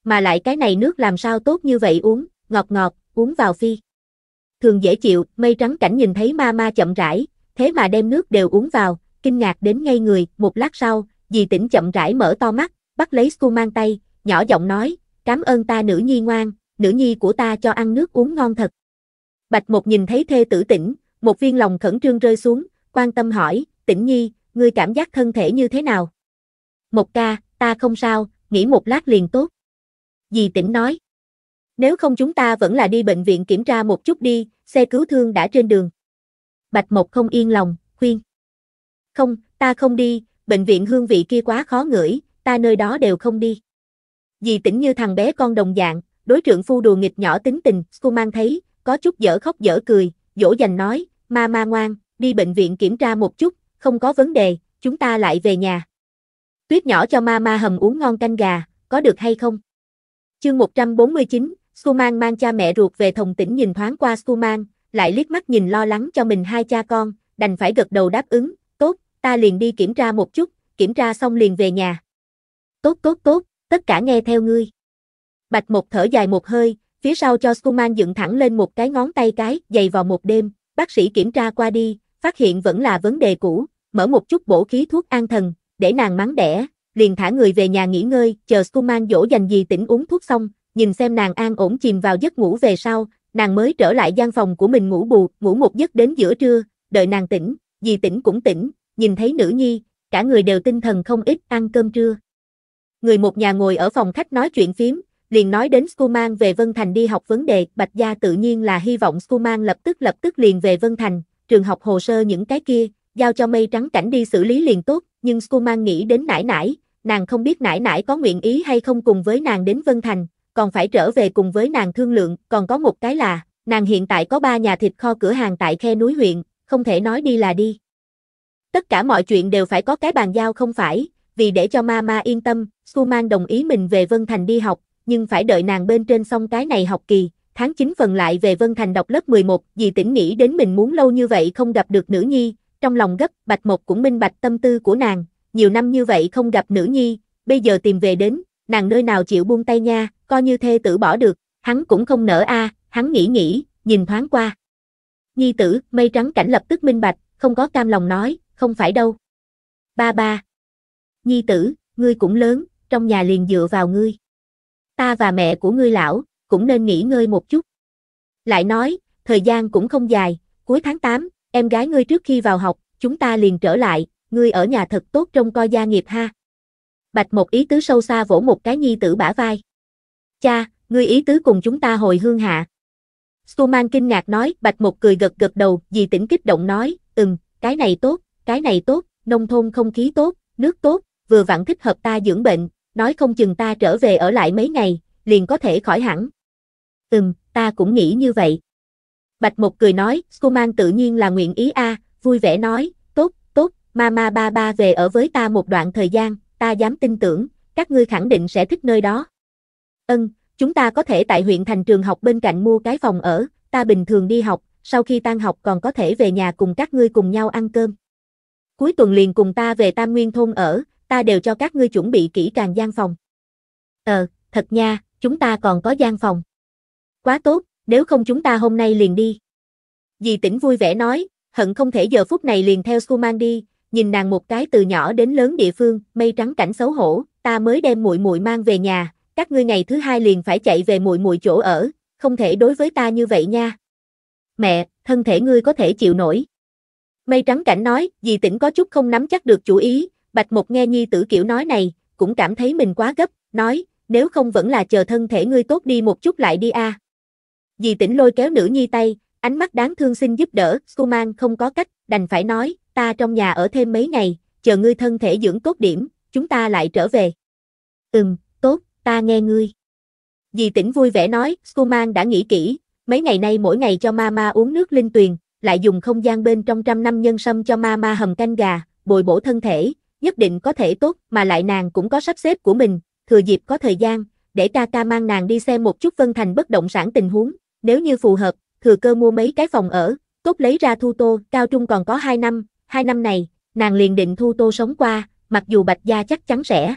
Mà lại cái này nước làm sao tốt như vậy uống, ngọt ngọt, uống vào phi. Thường dễ chịu, mây trắng cảnh nhìn thấy ma ma chậm rãi, thế mà đem nước đều uống vào, kinh ngạc đến ngây người, một lát sau, dì tỉnh chậm rãi mở to mắt, bắt lấy mang tay, nhỏ giọng nói, cảm ơn ta nữ nhi ngoan, nữ nhi của ta cho ăn nước uống ngon thật. Bạch một nhìn thấy thê tử tỉnh, một viên lòng khẩn trương rơi xuống, quan tâm hỏi, tỉnh nhi, ngươi cảm giác thân thể như thế nào? một ca, ta không sao, nghỉ một lát liền tốt. Dì tỉnh nói, nếu không chúng ta vẫn là đi bệnh viện kiểm tra một chút đi, xe cứu thương đã trên đường. Bạch Mộc không yên lòng, khuyên. Không, ta không đi, bệnh viện hương vị kia quá khó ngửi, ta nơi đó đều không đi. Dì tỉnh như thằng bé con đồng dạng, đối trưởng phu đùa nghịch nhỏ tính tình, Skuman thấy, có chút dở khóc dở cười, dỗ dành nói, ma ma ngoan, đi bệnh viện kiểm tra một chút, không có vấn đề, chúng ta lại về nhà. Tuyết nhỏ cho ma ma hầm uống ngon canh gà, có được hay không? Chương 149, Skuman mang cha mẹ ruột về thồng tỉnh nhìn thoáng qua Skuman, lại liếc mắt nhìn lo lắng cho mình hai cha con, đành phải gật đầu đáp ứng, tốt, ta liền đi kiểm tra một chút, kiểm tra xong liền về nhà. Tốt tốt tốt, tất cả nghe theo ngươi. Bạch một thở dài một hơi, phía sau cho Skuman dựng thẳng lên một cái ngón tay cái, dày vào một đêm, bác sĩ kiểm tra qua đi, phát hiện vẫn là vấn đề cũ, mở một chút bổ khí thuốc an thần, để nàng mắng đẻ, liền thả người về nhà nghỉ ngơi, chờ Skuman dỗ dành gì tỉnh uống thuốc xong, nhìn xem nàng an ổn chìm vào giấc ngủ về sau, nàng mới trở lại gian phòng của mình ngủ bù, ngủ một giấc đến giữa trưa, đợi nàng tỉnh, dì tỉnh cũng tỉnh, nhìn thấy nữ nhi, cả người đều tinh thần không ít ăn cơm trưa. Người một nhà ngồi ở phòng khách nói chuyện phím, liền nói đến Skuman về Vân Thành đi học vấn đề, Bạch Gia tự nhiên là hy vọng Skuman lập tức lập tức liền về Vân Thành, trường học hồ sơ những cái kia, giao cho mây trắng cảnh đi xử lý liền tốt, nhưng Skuman nghĩ đến nải nải, nàng không biết nải nải có nguyện ý hay không cùng với nàng đến Vân Thành, còn phải trở về cùng với nàng thương lượng, còn có một cái là, nàng hiện tại có ba nhà thịt kho cửa hàng tại khe núi huyện, không thể nói đi là đi. Tất cả mọi chuyện đều phải có cái bàn giao không phải, vì để cho mama yên tâm, Su Suman đồng ý mình về Vân Thành đi học, nhưng phải đợi nàng bên trên xong cái này học kỳ, tháng 9 phần lại về Vân Thành đọc lớp 11, vì tỉnh nghĩ đến mình muốn lâu như vậy không gặp được nữ nhi, trong lòng gấp, Bạch một cũng minh bạch tâm tư của nàng, nhiều năm như vậy không gặp nữ nhi, bây giờ tìm về đến, nàng nơi nào chịu buông tay nha, coi như thê tử bỏ được, hắn cũng không nỡ a, hắn nghĩ nghĩ, nhìn thoáng qua. Nhi tử, mây trắng cảnh lập tức minh bạch, không có cam lòng nói, không phải đâu. Ba ba. Nhi tử, ngươi cũng lớn, trong nhà liền dựa vào ngươi. Ta và mẹ của ngươi lão, cũng nên nghỉ ngơi một chút. Lại nói, thời gian cũng không dài, cuối tháng 8, em gái ngươi trước khi vào học, chúng ta liền trở lại, ngươi ở nhà thật tốt trong coi gia nghiệp ha. Bạch một ý tứ sâu xa vỗ một cái nhi tử bả vai. Cha, ngươi ý tứ cùng chúng ta hồi hương hạ. Stuman kinh ngạc nói, Bạch Mục cười gật gật đầu, dì tỉnh kích động nói, ừm, cái này tốt, cái này tốt, nông thôn không khí tốt, nước tốt, vừa vặn thích hợp ta dưỡng bệnh, nói không chừng ta trở về ở lại mấy ngày, liền có thể khỏi hẳn. Ừm, ta cũng nghĩ như vậy. Bạch Mục cười nói, Skuman tự nhiên là nguyện ý a, vui vẻ nói, tốt, tốt, mama ba ba về ở với ta một đoạn thời gian, ta dám tin tưởng, các ngươi khẳng định sẽ thích nơi đó. Ân, chúng ta có thể tại huyện thành trường học bên cạnh mua cái phòng ở, ta bình thường đi học, sau khi tan học còn có thể về nhà cùng các ngươi cùng nhau ăn cơm. Cuối tuần liền cùng ta về Tam Nguyên thôn ở, ta đều cho các ngươi chuẩn bị kỹ càng gian phòng. Ờ, thật nha, chúng ta còn có gian phòng. Quá tốt, nếu không chúng ta hôm nay liền đi. Dì tỉnh vui vẻ nói, hận không thể giờ phút này liền theo Skuman đi, nhìn nàng một cái từ nhỏ đến lớn địa phương, mây trắng cảnh xấu hổ, ta mới đem muội muội mang về nhà, các ngươi ngày thứ hai liền phải chạy về muội muội chỗ ở, không thể đối với ta như vậy nha. Mẹ, thân thể ngươi có thể chịu nổi. Mây trắng cảnh nói, dì tỉnh có chút không nắm chắc được chủ ý, bạch một nghe nhi tử kiểu nói này, cũng cảm thấy mình quá gấp, nói, nếu không vẫn là chờ thân thể ngươi tốt đi một chút lại đi a. À. Dì tỉnh lôi kéo nữ nhi tay, ánh mắt đáng thương xin giúp đỡ, Suman không có cách, đành phải nói, ta trong nhà ở thêm mấy ngày, chờ ngươi thân thể dưỡng tốt điểm, chúng ta lại trở về. Ừm, ta nghe ngươi. Dì tỉnh vui vẻ nói, Skuman đã nghĩ kỹ, mấy ngày nay mỗi ngày cho mama uống nước linh tuyền, lại dùng không gian bên trong trăm năm nhân sâm cho mama hầm canh gà, bồi bổ thân thể, nhất định có thể tốt, mà lại nàng cũng có sắp xếp của mình, thừa dịp có thời gian, để ca ca mang nàng đi xem một chút Vân Thành bất động sản tình huống, nếu như phù hợp, thừa cơ mua mấy cái phòng ở, tốt lấy ra thu tô, cao trung còn có 2 năm, 2 năm này, nàng liền định thu tô sống qua, mặc dù bạch gia chắc chắn sẽ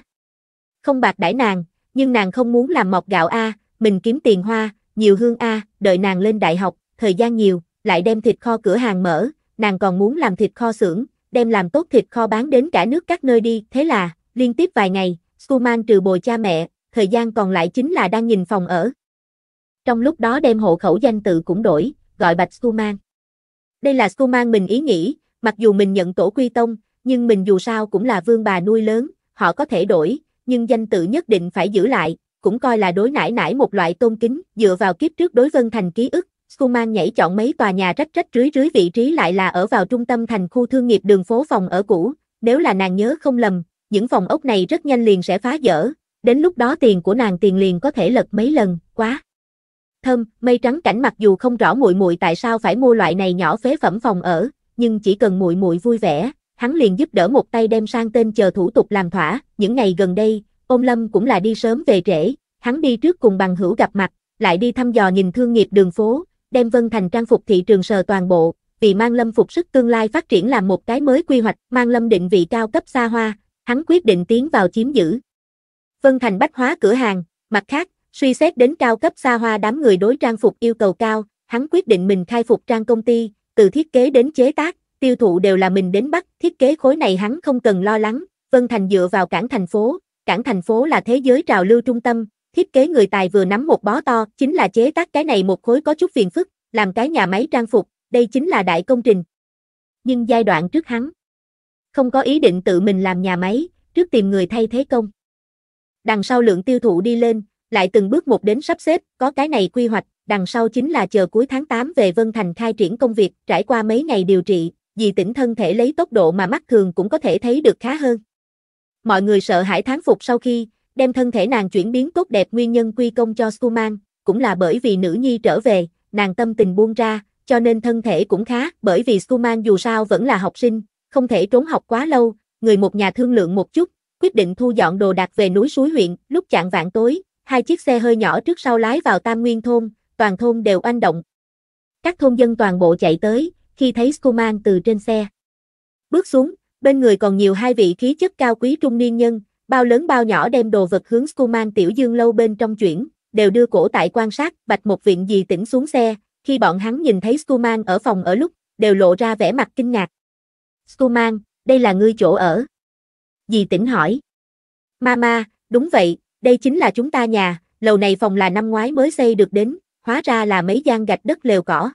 không bạc đãi nàng, nhưng nàng không muốn làm mọc gạo A, mình kiếm tiền hoa, nhiều hương A, đợi nàng lên đại học, thời gian nhiều, lại đem thịt kho cửa hàng mở, nàng còn muốn làm thịt kho xưởng, đem làm tốt thịt kho bán đến cả nước các nơi đi, thế là, liên tiếp vài ngày, Suman trừ bồi cha mẹ, thời gian còn lại chính là đang nhìn phòng ở. Trong lúc đó đem hộ khẩu danh tự cũng đổi, gọi Bạch Suman. Đây là Suman mình ý nghĩ, mặc dù mình nhận tổ quy tông, nhưng mình dù sao cũng là vương bà nuôi lớn, họ có thể đổi, nhưng danh tự nhất định phải giữ lại, cũng coi là đối nãi nãi một loại tôn kính, dựa vào kiếp trước đối Vân Thành ký ức, Schumann nhảy chọn mấy tòa nhà rách rách rưới rưới vị trí lại là ở vào trung tâm thành khu thương nghiệp đường phố phòng ở cũ, nếu là nàng nhớ không lầm, những phòng ốc này rất nhanh liền sẽ phá dở, đến lúc đó tiền của nàng tiền liền có thể lật mấy lần, quá. Thơm, mây trắng cảnh mặc dù không rõ muội muội tại sao phải mua loại này nhỏ phế phẩm phòng ở, nhưng chỉ cần muội muội vui vẻ, hắn liền giúp đỡ một tay đem sang tên chờ thủ tục làm thỏa, những ngày gần đây, ôm lâm cũng là đi sớm về trễ, hắn đi trước cùng bằng hữu gặp mặt, lại đi thăm dò nhìn thương nghiệp đường phố, đem Vân Thành trang phục thị trường sờ toàn bộ, vì Mang Lâm phục sức tương lai phát triển làm một cái mới quy hoạch, Mang Lâm định vị cao cấp xa hoa, hắn quyết định tiến vào chiếm giữ. Vân Thành bách hóa cửa hàng, mặt khác, suy xét đến cao cấp xa hoa đám người đối trang phục yêu cầu cao, hắn quyết định mình khai phục trang công ty, từ thiết kế đến chế tác, tiêu thụ đều là mình đến bắt, thiết kế khối này hắn không cần lo lắng, Vân Thành dựa vào cảng thành phố, cảng thành phố là thế giới trào lưu trung tâm, thiết kế người tài vừa nắm một bó to, chính là chế tác cái này một khối có chút phiền phức, làm cái nhà máy trang phục, đây chính là đại công trình. Nhưng giai đoạn trước hắn không có ý định tự mình làm nhà máy, trước tìm người thay thế công. Đằng sau lượng tiêu thụ đi lên, lại từng bước một đến sắp xếp, có cái này quy hoạch, đằng sau chính là chờ cuối tháng 8 về Vân Thành khai triển công việc, trải qua mấy ngày điều trị, dì tỉnh thân thể lấy tốc độ mà mắt thường cũng có thể thấy được khá hơn. Mọi người sợ hãi thán phục sau khi, đem thân thể nàng chuyển biến tốt đẹp nguyên nhân quy công cho Skuman, cũng là bởi vì nữ nhi trở về, nàng tâm tình buông ra, cho nên thân thể cũng khá, bởi vì Skuman dù sao vẫn là học sinh, không thể trốn học quá lâu, người một nhà thương lượng một chút, quyết định thu dọn đồ đạc về núi suối huyện, lúc chạng vạn tối, hai chiếc xe hơi nhỏ trước sau lái vào Tam Nguyên thôn, toàn thôn đều anh động. Các thôn dân toàn bộ chạy tới, khi thấy Skuman từ trên xe. Bước xuống, bên người còn nhiều hai vị khí chất cao quý trung niên nhân, bao lớn bao nhỏ đem đồ vật hướng Skuman Tiểu Dương lâu bên trong chuyển, đều đưa cổ tại quan sát, bạch một viện gì tỉnh xuống xe, khi bọn hắn nhìn thấy Skuman ở phòng ở lúc, đều lộ ra vẻ mặt kinh ngạc. Skuman, đây là ngươi chỗ ở. Dì tỉnh hỏi. Mama, đúng vậy, đây chính là chúng ta nhà, lầu này phòng là năm ngoái mới xây được đến, hóa ra là mấy gian gạch đất lều cỏ.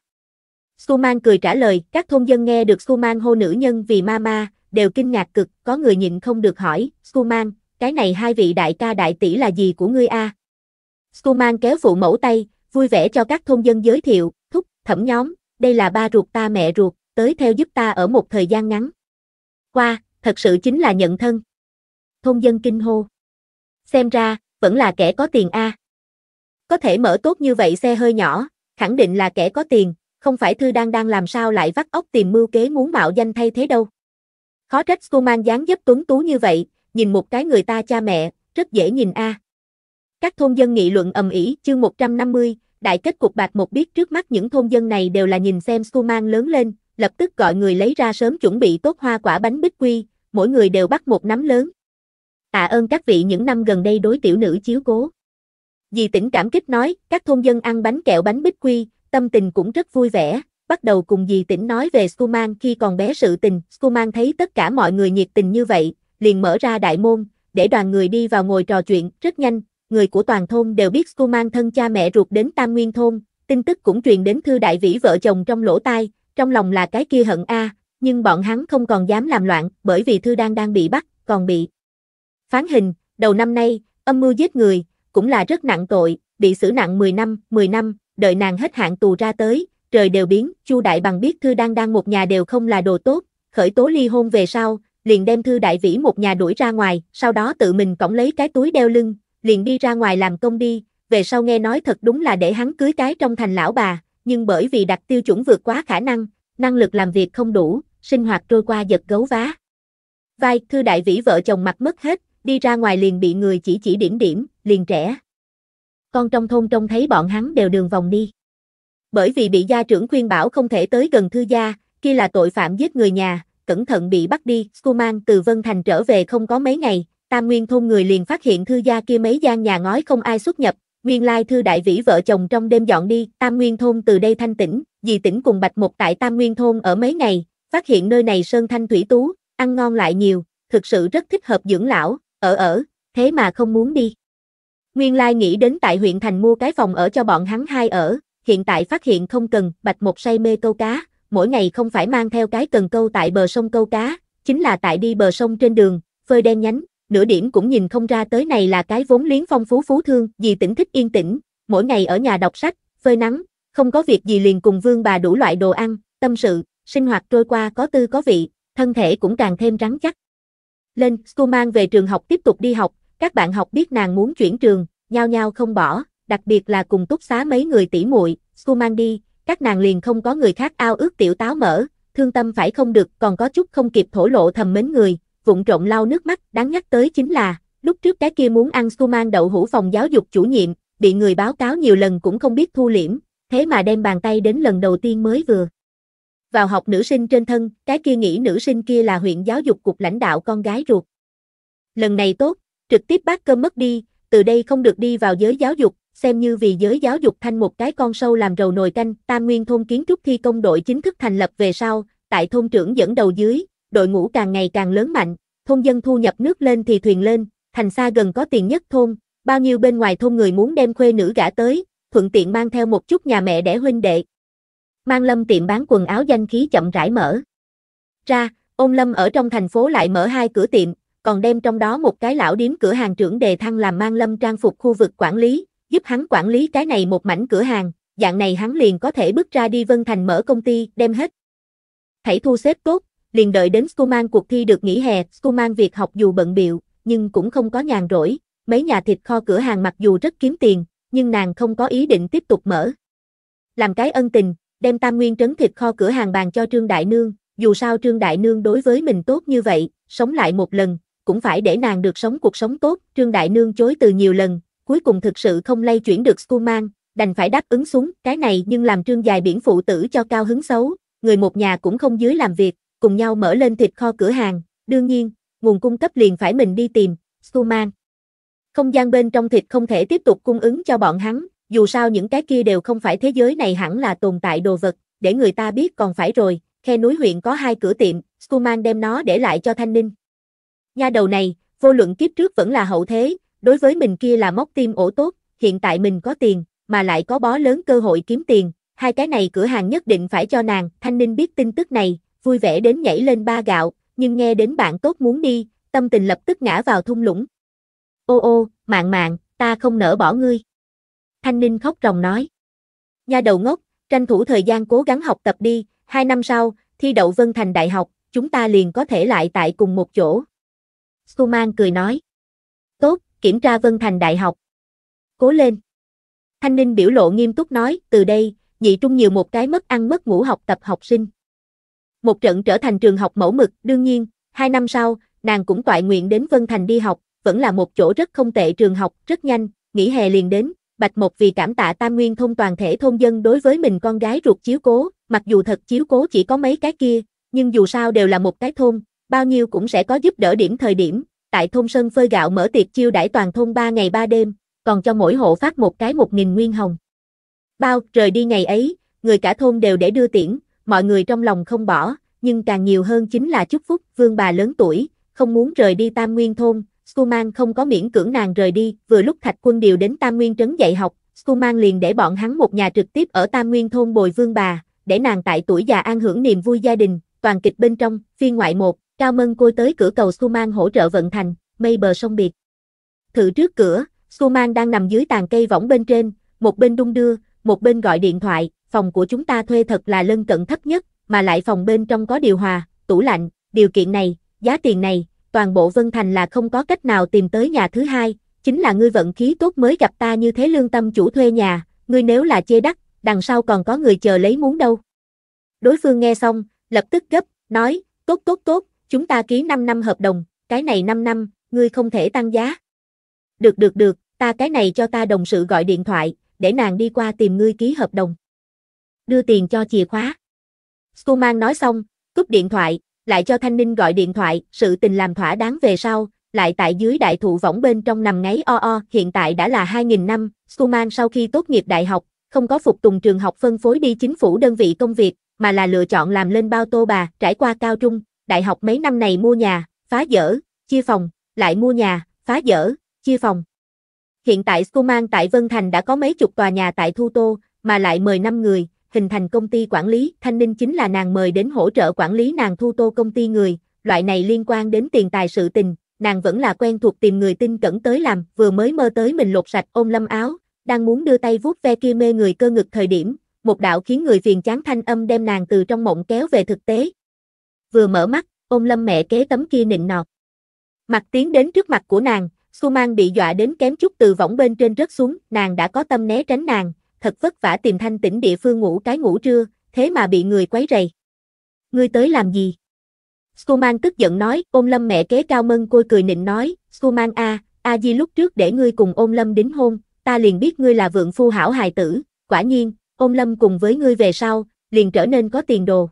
Suman cười trả lời, các thôn dân nghe được Suman hô nữ nhân vì mama, đều kinh ngạc cực, có người nhịn không được hỏi, Suman, cái này hai vị đại ca đại tỷ là gì của ngươi a? Suman kéo phụ mẫu tay, vui vẻ cho các thôn dân giới thiệu, thúc, thẩm nhóm, đây là ba ruột ta mẹ ruột, tới theo giúp ta ở một thời gian ngắn. Qua, thật sự chính là nhận thân. Thôn dân kinh hô. Xem ra, vẫn là kẻ có tiền a. Có thể mở tốt như vậy xe hơi nhỏ, khẳng định là kẻ có tiền, không phải Thư đang đang làm sao lại vắt óc tìm mưu kế muốn mạo danh thay thế đâu. Khó trách Schumann dáng dấp tuấn tú như vậy, nhìn một cái người ta cha mẹ, rất dễ nhìn a. Các thôn dân nghị luận ầm ĩ, chương 150, đại kết cục bạc một biết trước mắt những thôn dân này đều là nhìn xem Schumann lớn lên, lập tức gọi người lấy ra sớm chuẩn bị tốt hoa quả bánh bích quy, mỗi người đều bắt một nắm lớn. Tạ ơn các vị những năm gần đây đối tiểu nữ chiếu cố. Dì tỉnh cảm kích nói, các thôn dân ăn bánh kẹo bánh bích quy, tâm tình cũng rất vui vẻ, bắt đầu cùng dì tỉnh nói về Skuman khi còn bé sự tình, Skuman thấy tất cả mọi người nhiệt tình như vậy, liền mở ra đại môn, để đoàn người đi vào ngồi trò chuyện, rất nhanh, người của toàn thôn đều biết Skuman thân cha mẹ ruột đến Tam Nguyên thôn, tin tức cũng truyền đến thư đại vĩ vợ chồng trong lỗ tai, trong lòng là cái kia hận a, nhưng bọn hắn không còn dám làm loạn, bởi vì thư đang đang bị bắt, còn bị phán hình, đầu năm nay, âm mưu giết người, cũng là rất nặng tội, bị xử nặng 10 năm, 10 năm, đợi nàng hết hạn tù ra tới, trời đều biến, Chu Đại Bằng biết Thư đang đang một nhà đều không là đồ tốt, khởi tố ly hôn về sau, liền đem Thư Đại Vĩ một nhà đuổi ra ngoài, sau đó tự mình cõng lấy cái túi đeo lưng, liền đi ra ngoài làm công đi, về sau nghe nói thật đúng là để hắn cưới cái trong thành lão bà, nhưng bởi vì đặt tiêu chuẩn vượt quá khả năng, năng lực làm việc không đủ, sinh hoạt trôi qua giật gấu vá. Vai, Thư Đại Vĩ vợ chồng mặt mất hết, đi ra ngoài liền bị người chỉ chỉ điểm điểm, liền trẻ con trong thôn trông thấy bọn hắn đều đường vòng đi. Bởi vì bị gia trưởng khuyên bảo không thể tới gần thư gia, kia là tội phạm giết người nhà, cẩn thận bị bắt đi, Skuman từ Vân Thành trở về không có mấy ngày, Tam Nguyên thôn người liền phát hiện thư gia kia mấy gian nhà ngói không ai xuất nhập, nguyên lai thư đại vĩ vợ chồng trong đêm dọn đi, Tam Nguyên thôn từ đây thanh tĩnh, dì tỉnh cùng Bạch Mục tại Tam Nguyên thôn ở mấy ngày, phát hiện nơi này sơn thanh thủy tú, ăn ngon lại nhiều, thực sự rất thích hợp dưỡng lão, ở ở, thế mà không muốn đi. Nguyên Lai nghĩ đến tại huyện thành mua cái phòng ở cho bọn hắn hai ở, hiện tại phát hiện không cần, bạch một say mê câu cá, mỗi ngày không phải mang theo cái cần câu tại bờ sông câu cá, chính là tại đi bờ sông trên đường, phơi đen nhánh, nửa điểm cũng nhìn không ra tới này là cái vốn liếng phong phú phú thương, vì tỉnh thích yên tĩnh, mỗi ngày ở nhà đọc sách, phơi nắng, không có việc gì liền cùng vương bà đủ loại đồ ăn, tâm sự, sinh hoạt trôi qua có tư có vị, thân thể cũng càng thêm rắn chắc. Lên, cô mang về trường học tiếp tục đi học, các bạn học biết nàng muốn chuyển trường, nhau nhau không bỏ, đặc biệt là cùng túc xá mấy người tỷ muội, su mang đi, các nàng liền không có người khác ao ước tiểu táo mở, thương tâm phải không được, còn có chút không kịp thổ lộ thầm mến người, vụng trộn lau nước mắt, đáng nhắc tới chính là, lúc trước cái kia muốn ăn su mang đậu hũ phòng giáo dục chủ nhiệm, bị người báo cáo nhiều lần cũng không biết thu liễm, thế mà đem bàn tay đến lần đầu tiên mới vừa. Vào học nữ sinh trên thân, cái kia nghĩ nữ sinh kia là huyện giáo dục cục lãnh đạo con gái ruột. Lần này tốt, trực tiếp bát cơm mất đi, từ đây không được đi vào giới giáo dục, xem như vì giới giáo dục thanh một cái con sâu làm rầu nồi canh, Tam Nguyên thôn kiến trúc thi công đội chính thức thành lập về sau, tại thôn trưởng dẫn đầu dưới, đội ngũ càng ngày càng lớn mạnh, thôn dân thu nhập nước lên thì thuyền lên, thành xa gần có tiền nhất thôn, bao nhiêu bên ngoài thôn người muốn đem khuê nữ gả tới, thuận tiện mang theo một chút nhà mẹ đẻ huynh đệ. Mang Lâm tiệm bán quần áo danh khí chậm rãi mở. Ra, ông Lâm ở trong thành phố lại mở hai cửa tiệm, còn đem trong đó một cái lão điếm cửa hàng trưởng đề thăng làm mang lâm trang phục khu vực quản lý, giúp hắn quản lý cái này một mảnh cửa hàng, dạng này hắn liền có thể bước ra đi Vân Thành mở công ty, đem hết. Hãy thu xếp tốt, liền đợi đến Schumann cuộc thi được nghỉ hè, Schumann việc học dù bận biệu, nhưng cũng không có nhàn rỗi, mấy nhà thịt kho cửa hàng mặc dù rất kiếm tiền, nhưng nàng không có ý định tiếp tục mở. Làm cái ân tình, đem tam nguyên trấn thịt kho cửa hàng bàn cho Trương Đại Nương, dù sao Trương Đại Nương đối với mình tốt như vậy, sống lại một lần, cũng phải để nàng được sống cuộc sống tốt, Trương Đại Nương chối từ nhiều lần, cuối cùng thực sự không lay chuyển được Skuman, đành phải đáp ứng xuống, cái này nhưng làm Trương Dài Biển phụ tử cho cao hứng xấu, người một nhà cũng không dưới làm việc, cùng nhau mở lên thịt kho cửa hàng, đương nhiên, nguồn cung cấp liền phải mình đi tìm, Skuman. Không gian bên trong thịt không thể tiếp tục cung ứng cho bọn hắn, dù sao những cái kia đều không phải thế giới này hẳn là tồn tại đồ vật, để người ta biết còn phải rồi, khe núi huyện có hai cửa tiệm, Skuman đem nó để lại cho Thanh Ninh. Nha đầu này, vô luận kiếp trước vẫn là hậu thế, đối với mình kia là móc tim ổ tốt, hiện tại mình có tiền, mà lại có bó lớn cơ hội kiếm tiền, hai cái này cửa hàng nhất định phải cho nàng, Thanh Ninh biết tin tức này, vui vẻ đến nhảy lên ba gạo, nhưng nghe đến bạn tốt muốn đi, tâm tình lập tức ngã vào thung lũng. Ô ô, mạng mạng, ta không nỡ bỏ ngươi. Thanh Ninh khóc ròng nói. Nha đầu ngốc, tranh thủ thời gian cố gắng học tập đi, hai năm sau, thi đậu Vân Thành Đại học, chúng ta liền có thể lại tại cùng một chỗ. Stuman cười nói. Tốt, kiểm tra Vân Thành Đại học. Cố lên. Thanh Ninh biểu lộ nghiêm túc nói, từ đây, nhị trung nhiều một cái mất ăn mất ngủ học tập học sinh. Một trận trở thành trường học mẫu mực, đương nhiên, hai năm sau, nàng cũng toại nguyện đến Vân Thành đi học, vẫn là một chỗ rất không tệ trường học, rất nhanh, nghỉ hè liền đến, Bạch một vì cảm tạ Tam Nguyên Thông toàn thể thôn dân đối với mình con gái ruột chiếu cố, mặc dù thật chiếu cố chỉ có mấy cái kia, nhưng dù sao đều là một cái thôn, bao nhiêu cũng sẽ có giúp đỡ điểm thời điểm, tại thôn Sơn phơi gạo mở tiệc chiêu đãi toàn thôn 3 ngày 3 đêm, còn cho mỗi hộ phát một cái 1.000 nguyên hồng. Bao, trời đi ngày ấy, người cả thôn đều để đưa tiễn, mọi người trong lòng không bỏ, nhưng càng nhiều hơn chính là chúc phúc, vương bà lớn tuổi, không muốn rời đi Tam Nguyên thôn, Skuman không có miễn cưỡng nàng rời đi, vừa lúc Thạch Quân điều đến Tam Nguyên trấn dạy học, Skuman liền để bọn hắn một nhà trực tiếp ở Tam Nguyên thôn bồi vương bà, để nàng tại tuổi già an hưởng niềm vui gia đình, toàn kịch bên trong, phiên ngoại một Cao Mân Côi tới cửa cầu Su Suman hỗ trợ vận thành, mây bờ sông biệt. Thử trước cửa, Su Suman đang nằm dưới tàn cây võng bên trên, một bên đung đưa, một bên gọi điện thoại, phòng của chúng ta thuê thật là lân cận thấp nhất, mà lại phòng bên trong có điều hòa, tủ lạnh, điều kiện này, giá tiền này, toàn bộ Vân Thành là không có cách nào tìm tới nhà thứ hai, chính là ngươi vận khí tốt mới gặp ta như thế lương tâm chủ thuê nhà, ngươi nếu là chê đắt, đằng sau còn có người chờ lấy muốn đâu. Đối phương nghe xong, lập tức gấp, nói, tốt tốt tốt, Chúng ta ký 5 năm hợp đồng, cái này 5 năm, ngươi không thể tăng giá. Được được được, ta cái này cho ta đồng sự gọi điện thoại, để nàng đi qua tìm ngươi ký hợp đồng. Đưa tiền cho chìa khóa. Schumann nói xong, cúp điện thoại, lại cho Thanh Ninh gọi điện thoại, sự tình làm thỏa đáng về sau, lại tại dưới đại thụ võng bên trong nằm ngáy o o, hiện tại đã là 2.000 năm, Schumann sau khi tốt nghiệp đại học, không có phục tùng trường học phân phối đi chính phủ đơn vị công việc, mà là lựa chọn làm lên bao tô bà, trải qua cao trung, đại học mấy năm này mua nhà, phá dở, chia phòng, lại mua nhà, phá dở, chia phòng. Hiện tại Schumann tại Vân Thành đã có mấy chục tòa nhà tại Thu Tô, mà lại mời 5 người, hình thành công ty quản lý, Thanh Ninh chính là nàng mời đến hỗ trợ quản lý nàng Thu Tô công ty người, loại này liên quan đến tiền tài sự tình, nàng vẫn là quen thuộc tìm người tin cẩn tới làm, vừa mới mơ tới mình lột sạch ôm lâm áo, đang muốn đưa tay vuốt ve kia mê người cơ ngực thời điểm, một đạo khiến người phiền chán thanh âm đem nàng từ trong mộng kéo về thực tế, vừa mở mắt, ôm lâm mẹ kế tấm kia nịnh nọt. Mặt tiến đến trước mặt của nàng, Su Mang bị dọa đến kém chút từ võng bên trên rớt xuống, nàng đã có tâm né tránh nàng, thật vất vả tìm thanh tĩnh địa phương ngủ cái ngủ trưa, thế mà bị người quấy rầy. Ngươi tới làm gì? Su Mang tức giận nói, ôm lâm mẹ kế cao mân côi cười nịnh nói, Su Mang a, a di lúc trước để ngươi cùng ôm lâm đính hôn, ta liền biết ngươi là vượng phu hảo hài tử, quả nhiên, ôm lâm cùng với ngươi về sau, liền trở nên có tiền đồ.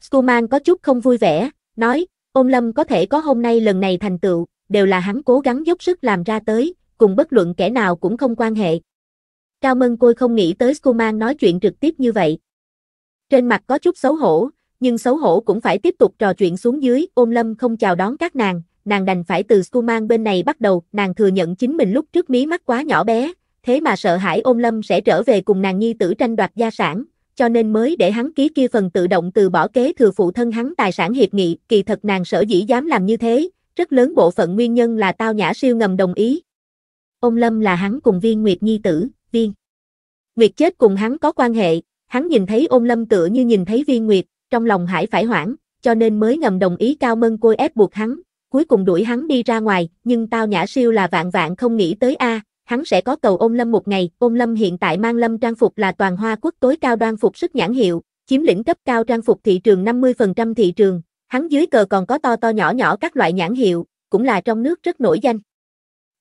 Skuman có chút không vui vẻ, nói, ôn lâm có thể có hôm nay lần này thành tựu, đều là hắn cố gắng dốc sức làm ra tới, cùng bất luận kẻ nào cũng không quan hệ. Cao Mân Côi không nghĩ tới Skuman nói chuyện trực tiếp như vậy. Trên mặt có chút xấu hổ, nhưng xấu hổ cũng phải tiếp tục trò chuyện xuống dưới, ôn lâm không chào đón các nàng, nàng đành phải từ Skuman bên này bắt đầu, nàng thừa nhận chính mình lúc trước mí mắt quá nhỏ bé, thế mà sợ hãi ôn lâm sẽ trở về cùng nàng nhi tử tranh đoạt gia sản, cho nên mới để hắn ký kia phần tự động từ bỏ kế thừa phụ thân hắn tài sản hiệp nghị, kỳ thật nàng sở dĩ dám làm như thế, rất lớn bộ phận nguyên nhân là tao nhã siêu ngầm đồng ý. Ông Lâm là hắn cùng viên Nguyệt Nhi tử, viên. Nguyệt chết cùng hắn có quan hệ, hắn nhìn thấy ôn lâm tựa như nhìn thấy viên Nguyệt, trong lòng hải phải hoảng, cho nên mới ngầm đồng ý cao mân côi ép buộc hắn, cuối cùng đuổi hắn đi ra ngoài, nhưng tao nhã siêu là vạn vạn không nghĩ tới a, hắn sẽ có cầu ôm lâm một ngày. ôm lâm hiện tại mang lâm trang phục là toàn hoa quốc tối cao đoan phục sức nhãn hiệu, chiếm lĩnh cấp cao trang phục thị trường 50% thị trường. Hắn dưới cờ còn có to to nhỏ nhỏ các loại nhãn hiệu, cũng là trong nước rất nổi danh.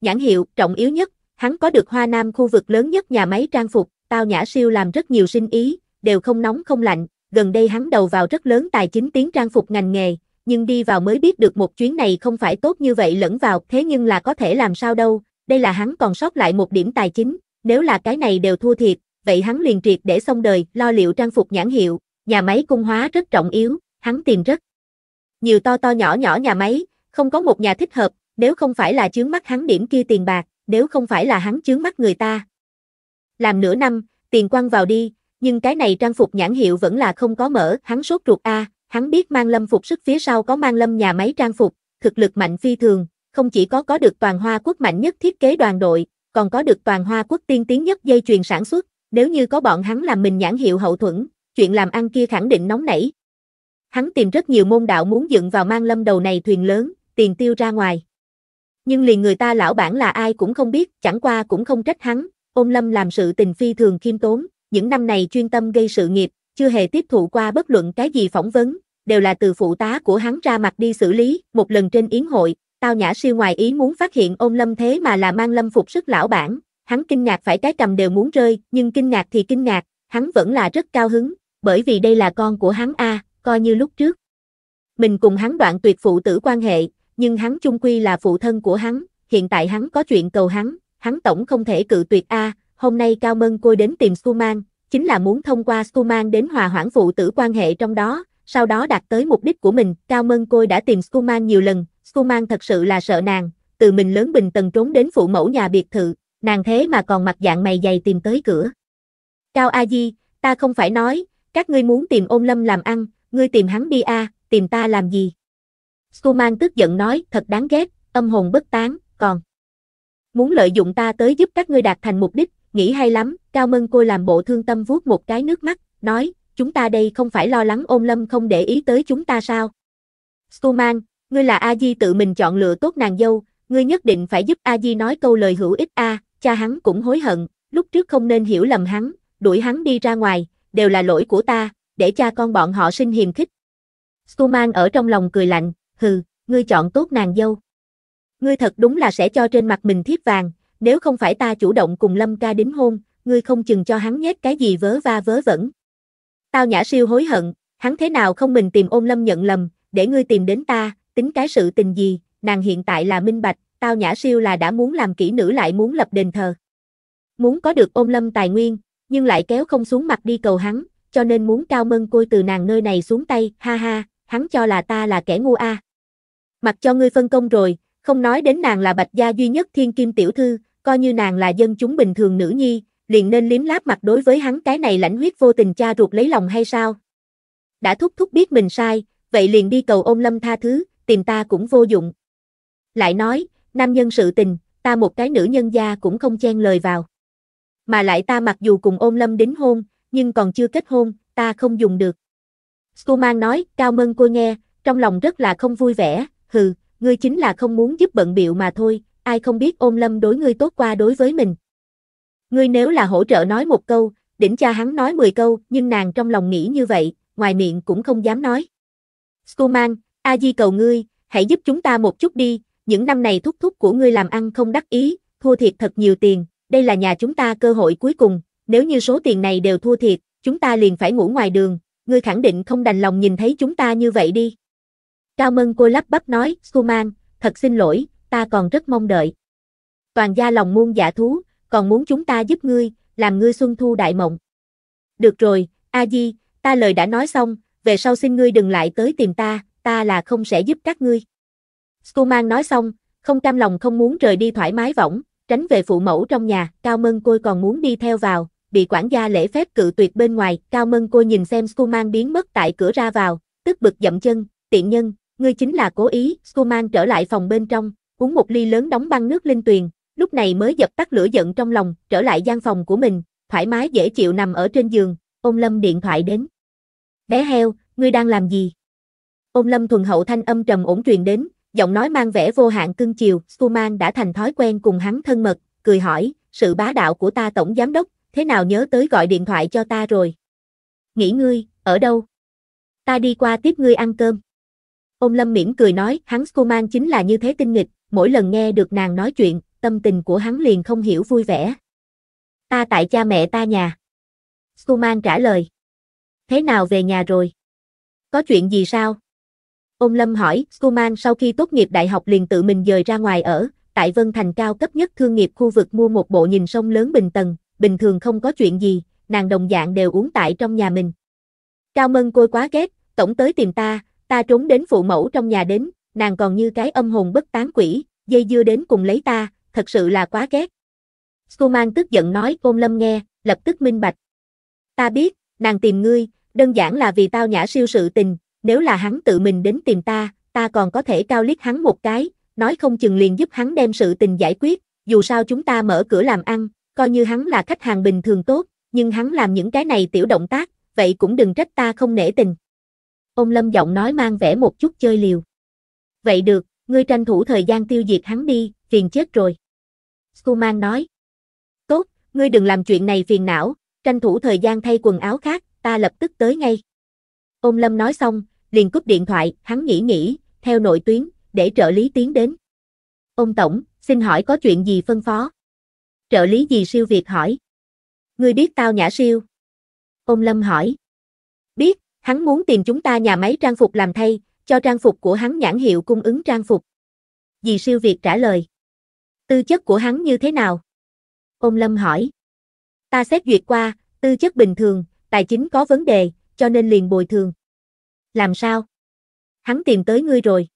Nhãn hiệu trọng yếu nhất, hắn có được Hoa Nam khu vực lớn nhất nhà máy trang phục, Tao Nhã Siêu làm rất nhiều sinh ý, đều không nóng không lạnh, gần đây hắn đầu vào rất lớn tài chính tiến trang phục ngành nghề, nhưng đi vào mới biết được một chuyến này không phải tốt như vậy lẫn vào, thế nhưng là có thể làm sao đâu, đây là hắn còn sót lại một điểm tài chính, nếu là cái này đều thua thiệt, vậy hắn liền triệt để xong đời, lo liệu trang phục nhãn hiệu, nhà máy cung hóa rất trọng yếu, hắn tìm rất nhiều to to nhỏ nhỏ nhà máy, không có một nhà thích hợp, nếu không phải là chướng mắt hắn điểm kia tiền bạc, nếu không phải là hắn chướng mắt người ta. Làm nửa năm, tiền quăng vào đi, nhưng cái này trang phục nhãn hiệu vẫn là không có mở, hắn sốt ruột a, hắn biết mang lâm phục sức phía sau có mang lâm nhà máy trang phục, thực lực mạnh phi thường, không chỉ có có được toàn hoa quốc mạnh nhất thiết kế đoàn đội, còn có được toàn hoa quốc tiên tiến nhất dây chuyền sản xuất, nếu như có bọn hắn làm mình nhãn hiệu hậu thuẫn, chuyện làm ăn kia khẳng định nóng nảy. Hắn tìm rất nhiều môn đạo muốn dựng vào mang lâm đầu này thuyền lớn, tiền tiêu ra ngoài. Nhưng liền người ta lão bản là ai cũng không biết, chẳng qua cũng không trách hắn, ôm lâm làm sự tình phi thường khiêm tốn, những năm này chuyên tâm gây sự nghiệp, chưa hề tiếp thụ qua bất luận cái gì phỏng vấn, đều là từ phụ tá của hắn ra mặt đi xử lý, một lần trên yến hội, Tao nhã siêu ngoài ý muốn phát hiện ôm lâm thế mà là mang lâm phục sức lão bản, hắn kinh ngạc phải cái cầm đều muốn rơi, nhưng kinh ngạc thì kinh ngạc, hắn vẫn là rất cao hứng, bởi vì đây là con của hắn A, coi như lúc trước. Mình cùng hắn đoạn tuyệt phụ tử quan hệ, nhưng hắn chung quy là phụ thân của hắn, hiện tại hắn có chuyện cầu hắn, hắn tổng không thể cự tuyệt A, hôm nay Cao Mân Côi đến tìm Suman, chính là muốn thông qua Suman đến hòa hoãn phụ tử quan hệ trong đó, sau đó đạt tới mục đích của mình, Cao Mân Côi đã tìm Suman nhiều lần, Kuman thật sự là sợ nàng, từ mình lớn bình tần trốn đến phụ mẫu nhà biệt thự, nàng thế mà còn mặt dạng mày dày tìm tới cửa. Cao A Di, ta không phải nói, các ngươi muốn tìm ôn lâm làm ăn, ngươi tìm hắn đi a, à, tìm ta làm gì? Skuman tức giận nói, thật đáng ghét, âm hồn bất tán, còn muốn lợi dụng ta tới giúp các ngươi đạt thành mục đích, nghĩ hay lắm, Cao Mân cô làm bộ thương tâm vuốt một cái nước mắt, nói, chúng ta đây không phải lo lắng ôn lâm không để ý tới chúng ta sao? Skuman, ngươi là A Di tự mình chọn lựa tốt nàng dâu, ngươi nhất định phải giúp A Di nói câu lời hữu ích a, cha hắn cũng hối hận, lúc trước không nên hiểu lầm hắn, đuổi hắn đi ra ngoài, đều là lỗi của ta, để cha con bọn họ sinh hiềm khích. Stuman ở trong lòng cười lạnh, hừ, ngươi chọn tốt nàng dâu. Ngươi thật đúng là sẽ cho trên mặt mình thiếp vàng, nếu không phải ta chủ động cùng Lâm ca đính hôn, ngươi không chừng cho hắn nhét cái gì vớ va vớ vẩn. Tao nhã siêu hối hận, hắn thế nào không mình tìm ôm Lâm nhận lầm, để ngươi tìm đến ta, tính cái sự tình gì, nàng hiện tại là minh bạch, tao nhã siêu là đã muốn làm kỹ nữ lại muốn lập đền thờ. Muốn có được ôm lâm tài nguyên, nhưng lại kéo không xuống mặt đi cầu hắn, cho nên muốn cao mân côi từ nàng nơi này xuống tay, ha ha, hắn cho là ta là kẻ ngu a. Mặc cho ngươi phân công rồi, không nói đến nàng là bạch gia duy nhất thiên kim tiểu thư, coi như nàng là dân chúng bình thường nữ nhi, liền nên liếm láp mặt đối với hắn cái này lãnh huyết vô tình cha ruột lấy lòng hay sao? Đã thúc thúc biết mình sai, vậy liền đi cầu ôm lâm tha thứ, tìm ta cũng vô dụng. Lại nói, nam nhân sự tình, ta một cái nữ nhân gia cũng không chen lời vào. Mà lại ta mặc dù cùng ôn lâm đính hôn, nhưng còn chưa kết hôn, ta không dùng được. Skuman nói, cao mân cô nghe, trong lòng rất là không vui vẻ, hừ, ngươi chính là không muốn giúp bận biệu mà thôi, ai không biết ôn lâm đối ngươi tốt qua đối với mình. Ngươi nếu là hỗ trợ nói một câu, đỉnh cha hắn nói 10 câu, nhưng nàng trong lòng nghĩ như vậy, ngoài miệng cũng không dám nói. Skuman, A Di cầu ngươi, hãy giúp chúng ta một chút đi, những năm này thúc thúc của ngươi làm ăn không đắc ý, thua thiệt thật nhiều tiền, đây là nhà chúng ta cơ hội cuối cùng, nếu như số tiền này đều thua thiệt, chúng ta liền phải ngủ ngoài đường, ngươi khẳng định không đành lòng nhìn thấy chúng ta như vậy đi. Cao Mân cô lắp bắp nói, Suman, thật xin lỗi, ta còn rất mong đợi. Toàn gia lòng muôn giả thú, còn muốn chúng ta giúp ngươi, làm ngươi xuân thu đại mộng. Được rồi, A Di, ta lời đã nói xong, về sau xin ngươi đừng lại tới tìm ta, ta là không sẽ giúp các ngươi. Skuman nói xong, không cam lòng không muốn rời đi thoải mái võng, tránh về phụ mẫu trong nhà, Cao Mân Côi còn muốn đi theo vào, bị quản gia lễ phép cự tuyệt bên ngoài, Cao Mân Côi nhìn xem Skuman biến mất tại cửa ra vào, tức bực dậm chân, tiện nhân, ngươi chính là cố ý, Skuman trở lại phòng bên trong, uống một ly lớn đóng băng nước linh tuyền, lúc này mới dập tắt lửa giận trong lòng, trở lại gian phòng của mình, thoải mái dễ chịu nằm ở trên giường, ôm lâm điện thoại đến. Bé heo, ngươi đang làm gì? Ôm Lâm Thuần Hậu thanh âm trầm ổn truyền đến, giọng nói mang vẻ vô hạn cưng chiều, Suman đã thành thói quen cùng hắn thân mật, cười hỏi, sự bá đạo của ta tổng giám đốc, thế nào nhớ tới gọi điện thoại cho ta rồi. Nghĩ ngươi, ở đâu? Ta đi qua tiếp ngươi ăn cơm. Ôm Lâm mỉm cười nói, hắn Suman chính là như thế tinh nghịch, mỗi lần nghe được nàng nói chuyện, tâm tình của hắn liền không hiểu vui vẻ. Ta tại cha mẹ ta nhà. Suman trả lời. Thế nào về nhà rồi? Có chuyện gì sao? Ông Lâm hỏi, Schumann sau khi tốt nghiệp đại học liền tự mình rời ra ngoài ở, tại Vân Thành cao cấp nhất thương nghiệp khu vực mua một bộ nhìn sông lớn bình tầng, bình thường không có chuyện gì, nàng đồng dạng đều uống tại trong nhà mình. Cao Mân côi quá ghét, tổng tới tìm ta, ta trốn đến phụ mẫu trong nhà đến, nàng còn như cái âm hồn bất tán quỷ, dây dưa đến cùng lấy ta, thật sự là quá ghét. Schumann tức giận nói ôm lâm nghe, lập tức minh bạch. Ta biết, nàng tìm ngươi, đơn giản là vì tao nhã siêu sự tình, nếu là hắn tự mình đến tìm ta, ta còn có thể cao liếc hắn một cái, nói không chừng liền giúp hắn đem sự tình giải quyết, dù sao chúng ta mở cửa làm ăn, coi như hắn là khách hàng bình thường tốt, nhưng hắn làm những cái này tiểu động tác, vậy cũng đừng trách ta không nể tình. Ông Lâm giọng nói mang vẻ một chút chơi liều. Vậy được, ngươi tranh thủ thời gian tiêu diệt hắn đi, phiền chết rồi. Skuman nói. Tốt, ngươi đừng làm chuyện này phiền não, tranh thủ thời gian thay quần áo khác, ta lập tức tới ngay. Ông Lâm nói xong, liền cúp điện thoại, hắn nghĩ nghĩ, theo nội tuyến, để trợ lý tiến đến. Ông Tổng, xin hỏi có chuyện gì phân phó? Trợ lý gì siêu Việt hỏi. Ngươi biết tao nhã siêu? Ông Lâm hỏi. Biết, hắn muốn tìm chúng ta nhà máy trang phục làm thay, cho trang phục của hắn nhãn hiệu cung ứng trang phục. Dì siêu Việt trả lời. Tư chất của hắn như thế nào? Ông Lâm hỏi. Ta xét duyệt qua, tư chất bình thường, tài chính có vấn đề, cho nên liền bồi thường. Làm sao? Hắn tìm tới ngươi rồi.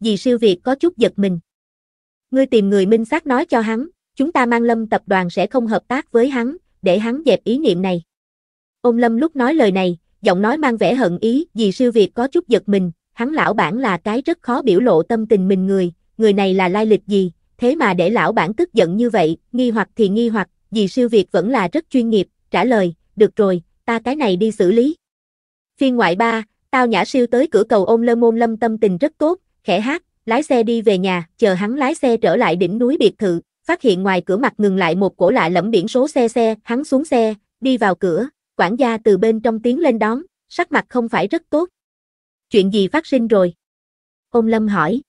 Dì siêu Việt có chút giật mình. Ngươi tìm người minh xác nói cho hắn, chúng ta mang lâm tập đoàn sẽ không hợp tác với hắn, để hắn dẹp ý niệm này. Ôm lâm lúc nói lời này, giọng nói mang vẻ hận ý, dì siêu Việt có chút giật mình, hắn lão bản là cái rất khó biểu lộ tâm tình mình người, người này là lai lịch gì, thế mà để lão bản tức giận như vậy, nghi hoặc thì nghi hoặc, dì siêu Việt vẫn là rất chuyên nghiệp, trả lời, được rồi, ta cái này đi xử lý. Phiên ngoại ba Tao nhã siêu tới cửa cầu ôm lơ môn lâm tâm tình rất tốt, khẽ hát, lái xe đi về nhà, chờ hắn lái xe trở lại đỉnh núi biệt thự, phát hiện ngoài cửa mặt ngừng lại một cổ lạ lẫm biển số xe xe, hắn xuống xe, đi vào cửa, quản gia từ bên trong tiếng lên đón, sắc mặt không phải rất tốt. Chuyện gì phát sinh rồi? Ôm lâm hỏi.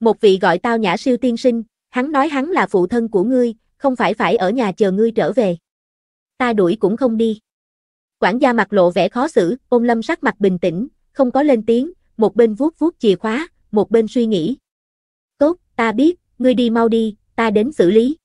Một vị gọi tao nhã siêu tiên sinh, hắn nói hắn là phụ thân của ngươi, không phải phải ở nhà chờ ngươi trở về. Ta đuổi cũng không đi. Quản gia mặt lộ vẻ khó xử, ôn lâm sắc mặt bình tĩnh, không có lên tiếng, một bên vuốt vuốt chìa khóa, một bên suy nghĩ. Tốt, ta biết, ngươi đi mau đi, ta đến xử lý.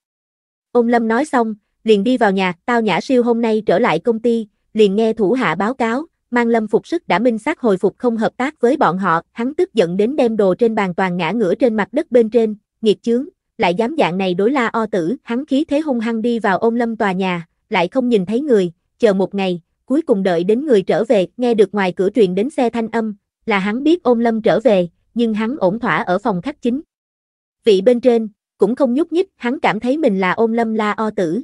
Ôn lâm nói xong, liền đi vào nhà, tao nhã siêu hôm nay trở lại công ty, liền nghe thủ hạ báo cáo, mang lâm phục sức đã minh xác hồi phục không hợp tác với bọn họ, hắn tức giận đến đem đồ trên bàn toàn ngã ngửa trên mặt đất bên trên, nghiệt chướng, lại dám dạng này đối la o tử, hắn khí thế hung hăng đi vào ôn lâm tòa nhà, lại không nhìn thấy người, chờ một ngày, cuối cùng đợi đến người trở về, nghe được ngoài cửa truyền đến xe thanh âm, là hắn biết ôn lâm trở về, nhưng hắn ổn thỏa ở phòng khách chính. Vị bên trên, cũng không nhúc nhích, hắn cảm thấy mình là ôn lâm la o tử.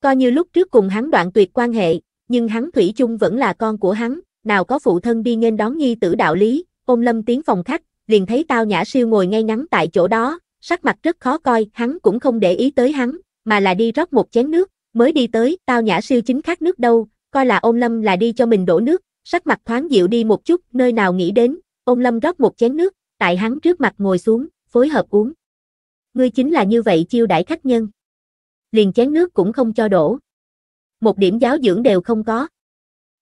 Coi như lúc trước cùng hắn đoạn tuyệt quan hệ, nhưng hắn Thủy chung vẫn là con của hắn, nào có phụ thân đi nghênh đón nhi tử đạo lý, ôn lâm tiến phòng khách, liền thấy tao nhã siêu ngồi ngay ngắn tại chỗ đó, sắc mặt rất khó coi, hắn cũng không để ý tới hắn, mà là đi rót một chén nước, mới đi tới, tao nhã siêu chính khát nước đâu, coi là ôn lâm là đi cho mình đổ nước, sắc mặt thoáng dịu đi một chút, nơi nào nghĩ đến, ôn lâm rót một chén nước, tại hắn trước mặt ngồi xuống, phối hợp uống. Ngươi chính là như vậy chiêu đãi khách nhân. Liền chén nước cũng không cho đổ. Một điểm giáo dưỡng đều không có.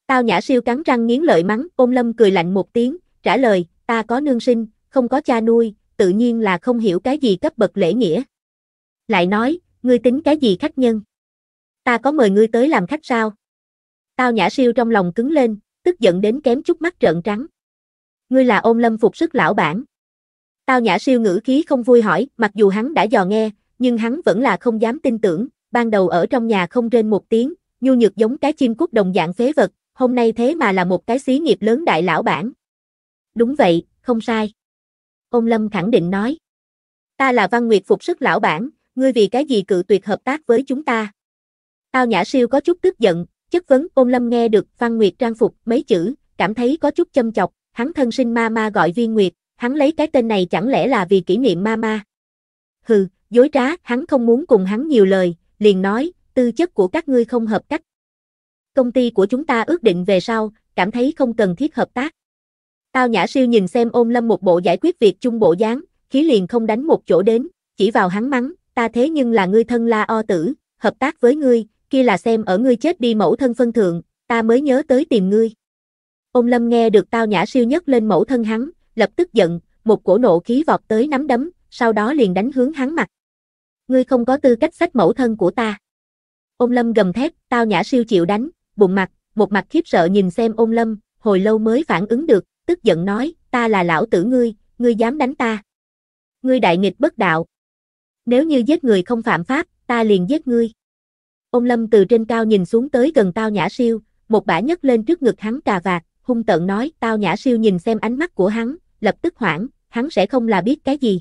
Tao nhã siêu cắn răng nghiến lợi mắng, ôn lâm cười lạnh một tiếng, trả lời, ta có nương sinh, không có cha nuôi, tự nhiên là không hiểu cái gì cấp bậc lễ nghĩa. Lại nói, ngươi tính cái gì khách nhân? Ta có mời ngươi tới làm khách sao? Tao nhã siêu trong lòng cứng lên, tức giận đến kém chút mắt trợn trắng. Ngươi là ôn lâm phục sức lão bản. Tao nhã siêu ngữ khí không vui hỏi, mặc dù hắn đã dò nghe, nhưng hắn vẫn là không dám tin tưởng, ban đầu ở trong nhà không trên một tiếng, nhu nhược giống cái chim cút đồng dạng phế vật, hôm nay thế mà là một cái xí nghiệp lớn đại lão bản. Đúng vậy, không sai. Ôn lâm khẳng định nói. Ta là văn nguyệt phục sức lão bản, ngươi vì cái gì cự tuyệt hợp tác với chúng ta. Tao nhã siêu có chút tức giận, Chất vấn ôn lâm nghe được Văn Nguyệt trang phục mấy chữ, cảm thấy có chút châm chọc, hắn thân sinh ma ma gọi viên Nguyệt, hắn lấy cái tên này chẳng lẽ là vì kỷ niệm ma ma. Hừ, dối trá, hắn không muốn cùng hắn nhiều lời, liền nói, tư chất của các ngươi không hợp cách. Công ty của chúng ta ước định về sau, cảm thấy không cần thiết hợp tác. Tao nhã siêu nhìn xem ôn lâm một bộ giải quyết việc chung bộ dáng, khí liền không đánh một chỗ đến, chỉ vào hắn mắng, ta thế nhưng là ngươi thân la o tử, hợp tác với ngươi, kia là xem ở ngươi chết đi mẫu thân phân thượng, ta mới nhớ tới tìm ngươi. Ông Lâm nghe được tao nhã siêu nhất lên mẫu thân hắn, lập tức giận, một cổ nộ khí vọt tới nắm đấm, sau đó liền đánh hướng hắn mặt. Ngươi không có tư cách sách mẫu thân của ta. Ông Lâm gầm thét, tao nhã siêu chịu đánh, bụng mặt, một mặt khiếp sợ nhìn xem ông Lâm, hồi lâu mới phản ứng được, tức giận nói, ta là lão tử ngươi, ngươi dám đánh ta. Ngươi đại nghịch bất đạo. Nếu như giết người không phạm pháp, ta liền giết ngươi. Ông Lâm từ trên cao nhìn xuống tới gần Tao Nhã Siêu, một bả nhấc lên trước ngực hắn cà vạt, hung tợn nói, Tao Nhã Siêu nhìn xem ánh mắt của hắn, lập tức hoảng, hắn sẽ không là biết cái gì.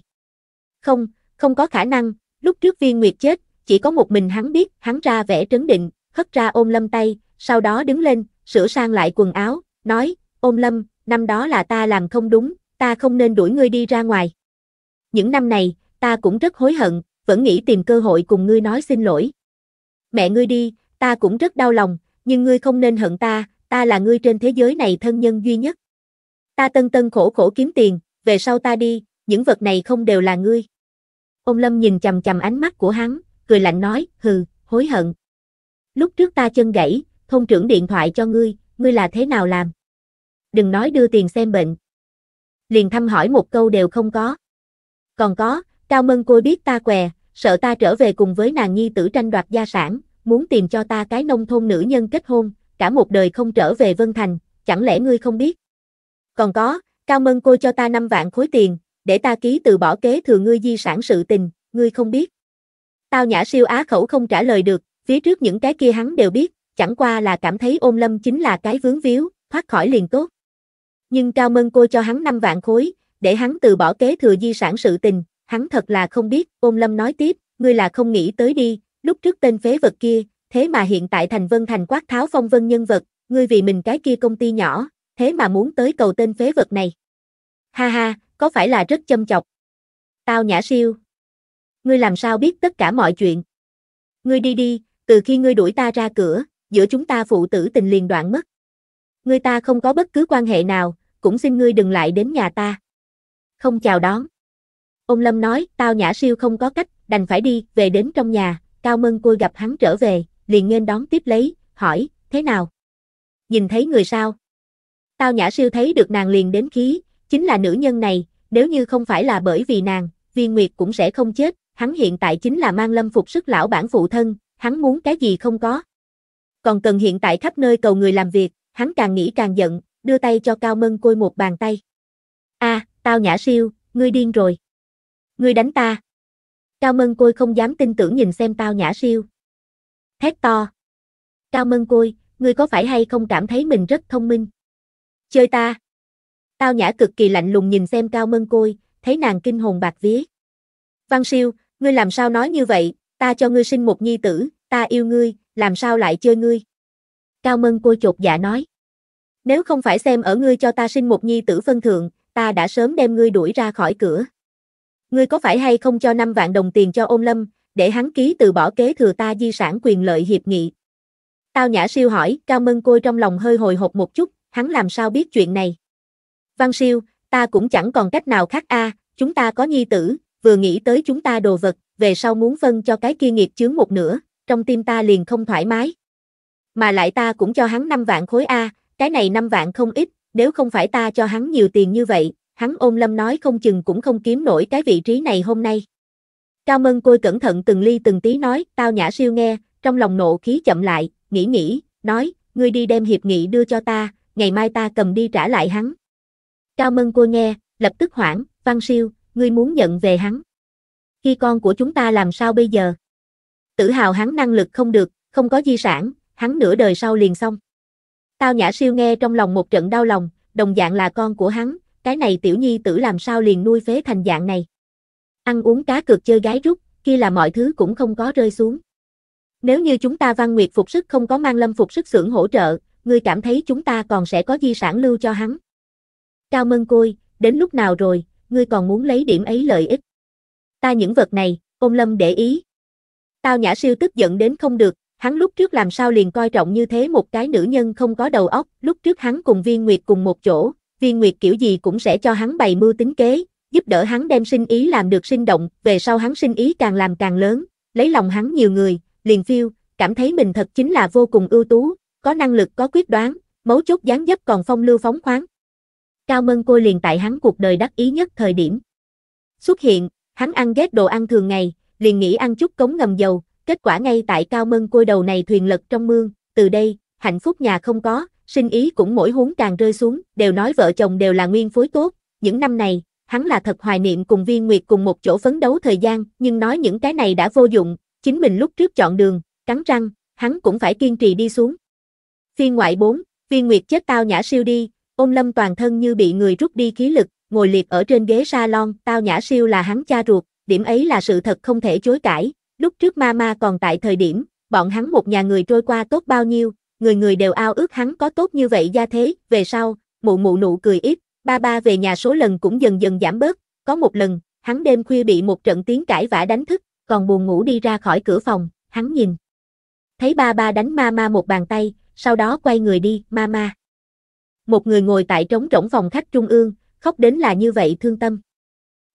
Không, không có khả năng, lúc trước viên nguyệt chết, chỉ có một mình hắn biết, hắn ra vẻ trấn định, hất ra ôm lâm tay, sau đó đứng lên, sửa sang lại quần áo, nói, ôm lâm, năm đó là ta làm không đúng, ta không nên đuổi ngươi đi ra ngoài. Những năm này, ta cũng rất hối hận, vẫn nghĩ tìm cơ hội cùng ngươi nói xin lỗi mẹ ngươi đi, ta cũng rất đau lòng, nhưng ngươi không nên hận ta, ta là ngươi trên thế giới này thân nhân duy nhất. Ta tân tân khổ khổ kiếm tiền, về sau ta đi, những vật này không đều là ngươi. Ông Lâm nhìn chầm chầm ánh mắt của hắn, cười lạnh nói, hừ, hối hận. Lúc trước ta chân gãy, thông trưởng điện thoại cho ngươi, ngươi là thế nào làm? Đừng nói đưa tiền xem bệnh. Liền thăm hỏi một câu đều không có. Còn có, Cao Mân cô biết ta què, sợ ta trở về cùng với nàng nhi tử tranh đoạt gia sản, muốn tìm cho ta cái nông thôn nữ nhân kết hôn, cả một đời không trở về Vân Thành, chẳng lẽ ngươi không biết? Còn có, Cao Mân cô cho ta 5 vạn khối tiền, để ta ký từ bỏ kế thừa ngươi di sản sự tình, ngươi không biết. Tao nhã siêu á khẩu không trả lời được, phía trước những cái kia hắn đều biết, chẳng qua là cảm thấy ôm lâm chính là cái vướng víu, thoát khỏi liền tốt. Nhưng Cao Mân cô cho hắn 5 vạn khối, để hắn từ bỏ kế thừa di sản sự tình, hắn thật là không biết, ôn lâm nói tiếp, ngươi là không nghĩ tới đi, lúc trước tên phế vật kia, thế mà hiện tại thành vân thành quát tháo phong vân nhân vật, ngươi vì mình cái kia công ty nhỏ, thế mà muốn tới cầu tên phế vật này. Ha ha, có phải là rất châm chọc? Tao nhã siêu. Ngươi làm sao biết tất cả mọi chuyện? Ngươi đi đi, từ khi ngươi đuổi ta ra cửa, giữa chúng ta phụ tử tình liền đoạn mất. Ngươi ta không có bất cứ quan hệ nào, cũng xin ngươi đừng lại đến nhà ta. Không chào đón. Ông Lâm nói, tao nhã siêu không có cách, đành phải đi, về đến trong nhà, Cao Mân Côi gặp hắn trở về, liền nghênh đón tiếp lấy, hỏi, thế nào? Nhìn thấy người sao? Tao nhã siêu thấy được nàng liền đến khí, chính là nữ nhân này, nếu như không phải là bởi vì nàng, viên nguyệt cũng sẽ không chết, hắn hiện tại chính là mang lâm phục sức lão bản phụ thân, hắn muốn cái gì không có. Còn cần hiện tại khắp nơi cầu người làm việc, hắn càng nghĩ càng giận, đưa tay cho Cao Mân Côi một bàn tay. a à, tao nhã siêu, ngươi điên rồi ngươi đánh ta. Cao Mân Côi không dám tin tưởng nhìn xem tao nhã siêu. Thét to. Cao Mân Côi, ngươi có phải hay không cảm thấy mình rất thông minh? Chơi ta. Tao nhã cực kỳ lạnh lùng nhìn xem Cao Mân Côi, thấy nàng kinh hồn bạc vía. Văn siêu, ngươi làm sao nói như vậy, ta cho ngươi sinh một nhi tử, ta yêu ngươi, làm sao lại chơi ngươi? Cao Mân Côi chột dạ nói. Nếu không phải xem ở ngươi cho ta sinh một nhi tử phân thượng, ta đã sớm đem ngươi đuổi ra khỏi cửa. Ngươi có phải hay không cho 5 vạn đồng tiền cho ôn lâm, để hắn ký từ bỏ kế thừa ta di sản quyền lợi hiệp nghị? Tao nhã siêu hỏi, cao mân côi trong lòng hơi hồi hộp một chút, hắn làm sao biết chuyện này? Văn siêu, ta cũng chẳng còn cách nào khác a, chúng ta có nhi tử, vừa nghĩ tới chúng ta đồ vật, về sau muốn phân cho cái kia nghiệp chướng một nửa, trong tim ta liền không thoải mái. Mà lại ta cũng cho hắn 5 vạn khối a, cái này 5 vạn không ít, nếu không phải ta cho hắn nhiều tiền như vậy, hắn ôm lâm nói không chừng cũng không kiếm nổi cái vị trí này hôm nay. Cao Mân Côi cẩn thận từng ly từng tí nói, tao nhã siêu nghe, trong lòng nộ khí chậm lại, nghĩ nghĩ, nói, ngươi đi đem hiệp nghị đưa cho ta, ngày mai ta cầm đi trả lại hắn. Cao Mân Côi nghe, lập tức hoảng, văn siêu, ngươi muốn nhận về hắn. Khi con của chúng ta làm sao bây giờ? Tự hào hắn năng lực không được, không có di sản, hắn nửa đời sau liền xong. Tao nhã siêu nghe trong lòng một trận đau lòng, đồng dạng là con của hắn, cái này tiểu nhi tử làm sao liền nuôi phế thành dạng này. Ăn uống cá cược chơi gái rút, kia là mọi thứ cũng không có rơi xuống. Nếu như chúng ta văn nguyệt phục sức không có mang lâm phục sức xưởng hỗ trợ, ngươi cảm thấy chúng ta còn sẽ có di sản lưu cho hắn. Cao mân côi, đến lúc nào rồi, ngươi còn muốn lấy điểm ấy lợi ích. Ta những vật này, ôm lâm để ý. Tao nhã siêu tức giận đến không được, hắn lúc trước làm sao liền coi trọng như thế một cái nữ nhân không có đầu óc, lúc trước hắn cùng viên nguyệt cùng một chỗ, viên nguyệt kiểu gì cũng sẽ cho hắn bày mưu tính kế, giúp đỡ hắn đem sinh ý làm được sinh động, về sau hắn sinh ý càng làm càng lớn, lấy lòng hắn nhiều người, liền phiêu, cảm thấy mình thật chính là vô cùng ưu tú, có năng lực có quyết đoán, mấu chốt dáng dấp còn phong lưu phóng khoáng. Cao Mân Côi liền tại hắn cuộc đời đắc ý nhất thời điểm. Xuất hiện, hắn ăn ghét đồ ăn thường ngày, liền nghĩ ăn chút cống ngầm dầu, kết quả ngay tại Cao Mân Côi đầu này thuyền lật trong mương, từ đây, hạnh phúc nhà không có, sinh ý cũng mỗi huống càng rơi xuống, đều nói vợ chồng đều là nguyên phối tốt, những năm này, hắn là thật hoài niệm cùng viên nguyệt cùng một chỗ phấn đấu thời gian, nhưng nói những cái này đã vô dụng, chính mình lúc trước chọn đường, cắn răng, hắn cũng phải kiên trì đi xuống. Phiên ngoại 4, viên nguyệt chết tao nhã siêu đi, ôm lâm toàn thân như bị người rút đi khí lực, ngồi liệt ở trên ghế salon, tao nhã siêu là hắn cha ruột, điểm ấy là sự thật không thể chối cãi, lúc trước ma ma còn tại thời điểm, bọn hắn một nhà người trôi qua tốt bao nhiêu, người người đều ao ước hắn có tốt như vậy gia thế, về sau, mụ mụ nụ cười ít, ba ba về nhà số lần cũng dần dần giảm bớt, có một lần, hắn đêm khuya bị một trận tiếng cãi vã đánh thức, còn buồn ngủ đi ra khỏi cửa phòng, hắn nhìn. Thấy ba ba đánh ma ma một bàn tay, sau đó quay người đi, ma ma. Một người ngồi tại trống rỗng phòng khách trung ương, khóc đến là như vậy thương tâm.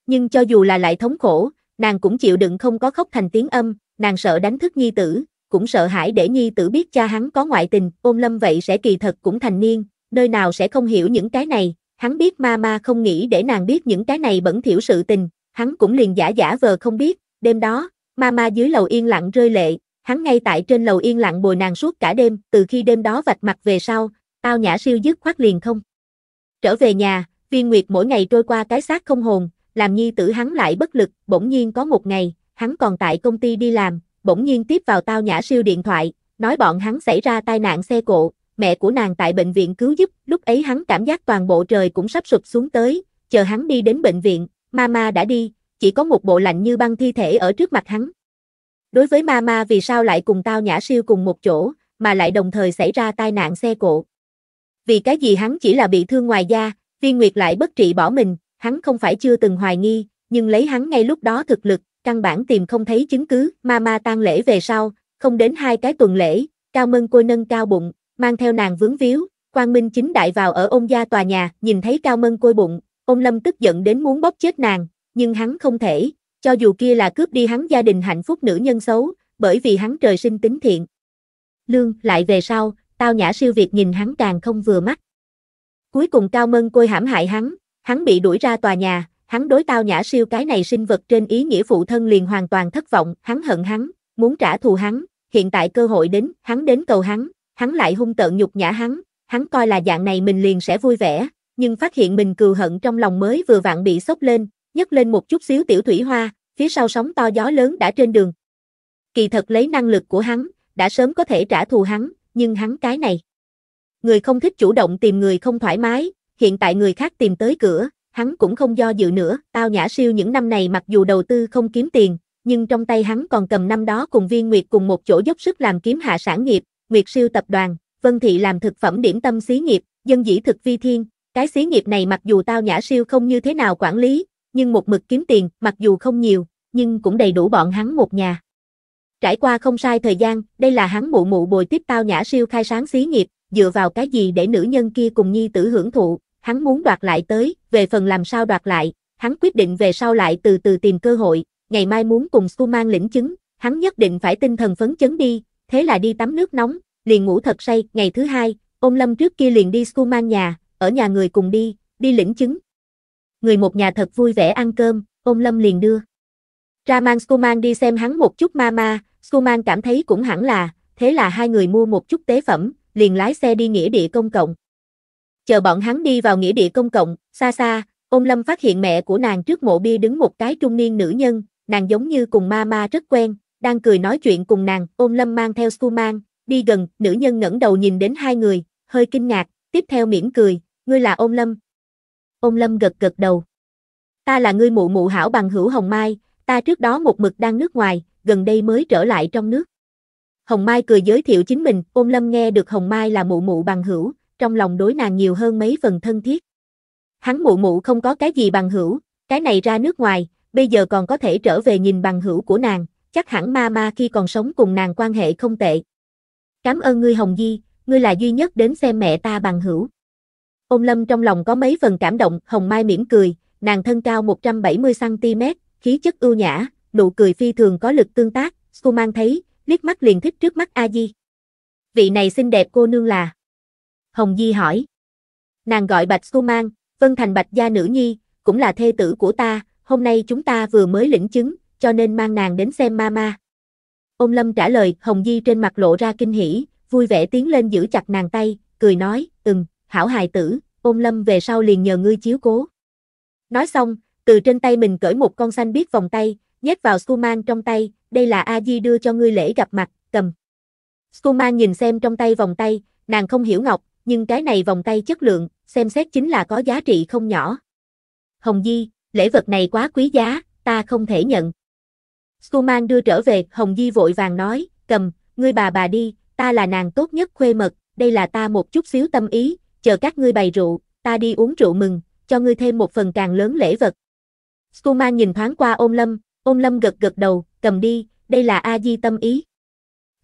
Nhưng cho dù là lại thống khổ, nàng cũng chịu đựng không có khóc thành tiếng âm, nàng sợ đánh thức nhi tử, cũng sợ hãi để nhi tử biết cha hắn có ngoại tình, ôm lâm vậy sẽ kỳ thật cũng thành niên, nơi nào sẽ không hiểu những cái này, hắn biết ma ma không nghĩ để nàng biết những cái này bẩn thiểu sự tình, hắn cũng liền giả giả vờ không biết, đêm đó, ma ma dưới lầu yên lặng rơi lệ, hắn ngay tại trên lầu yên lặng bồi nàng suốt cả đêm, từ khi đêm đó vạch mặt về sau, tao nhã siêu dứt khoát liền không. Trở về nhà, viên nguyệt mỗi ngày trôi qua cái xác không hồn, làm nhi tử hắn lại bất lực, bỗng nhiên có một ngày, hắn còn tại công ty đi làm, bỗng nhiên tiếp vào tao nhã siêu điện thoại, nói bọn hắn xảy ra tai nạn xe cộ, mẹ của nàng tại bệnh viện cứu giúp, lúc ấy hắn cảm giác toàn bộ trời cũng sắp sụp xuống tới, chờ hắn đi đến bệnh viện, mama đã đi, chỉ có một bộ lạnh như băng thi thể ở trước mặt hắn. Đối với mama vì sao lại cùng tao nhã siêu cùng một chỗ, mà lại đồng thời xảy ra tai nạn xe cộ. Vì cái gì hắn chỉ là bị thương ngoài da, viên nguyệt lại bất trị bỏ mình, hắn không phải chưa từng hoài nghi, nhưng lấy hắn ngay lúc đó thực lực, căn bản tìm không thấy chứng cứ, mama tan lễ về sau, không đến hai cái tuần lễ, Cao Mân Côi nâng cao bụng, mang theo nàng vướng víu, Quang Minh chính đại vào ở ôn gia tòa nhà, nhìn thấy Cao Mân Côi bụng, ôn lâm tức giận đến muốn bóp chết nàng, nhưng hắn không thể, cho dù kia là cướp đi hắn gia đình hạnh phúc nữ nhân xấu, bởi vì hắn trời sinh tính thiện. Lương, lại về sau, tao nhã siêu việt nhìn hắn càng không vừa mắt. Cuối cùng Cao Mân Côi hãm hại hắn, hắn bị đuổi ra tòa nhà, hắn đối tao nhã siêu cái này sinh vật trên ý nghĩa phụ thân liền hoàn toàn thất vọng, hắn hận hắn, muốn trả thù hắn, hiện tại cơ hội đến, hắn đến cầu hắn, hắn lại hung tợn nhục nhã hắn, hắn coi là dạng này mình liền sẽ vui vẻ, nhưng phát hiện mình cừu hận trong lòng mới vừa vặn bị sốc lên, nhấc lên một chút xíu tiểu thủy hoa, phía sau sóng to gió lớn đã trên đường. Kỳ thật lấy năng lực của hắn, đã sớm có thể trả thù hắn, nhưng hắn cái này. Người không thích chủ động tìm người không thoải mái, hiện tại người khác tìm tới cửa, hắn cũng không do dự nữa, tao nhã siêu những năm này mặc dù đầu tư không kiếm tiền, nhưng trong tay hắn còn cầm năm đó cùng viên Nguyệt cùng một chỗ dốc sức làm kiếm hạ sản nghiệp, Nguyệt siêu tập đoàn, Vân Thị làm thực phẩm điểm tâm xí nghiệp, dân dĩ thực vi thiên, cái xí nghiệp này mặc dù tao nhã siêu không như thế nào quản lý, nhưng một mực kiếm tiền, mặc dù không nhiều, nhưng cũng đầy đủ bọn hắn một nhà. Trải qua không sai thời gian, đây là hắn mụ mụ bồi tiếp tao nhã siêu khai sáng xí nghiệp, dựa vào cái gì để nữ nhân kia cùng nhi tử hưởng thụ, hắn muốn đoạt lại tới, về phần làm sao đoạt lại, hắn quyết định về sau lại từ từ tìm cơ hội, ngày mai muốn cùng Skuman lĩnh chứng, hắn nhất định phải tinh thần phấn chấn đi, thế là đi tắm nước nóng, liền ngủ thật say, ngày thứ hai, ông Lâm trước kia liền đi Skuman nhà, ở nhà người cùng đi, đi lĩnh chứng. Người một nhà thật vui vẻ ăn cơm, ông Lâm liền đưa. Ra mang đi xem hắn một chút ma ma, Skuman cảm thấy cũng hẳn là, thế là hai người mua một chút tế phẩm, liền lái xe đi nghĩa địa công cộng. Chờ bọn hắn đi vào nghĩa địa công cộng, xa xa, ôm lâm phát hiện mẹ của nàng trước mộ bia đứng một cái trung niên nữ nhân, nàng giống như cùng ma ma rất quen, đang cười nói chuyện cùng nàng, ôm lâm mang theo Suman, đi gần, nữ nhân ngẩng đầu nhìn đến hai người, hơi kinh ngạc, tiếp theo mỉm cười, ngươi là ôm lâm. ôm lâm gật gật đầu. Ta là ngươi mụ mụ hảo bằng hữu Hồng Mai, ta trước đó một mực đang nước ngoài, gần đây mới trở lại trong nước. Hồng Mai cười giới thiệu chính mình, ôm lâm nghe được Hồng Mai là mụ mụ bằng hữu, trong lòng đối nàng nhiều hơn mấy phần thân thiết. Hắn mụ mụ không có cái gì bằng hữu, cái này ra nước ngoài, bây giờ còn có thể trở về nhìn bằng hữu của nàng, chắc hẳn ma ma khi còn sống cùng nàng quan hệ không tệ. Cảm ơn ngươi Hồng Di, ngươi là duy nhất đến xem mẹ ta bằng hữu. Ôn Lâm trong lòng có mấy phần cảm động, Hồng Mai mỉm cười, nàng thân cao 170cm, khí chất ưu nhã, nụ cười phi thường có lực tương tác, mang thấy, liếc mắt liền thích trước mắt A Di. Vị này xinh đẹp cô nương là Hồng Di hỏi. Nàng gọi Bạch Xu Mang, Vân Thành Bạch gia nữ nhi, cũng là thê tử của ta, hôm nay chúng ta vừa mới lĩnh chứng, cho nên mang nàng đến xem mama. Ôn Lâm trả lời, Hồng Di trên mặt lộ ra kinh hỉ, vui vẻ tiến lên giữ chặt nàng tay, cười nói, ừm, hảo hài tử, ôn Lâm về sau liền nhờ ngươi chiếu cố. Nói xong, từ trên tay mình cởi một con xanh biết vòng tay, nhét vào Suman trong tay, đây là A Di đưa cho ngươi lễ gặp mặt, cầm. Suman nhìn xem trong tay vòng tay, nàng không hiểu ngọc, nhưng cái này vòng tay chất lượng, xem xét chính là có giá trị không nhỏ. Hồng Di, lễ vật này quá quý giá, ta không thể nhận. Skuman đưa trở về, Hồng Di vội vàng nói, cầm, ngươi bà bà đi, ta là nàng tốt nhất khuê mật, đây là ta một chút xíu tâm ý, chờ các ngươi bày rượu, ta đi uống rượu mừng, cho ngươi thêm một phần càng lớn lễ vật. Skuman nhìn thoáng qua ôm lâm, ôm lâm gật gật đầu, cầm đi, đây là A-di tâm ý.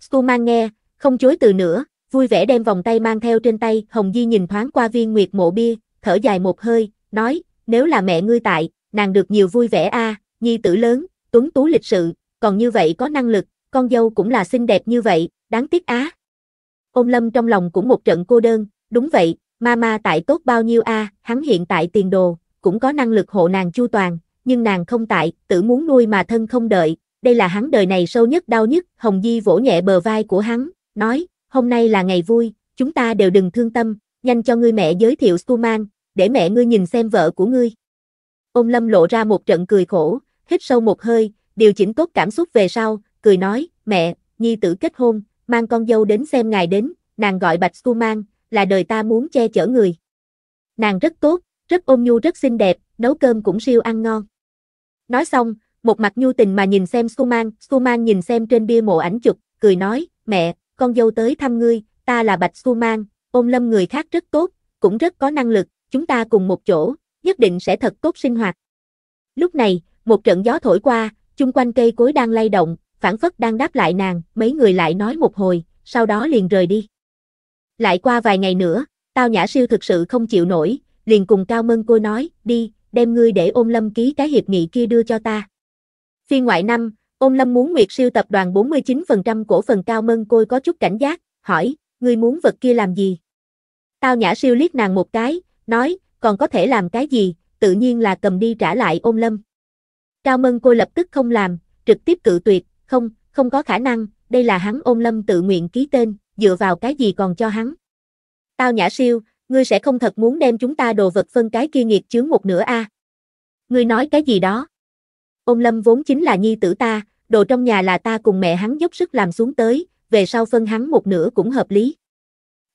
Skuman nghe, không chối từ nữa, vui vẻ đem vòng tay mang theo trên tay, Hồng Di nhìn thoáng qua viên nguyệt mộ bia, thở dài một hơi, nói, nếu là mẹ ngươi tại, nàng được nhiều vui vẻ a, à, nhi tử lớn, tuấn tú lịch sự, còn như vậy có năng lực, con dâu cũng là xinh đẹp như vậy, đáng tiếc á. Ôn lâm trong lòng cũng một trận cô đơn, đúng vậy, mama tại tốt bao nhiêu a, à, hắn hiện tại tiền đồ, cũng có năng lực hộ nàng chu toàn, nhưng nàng không tại, tự muốn nuôi mà thân không đợi, đây là hắn đời này sâu nhất đau nhất, Hồng Di vỗ nhẹ bờ vai của hắn, nói, hôm nay là ngày vui, chúng ta đều đừng thương tâm, nhanh cho ngươi mẹ giới thiệu Stuman, để mẹ ngươi nhìn xem vợ của ngươi. Ôn lâm lộ ra một trận cười khổ, hít sâu một hơi, điều chỉnh tốt cảm xúc về sau, cười nói, mẹ, nhi tử kết hôn, mang con dâu đến xem ngài đến, nàng gọi Bạch Stuman, là đời ta muốn che chở người. Nàng rất tốt, rất ôn nhu rất xinh đẹp, nấu cơm cũng siêu ăn ngon. Nói xong, một mặt nhu tình mà nhìn xem Suman, Suman nhìn xem trên bia mộ ảnh chụp, cười nói, mẹ, con dâu tới thăm ngươi, ta là Bạch Xu Mang, ôm lâm người khác rất tốt, cũng rất có năng lực, chúng ta cùng một chỗ, nhất định sẽ thật tốt sinh hoạt. Lúc này, một trận gió thổi qua, chung quanh cây cối đang lay động, phản phất đang đáp lại nàng, mấy người lại nói một hồi, sau đó liền rời đi. Lại qua vài ngày nữa, tao nhã siêu thực sự không chịu nổi, liền cùng Cao Mân cô nói, đi, đem ngươi để ôm lâm ký cái hiệp nghị kia đưa cho ta. Phiên ngoại năm, Ôn Lâm muốn Nguyệt siêu tập đoàn 49% cổ phần cao mân côi có chút cảnh giác, hỏi, ngươi muốn vật kia làm gì? Tao nhã siêu liếc nàng một cái, nói, còn có thể làm cái gì, tự nhiên là cầm đi trả lại ôn lâm. Cao mân côi lập tức không làm, trực tiếp cự tuyệt, không, không có khả năng, đây là hắn ôn lâm tự nguyện ký tên, dựa vào cái gì còn cho hắn. Tao nhã siêu, ngươi sẽ không thật muốn đem chúng ta đồ vật phân cái kia nghiệt chướng một nửa a à? Ngươi nói cái gì đó? Ông Lâm vốn chính là nhi tử ta, đồ trong nhà là ta cùng mẹ hắn dốc sức làm xuống tới, về sau phân hắn một nửa cũng hợp lý.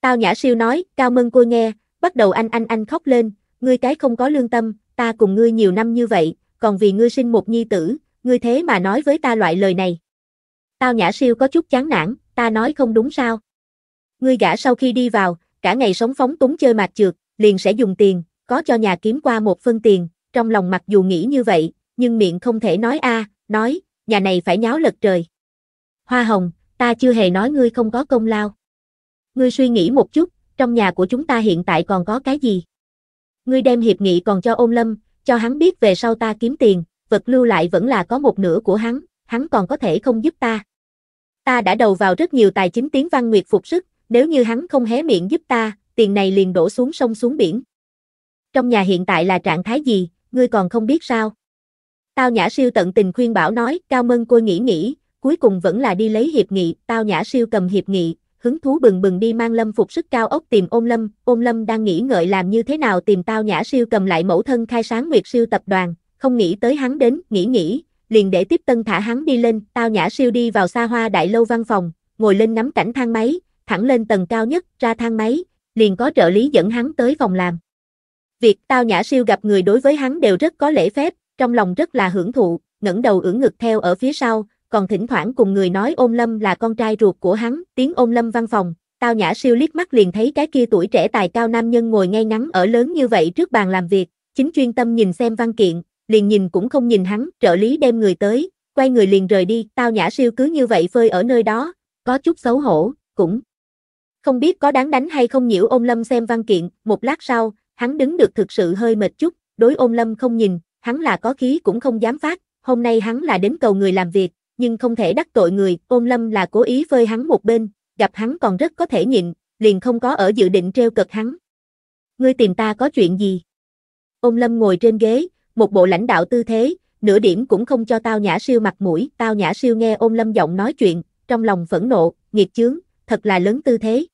Tao nhã siêu nói, cao mân cô nghe, bắt đầu anh anh anh khóc lên, ngươi cái không có lương tâm, ta cùng ngươi nhiều năm như vậy, còn vì ngươi sinh một nhi tử, ngươi thế mà nói với ta loại lời này. Tao nhã siêu có chút chán nản, ta nói không đúng sao. Ngươi gã sau khi đi vào, cả ngày sống phóng túng chơi mạt trượt, liền sẽ dùng tiền, có cho nhà kiếm qua một phân tiền, trong lòng mặc dù nghĩ như vậy, nhưng miệng không thể nói a, nói, nhà này phải nháo lật trời. Hoa Hồng, ta chưa hề nói ngươi không có công lao. Ngươi suy nghĩ một chút, trong nhà của chúng ta hiện tại còn có cái gì? Ngươi đem hiệp nghị còn cho ôn lâm, cho hắn biết về sau ta kiếm tiền, vật lưu lại vẫn là có một nửa của hắn, hắn còn có thể không giúp ta. Ta đã đầu vào rất nhiều tài chính tiếng văn nguyệt phục sức, nếu như hắn không hé miệng giúp ta, tiền này liền đổ xuống sông xuống biển. Trong nhà hiện tại là trạng thái gì, ngươi còn không biết sao? Tao nhã siêu tận tình khuyên bảo nói, Cao Mân Côi nghĩ nghĩ, cuối cùng vẫn là đi lấy hiệp nghị, tao nhã siêu cầm hiệp nghị, hứng thú bừng bừng đi mang lâm phục sức cao ốc tìm ôm lâm, ôm lâm đang nghĩ ngợi làm như thế nào tìm tao nhã siêu cầm lại mẫu thân khai sáng nguyệt siêu tập đoàn, không nghĩ tới hắn đến, nghĩ nghĩ, liền để tiếp tân thả hắn đi lên, tao nhã siêu đi vào xa hoa đại lâu văn phòng, ngồi lên nắm cảnh thang máy, thẳng lên tầng cao nhất, ra thang máy, liền có trợ lý dẫn hắn tới phòng làm. Việc tao nhã siêu gặp người đối với hắn đều rất có lễ phép, trong lòng rất là hưởng thụ, ngẩng đầu ưỡn ngực theo ở phía sau, còn thỉnh thoảng cùng người nói ôm lâm là con trai ruột của hắn, tiếng ôm lâm văn phòng, tao nhã siêu liếc mắt liền thấy cái kia tuổi trẻ tài cao nam nhân ngồi ngay ngắn ở lớn như vậy trước bàn làm việc, chính chuyên tâm nhìn xem văn kiện, liền nhìn cũng không nhìn hắn, trợ lý đem người tới, quay người liền rời đi, tao nhã siêu cứ như vậy phơi ở nơi đó, có chút xấu hổ, cũng không biết có đáng đánh hay không nhiễu ôm lâm xem văn kiện, một lát sau, hắn đứng được thực sự hơi mệt chút, đối ôm lâm không nhìn, hắn là có khí cũng không dám phát, hôm nay hắn là đến cầu người làm việc, nhưng không thể đắc tội người, ôn lâm là cố ý phơi hắn một bên, gặp hắn còn rất có thể nhịn, liền không có ở dự định treo cực hắn. Ngươi tìm ta có chuyện gì? Ôn lâm ngồi trên ghế, một bộ lãnh đạo tư thế, nửa điểm cũng không cho tao nhã siêu mặt mũi, tao nhã siêu nghe ôn lâm giọng nói chuyện, trong lòng phẫn nộ, nghiệt chướng, thật là lớn tư thế.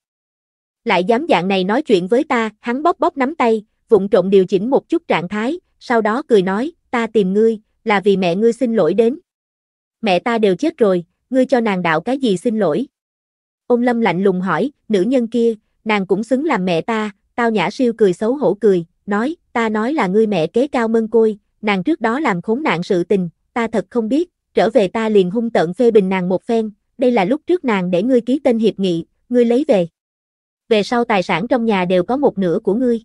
Lại dám dạng này nói chuyện với ta, hắn bóp bóp nắm tay, vụng trộn điều chỉnh một chút trạng thái, sau đó cười nói, ta tìm ngươi, là vì mẹ ngươi xin lỗi đến. Mẹ ta đều chết rồi, ngươi cho nàng đạo cái gì xin lỗi? Ông lâm lạnh lùng hỏi, nữ nhân kia, nàng cũng xứng làm mẹ ta, tao nhã siêu cười xấu hổ cười, nói, ta nói là ngươi mẹ kế cao mân côi, nàng trước đó làm khốn nạn sự tình, ta thật không biết, trở về ta liền hung tận phê bình nàng một phen, đây là lúc trước nàng để ngươi ký tên hiệp nghị, ngươi lấy về. Về sau tài sản trong nhà đều có một nửa của ngươi.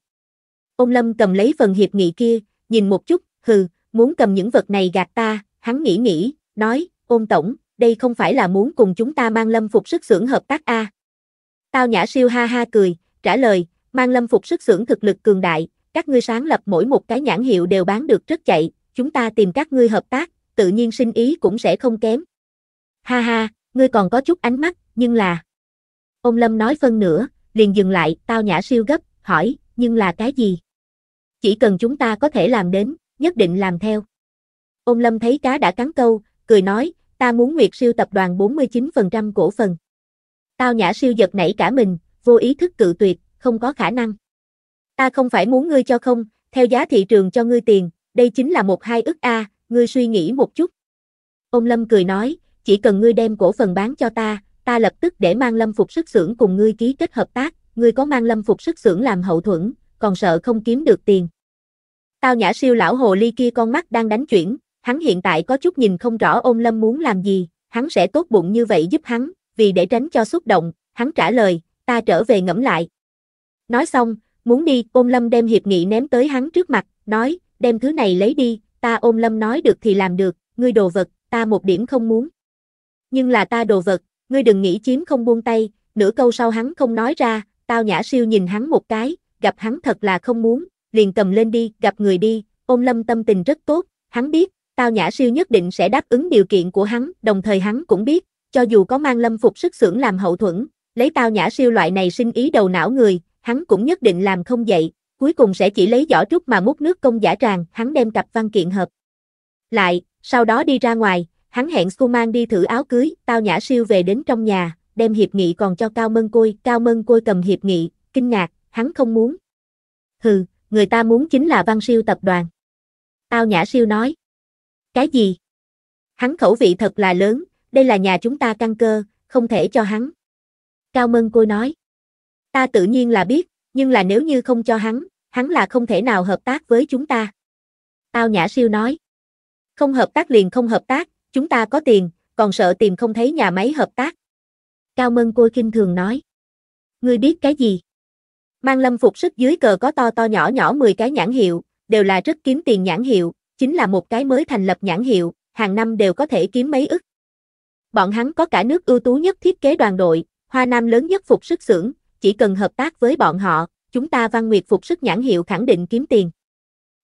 Ông Lâm cầm lấy phần hiệp nghị kia, nhìn một chút, hừ, muốn cầm những vật này gạt ta, hắn nghĩ nghĩ, nói, ôn tổng, đây không phải là muốn cùng chúng ta mang lâm phục sức xưởng hợp tác a à. Tao nhã siêu ha ha cười, trả lời, mang lâm phục sức xưởng thực lực cường đại, các ngươi sáng lập mỗi một cái nhãn hiệu đều bán được rất chạy, chúng ta tìm các ngươi hợp tác, tự nhiên sinh ý cũng sẽ không kém. Ha ha, ngươi còn có chút ánh mắt, nhưng là... Ông Lâm nói phân nửa, liền dừng lại, tao nhã siêu gấp, hỏi, nhưng là cái gì? chỉ cần chúng ta có thể làm đến, nhất định làm theo. Ông Lâm thấy cá đã cắn câu, cười nói, ta muốn Nguyệt siêu tập đoàn 49% cổ phần. Tao nhã siêu giật nảy cả mình, vô ý thức cự tuyệt, không có khả năng. Ta không phải muốn ngươi cho không, theo giá thị trường cho ngươi tiền, đây chính là một hai ức A, ngươi suy nghĩ một chút. Ông Lâm cười nói, chỉ cần ngươi đem cổ phần bán cho ta, ta lập tức để mang Lâm phục sức xưởng cùng ngươi ký kết hợp tác, ngươi có mang Lâm phục sức xưởng làm hậu thuẫn, còn sợ không kiếm được tiền. Tao nhã siêu lão hồ ly kia con mắt đang đánh chuyển, hắn hiện tại có chút nhìn không rõ ôn lâm muốn làm gì, hắn sẽ tốt bụng như vậy giúp hắn, vì để tránh cho xúc động, hắn trả lời, ta trở về ngẫm lại. Nói xong, muốn đi, ôn lâm đem hiệp nghị ném tới hắn trước mặt, nói, đem thứ này lấy đi, ta ôn lâm nói được thì làm được, ngươi đồ vật, ta một điểm không muốn. Nhưng là ta đồ vật, ngươi đừng nghĩ chiếm không buông tay, nửa câu sau hắn không nói ra, tao nhã siêu nhìn hắn một cái, gặp hắn thật là không muốn, liền cầm lên đi, gặp người đi, ôm lâm tâm tình rất tốt, hắn biết, tao nhã siêu nhất định sẽ đáp ứng điều kiện của hắn, đồng thời hắn cũng biết, cho dù có mang lâm phục sức xưởng làm hậu thuẫn, lấy tao nhã siêu loại này sinh ý đầu não người, hắn cũng nhất định làm không dậy, cuối cùng sẽ chỉ lấy giỏ trúc mà múc nước công giả tràng, hắn đem cặp văn kiện hợp. Lại, sau đó đi ra ngoài, hắn hẹn Skuman đi thử áo cưới, tao nhã siêu về đến trong nhà, đem hiệp nghị còn cho Cao Mân Côi, Cao Mân Côi cầm hiệp nghị, kinh ngạc, hắn không muốn. Hừ, người ta muốn chính là văn siêu tập đoàn. Tao nhã siêu nói. Cái gì? Hắn khẩu vị thật là lớn, đây là nhà chúng ta căn cơ, không thể cho hắn. Cao Mân Côi nói. Ta tự nhiên là biết, nhưng là nếu như không cho hắn, hắn là không thể nào hợp tác với chúng ta. Tao nhã siêu nói. Không hợp tác liền không hợp tác, chúng ta có tiền, còn sợ tìm không thấy nhà máy hợp tác. Cao Mân Côi kinh thường nói. Ngươi biết cái gì? Mang lâm phục sức dưới cờ có to to nhỏ nhỏ 10 cái nhãn hiệu, đều là rất kiếm tiền nhãn hiệu, chính là một cái mới thành lập nhãn hiệu, hàng năm đều có thể kiếm mấy ức. Bọn hắn có cả nước ưu tú nhất thiết kế đoàn đội, Hoa Nam lớn nhất phục sức xưởng, chỉ cần hợp tác với bọn họ, chúng ta Văn Nguyệt phục sức nhãn hiệu khẳng định kiếm tiền.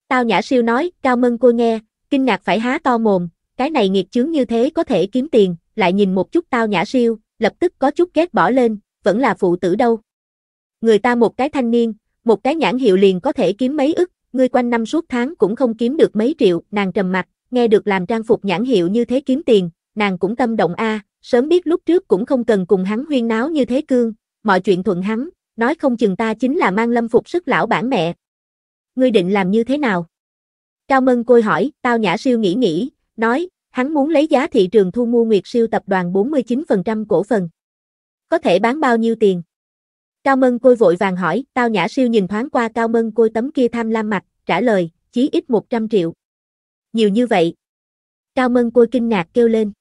Tao Nhã Siêu nói, Cao Mân cô nghe, kinh ngạc phải há to mồm, cái này nghiệt chướng như thế có thể kiếm tiền, lại nhìn một chút Tao Nhã Siêu, lập tức có chút ghét bỏ lên, vẫn là phụ tử đâu người ta một cái thanh niên, một cái nhãn hiệu liền có thể kiếm mấy ức, người quanh năm suốt tháng cũng không kiếm được mấy triệu, nàng trầm mặt, nghe được làm trang phục nhãn hiệu như thế kiếm tiền, nàng cũng tâm động a, sớm biết lúc trước cũng không cần cùng hắn huyên náo như thế cương, mọi chuyện thuận hắn, nói không chừng ta chính là mang lâm phục sức lão bản mẹ. Ngươi định làm như thế nào? Cao Mân Côi hỏi, tao nhã siêu nghĩ nghĩ, nói, hắn muốn lấy giá thị trường thu mua Nguyệt siêu tập đoàn 49% cổ phần. Có thể bán bao nhiêu tiền? Cao Mân Côi vội vàng hỏi, tao nhã siêu nhìn thoáng qua Cao Mân Côi tấm kia tham lam mặt, trả lời, chí ít 100 triệu. Nhiều như vậy. Cao Mân Côi kinh ngạc kêu lên.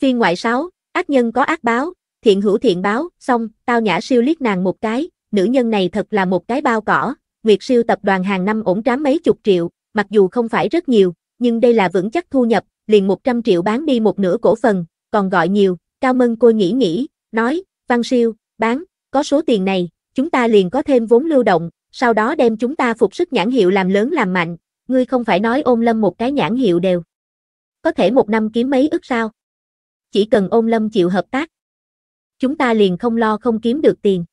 Phiên ngoại 6, ác nhân có ác báo, thiện hữu thiện báo, xong, tao nhã siêu liếc nàng một cái, nữ nhân này thật là một cái bao cỏ, Nguyệt siêu tập đoàn hàng năm ổn trám mấy chục triệu, mặc dù không phải rất nhiều, nhưng đây là vững chắc thu nhập, liền 100 triệu bán đi một nửa cổ phần, còn gọi nhiều, Cao Mân Côi nghĩ nghĩ, nói, Văn Siêu, bán, có số tiền này, chúng ta liền có thêm vốn lưu động, sau đó đem chúng ta phục sức nhãn hiệu làm lớn làm mạnh, ngươi không phải nói ôm lâm một cái nhãn hiệu đều. Có thể một năm kiếm mấy ức sao? Chỉ cần ôm lâm chịu hợp tác. Chúng ta liền không lo không kiếm được tiền.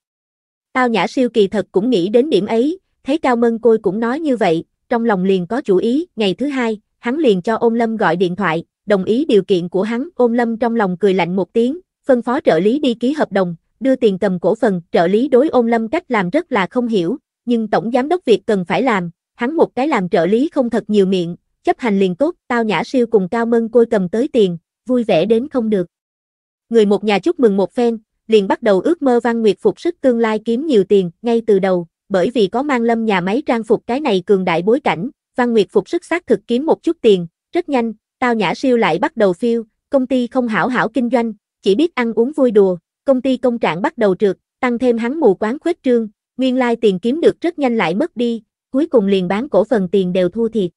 Tao nhã siêu kỳ thật cũng nghĩ đến điểm ấy, thấy Cao Mân Côi cũng nói như vậy, trong lòng liền có chủ ý, ngày thứ hai, hắn liền cho ôm lâm gọi điện thoại, đồng ý điều kiện của hắn, ôm lâm trong lòng cười lạnh một tiếng, phân phó trợ lý đi ký hợp đồng, đưa tiền cầm cổ phần, trợ lý đối ôn lâm cách làm rất là không hiểu, nhưng tổng giám đốc Việt cần phải làm, hắn một cái làm trợ lý không thật nhiều miệng, chấp hành liền tốt, tao nhã siêu cùng cao mân côi cầm tới tiền, vui vẻ đến không được. Người một nhà chúc mừng một phen, liền bắt đầu ước mơ Văn Nguyệt phục sức tương lai kiếm nhiều tiền, ngay từ đầu, bởi vì có mang lâm nhà máy trang phục cái này cường đại bối cảnh, Văn Nguyệt phục sức xác thực kiếm một chút tiền, rất nhanh, tao nhã siêu lại bắt đầu phiêu, công ty không hảo hảo kinh doanh, chỉ biết ăn uống vui đùa, công ty công trạng bắt đầu trượt, tăng thêm hắn mù quáng khuếch trương, nguyên lai tiền kiếm được rất nhanh lại mất đi, cuối cùng liền bán cổ phần tiền đều thu thiệt.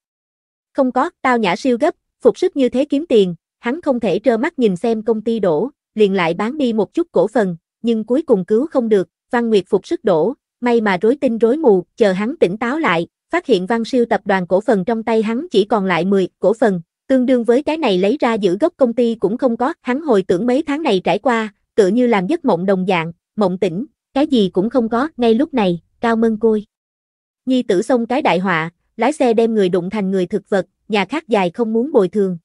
Không có, tao nhã siêu gấp, phục sức như thế kiếm tiền, hắn không thể trơ mắt nhìn xem công ty đổ, liền lại bán đi một chút cổ phần, nhưng cuối cùng cứu không được, Văn Nguyệt phục sức đổ, may mà rối tinh rối mù, chờ hắn tỉnh táo lại, phát hiện Văn Siêu tập đoàn cổ phần trong tay hắn chỉ còn lại 10 cổ phần, tương đương với cái này lấy ra giữ gốc công ty cũng không có, hắn hồi tưởng mấy tháng này trải qua, tựa như làm giấc mộng đồng dạng, mộng tỉnh, cái gì cũng không có, ngay lúc này, cao mân côi. Nhi tử xông cái đại họa, lái xe đem người đụng thành người thực vật, nhà khác dài không muốn bồi thường.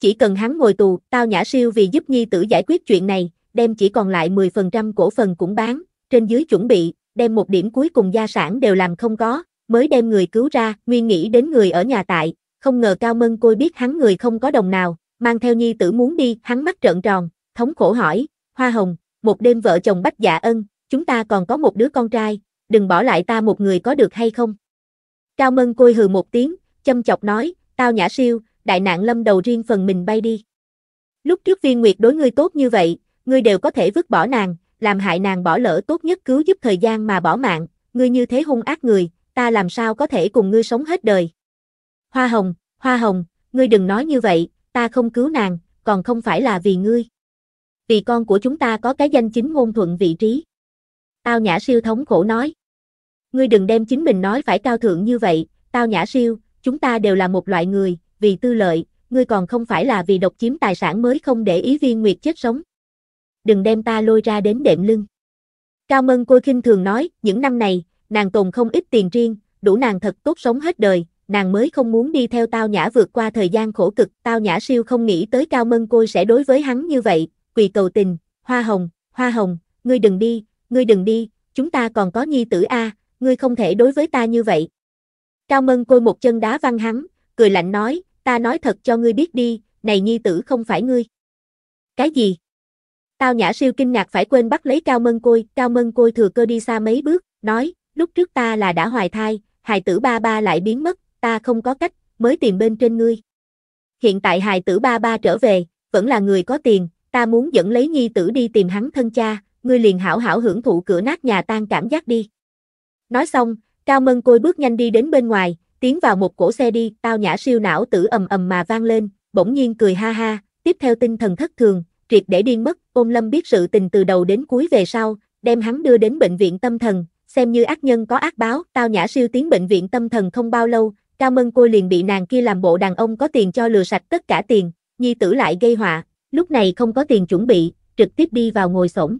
Chỉ cần hắn ngồi tù, tao nhã siêu vì giúp nhi tử giải quyết chuyện này, đem chỉ còn lại 10% cổ phần cũng bán, trên dưới chuẩn bị, đem một điểm cuối cùng gia sản đều làm không có, mới đem người cứu ra, nguyên nghĩ đến người ở nhà tại, không ngờ Cao Mân Côi biết hắn người không có đồng nào, mang theo nhi tử muốn đi, hắn mắt trợn tròn, thống khổ hỏi, Hoa Hồng, một đêm vợ chồng Bách Dạ Ân, chúng ta còn có một đứa con trai, đừng bỏ lại ta một người có được hay không? Cao Mân côi hừ một tiếng, châm chọc nói, tao nhã siêu, đại nạn lâm đầu riêng phần mình bay đi. Lúc trước viên nguyệt đối ngươi tốt như vậy, ngươi đều có thể vứt bỏ nàng, làm hại nàng bỏ lỡ tốt nhất cứu giúp thời gian mà bỏ mạng, ngươi như thế hung ác người, ta làm sao có thể cùng ngươi sống hết đời. Hoa hồng, hoa hồng, ngươi đừng nói như vậy, ta không cứu nàng, còn không phải là vì ngươi vì con của chúng ta có cái danh chính ngôn thuận vị trí. Tao nhã siêu thống khổ nói. Ngươi đừng đem chính mình nói phải cao thượng như vậy, tao nhã siêu, chúng ta đều là một loại người, vì tư lợi, ngươi còn không phải là vì độc chiếm tài sản mới không để ý viên nguyệt chết sống. Đừng đem ta lôi ra đến đệm lưng. Cao Mân Côi khinh thường nói, những năm này, nàng tồn không ít tiền riêng, đủ nàng thật tốt sống hết đời, nàng mới không muốn đi theo tao nhã vượt qua thời gian khổ cực, tao nhã siêu không nghĩ tới Cao Mân Côi sẽ đối với hắn như vậy, quỳ cầu tình, hoa hồng, hoa hồng, ngươi đừng đi, ngươi đừng đi, chúng ta còn có nhi tử A, ngươi không thể đối với ta như vậy. Cao Mân côi một chân đá văng hắn, cười lạnh nói, ta nói thật cho ngươi biết đi, này nhi tử không phải ngươi. Cái gì? Tao nhã siêu kinh ngạc phải quên bắt lấy Cao Mân côi, Cao Mân côi thừa cơ đi xa mấy bước, nói, lúc trước ta là đã hoài thai, hài tử ba ba lại biến mất, ta không có cách, mới tìm bên trên ngươi. Hiện tại hài tử ba ba trở về, vẫn là người có tiền, ta muốn dẫn lấy nhi tử đi tìm hắn thân cha, ngươi liền hảo hảo hưởng thụ cửa nát nhà tan cảm giác đi. Nói xong, Cao Mân Côi bước nhanh đi đến bên ngoài, tiến vào một cổ xe đi, tao nhã siêu não tử ầm ầm mà vang lên, bỗng nhiên cười ha ha, tiếp theo tinh thần thất thường, triệt để điên mất, ôm lâm biết sự tình từ đầu đến cuối về sau, đem hắn đưa đến bệnh viện tâm thần, xem như ác nhân có ác báo, tao nhã siêu tiến bệnh viện tâm thần không bao lâu, Cao Mân Côi liền bị nàng kia làm bộ đàn ông có tiền cho lừa sạch tất cả tiền, nhi tử lại gây họa, lúc này không có tiền chuẩn bị, trực tiếp đi vào ngồi xổm.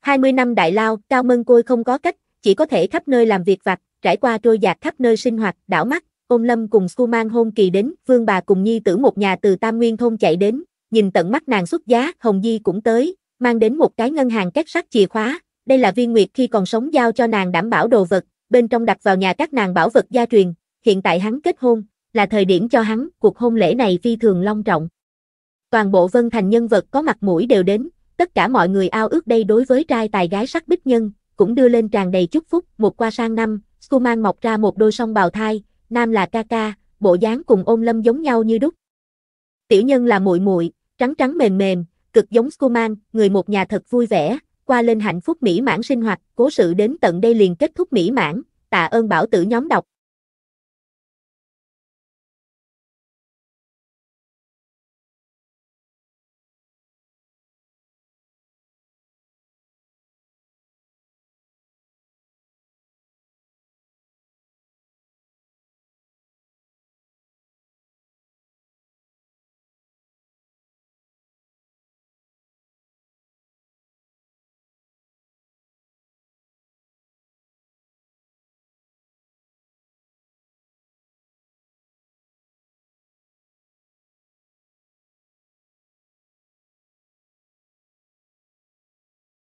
20 năm đại lao, Cao Mân Côi không có cách, chỉ có thể khắp nơi làm việc vặt, trải qua trôi dạt khắp nơi sinh hoạt, đảo mắt, ôm lâm cùng Su Mang hôn kỳ đến, vương bà cùng nhi tử một nhà từ Tam Nguyên thôn chạy đến, nhìn tận mắt nàng xuất giá, Hồng Di cũng tới, mang đến một cái ngân hàng két sắt chìa khóa, đây là viên nguyệt khi còn sống giao cho nàng đảm bảo đồ vật, bên trong đặt vào nhà các nàng bảo vật gia truyền, hiện tại hắn kết hôn, là thời điểm cho hắn, cuộc hôn lễ này phi thường long trọng. Toàn bộ Vân Thành nhân vật có mặt mũi đều đến, tất cả mọi người ao ước đây đối với trai tài gái sắc bích nhân, cũng đưa lên tràn đầy chúc phúc, một qua sang năm, Suman mọc ra một đôi song bào thai, nam là ca ca, bộ dáng cùng ôm lâm giống nhau như đúc. Tiểu nhân là muội muội, trắng trắng mềm mềm, cực giống Suman, người một nhà thật vui vẻ, qua lên hạnh phúc mỹ mãn sinh hoạt, cố sự đến tận đây liền kết thúc mỹ mãn, tạ ơn bảo tử nhóm đọc.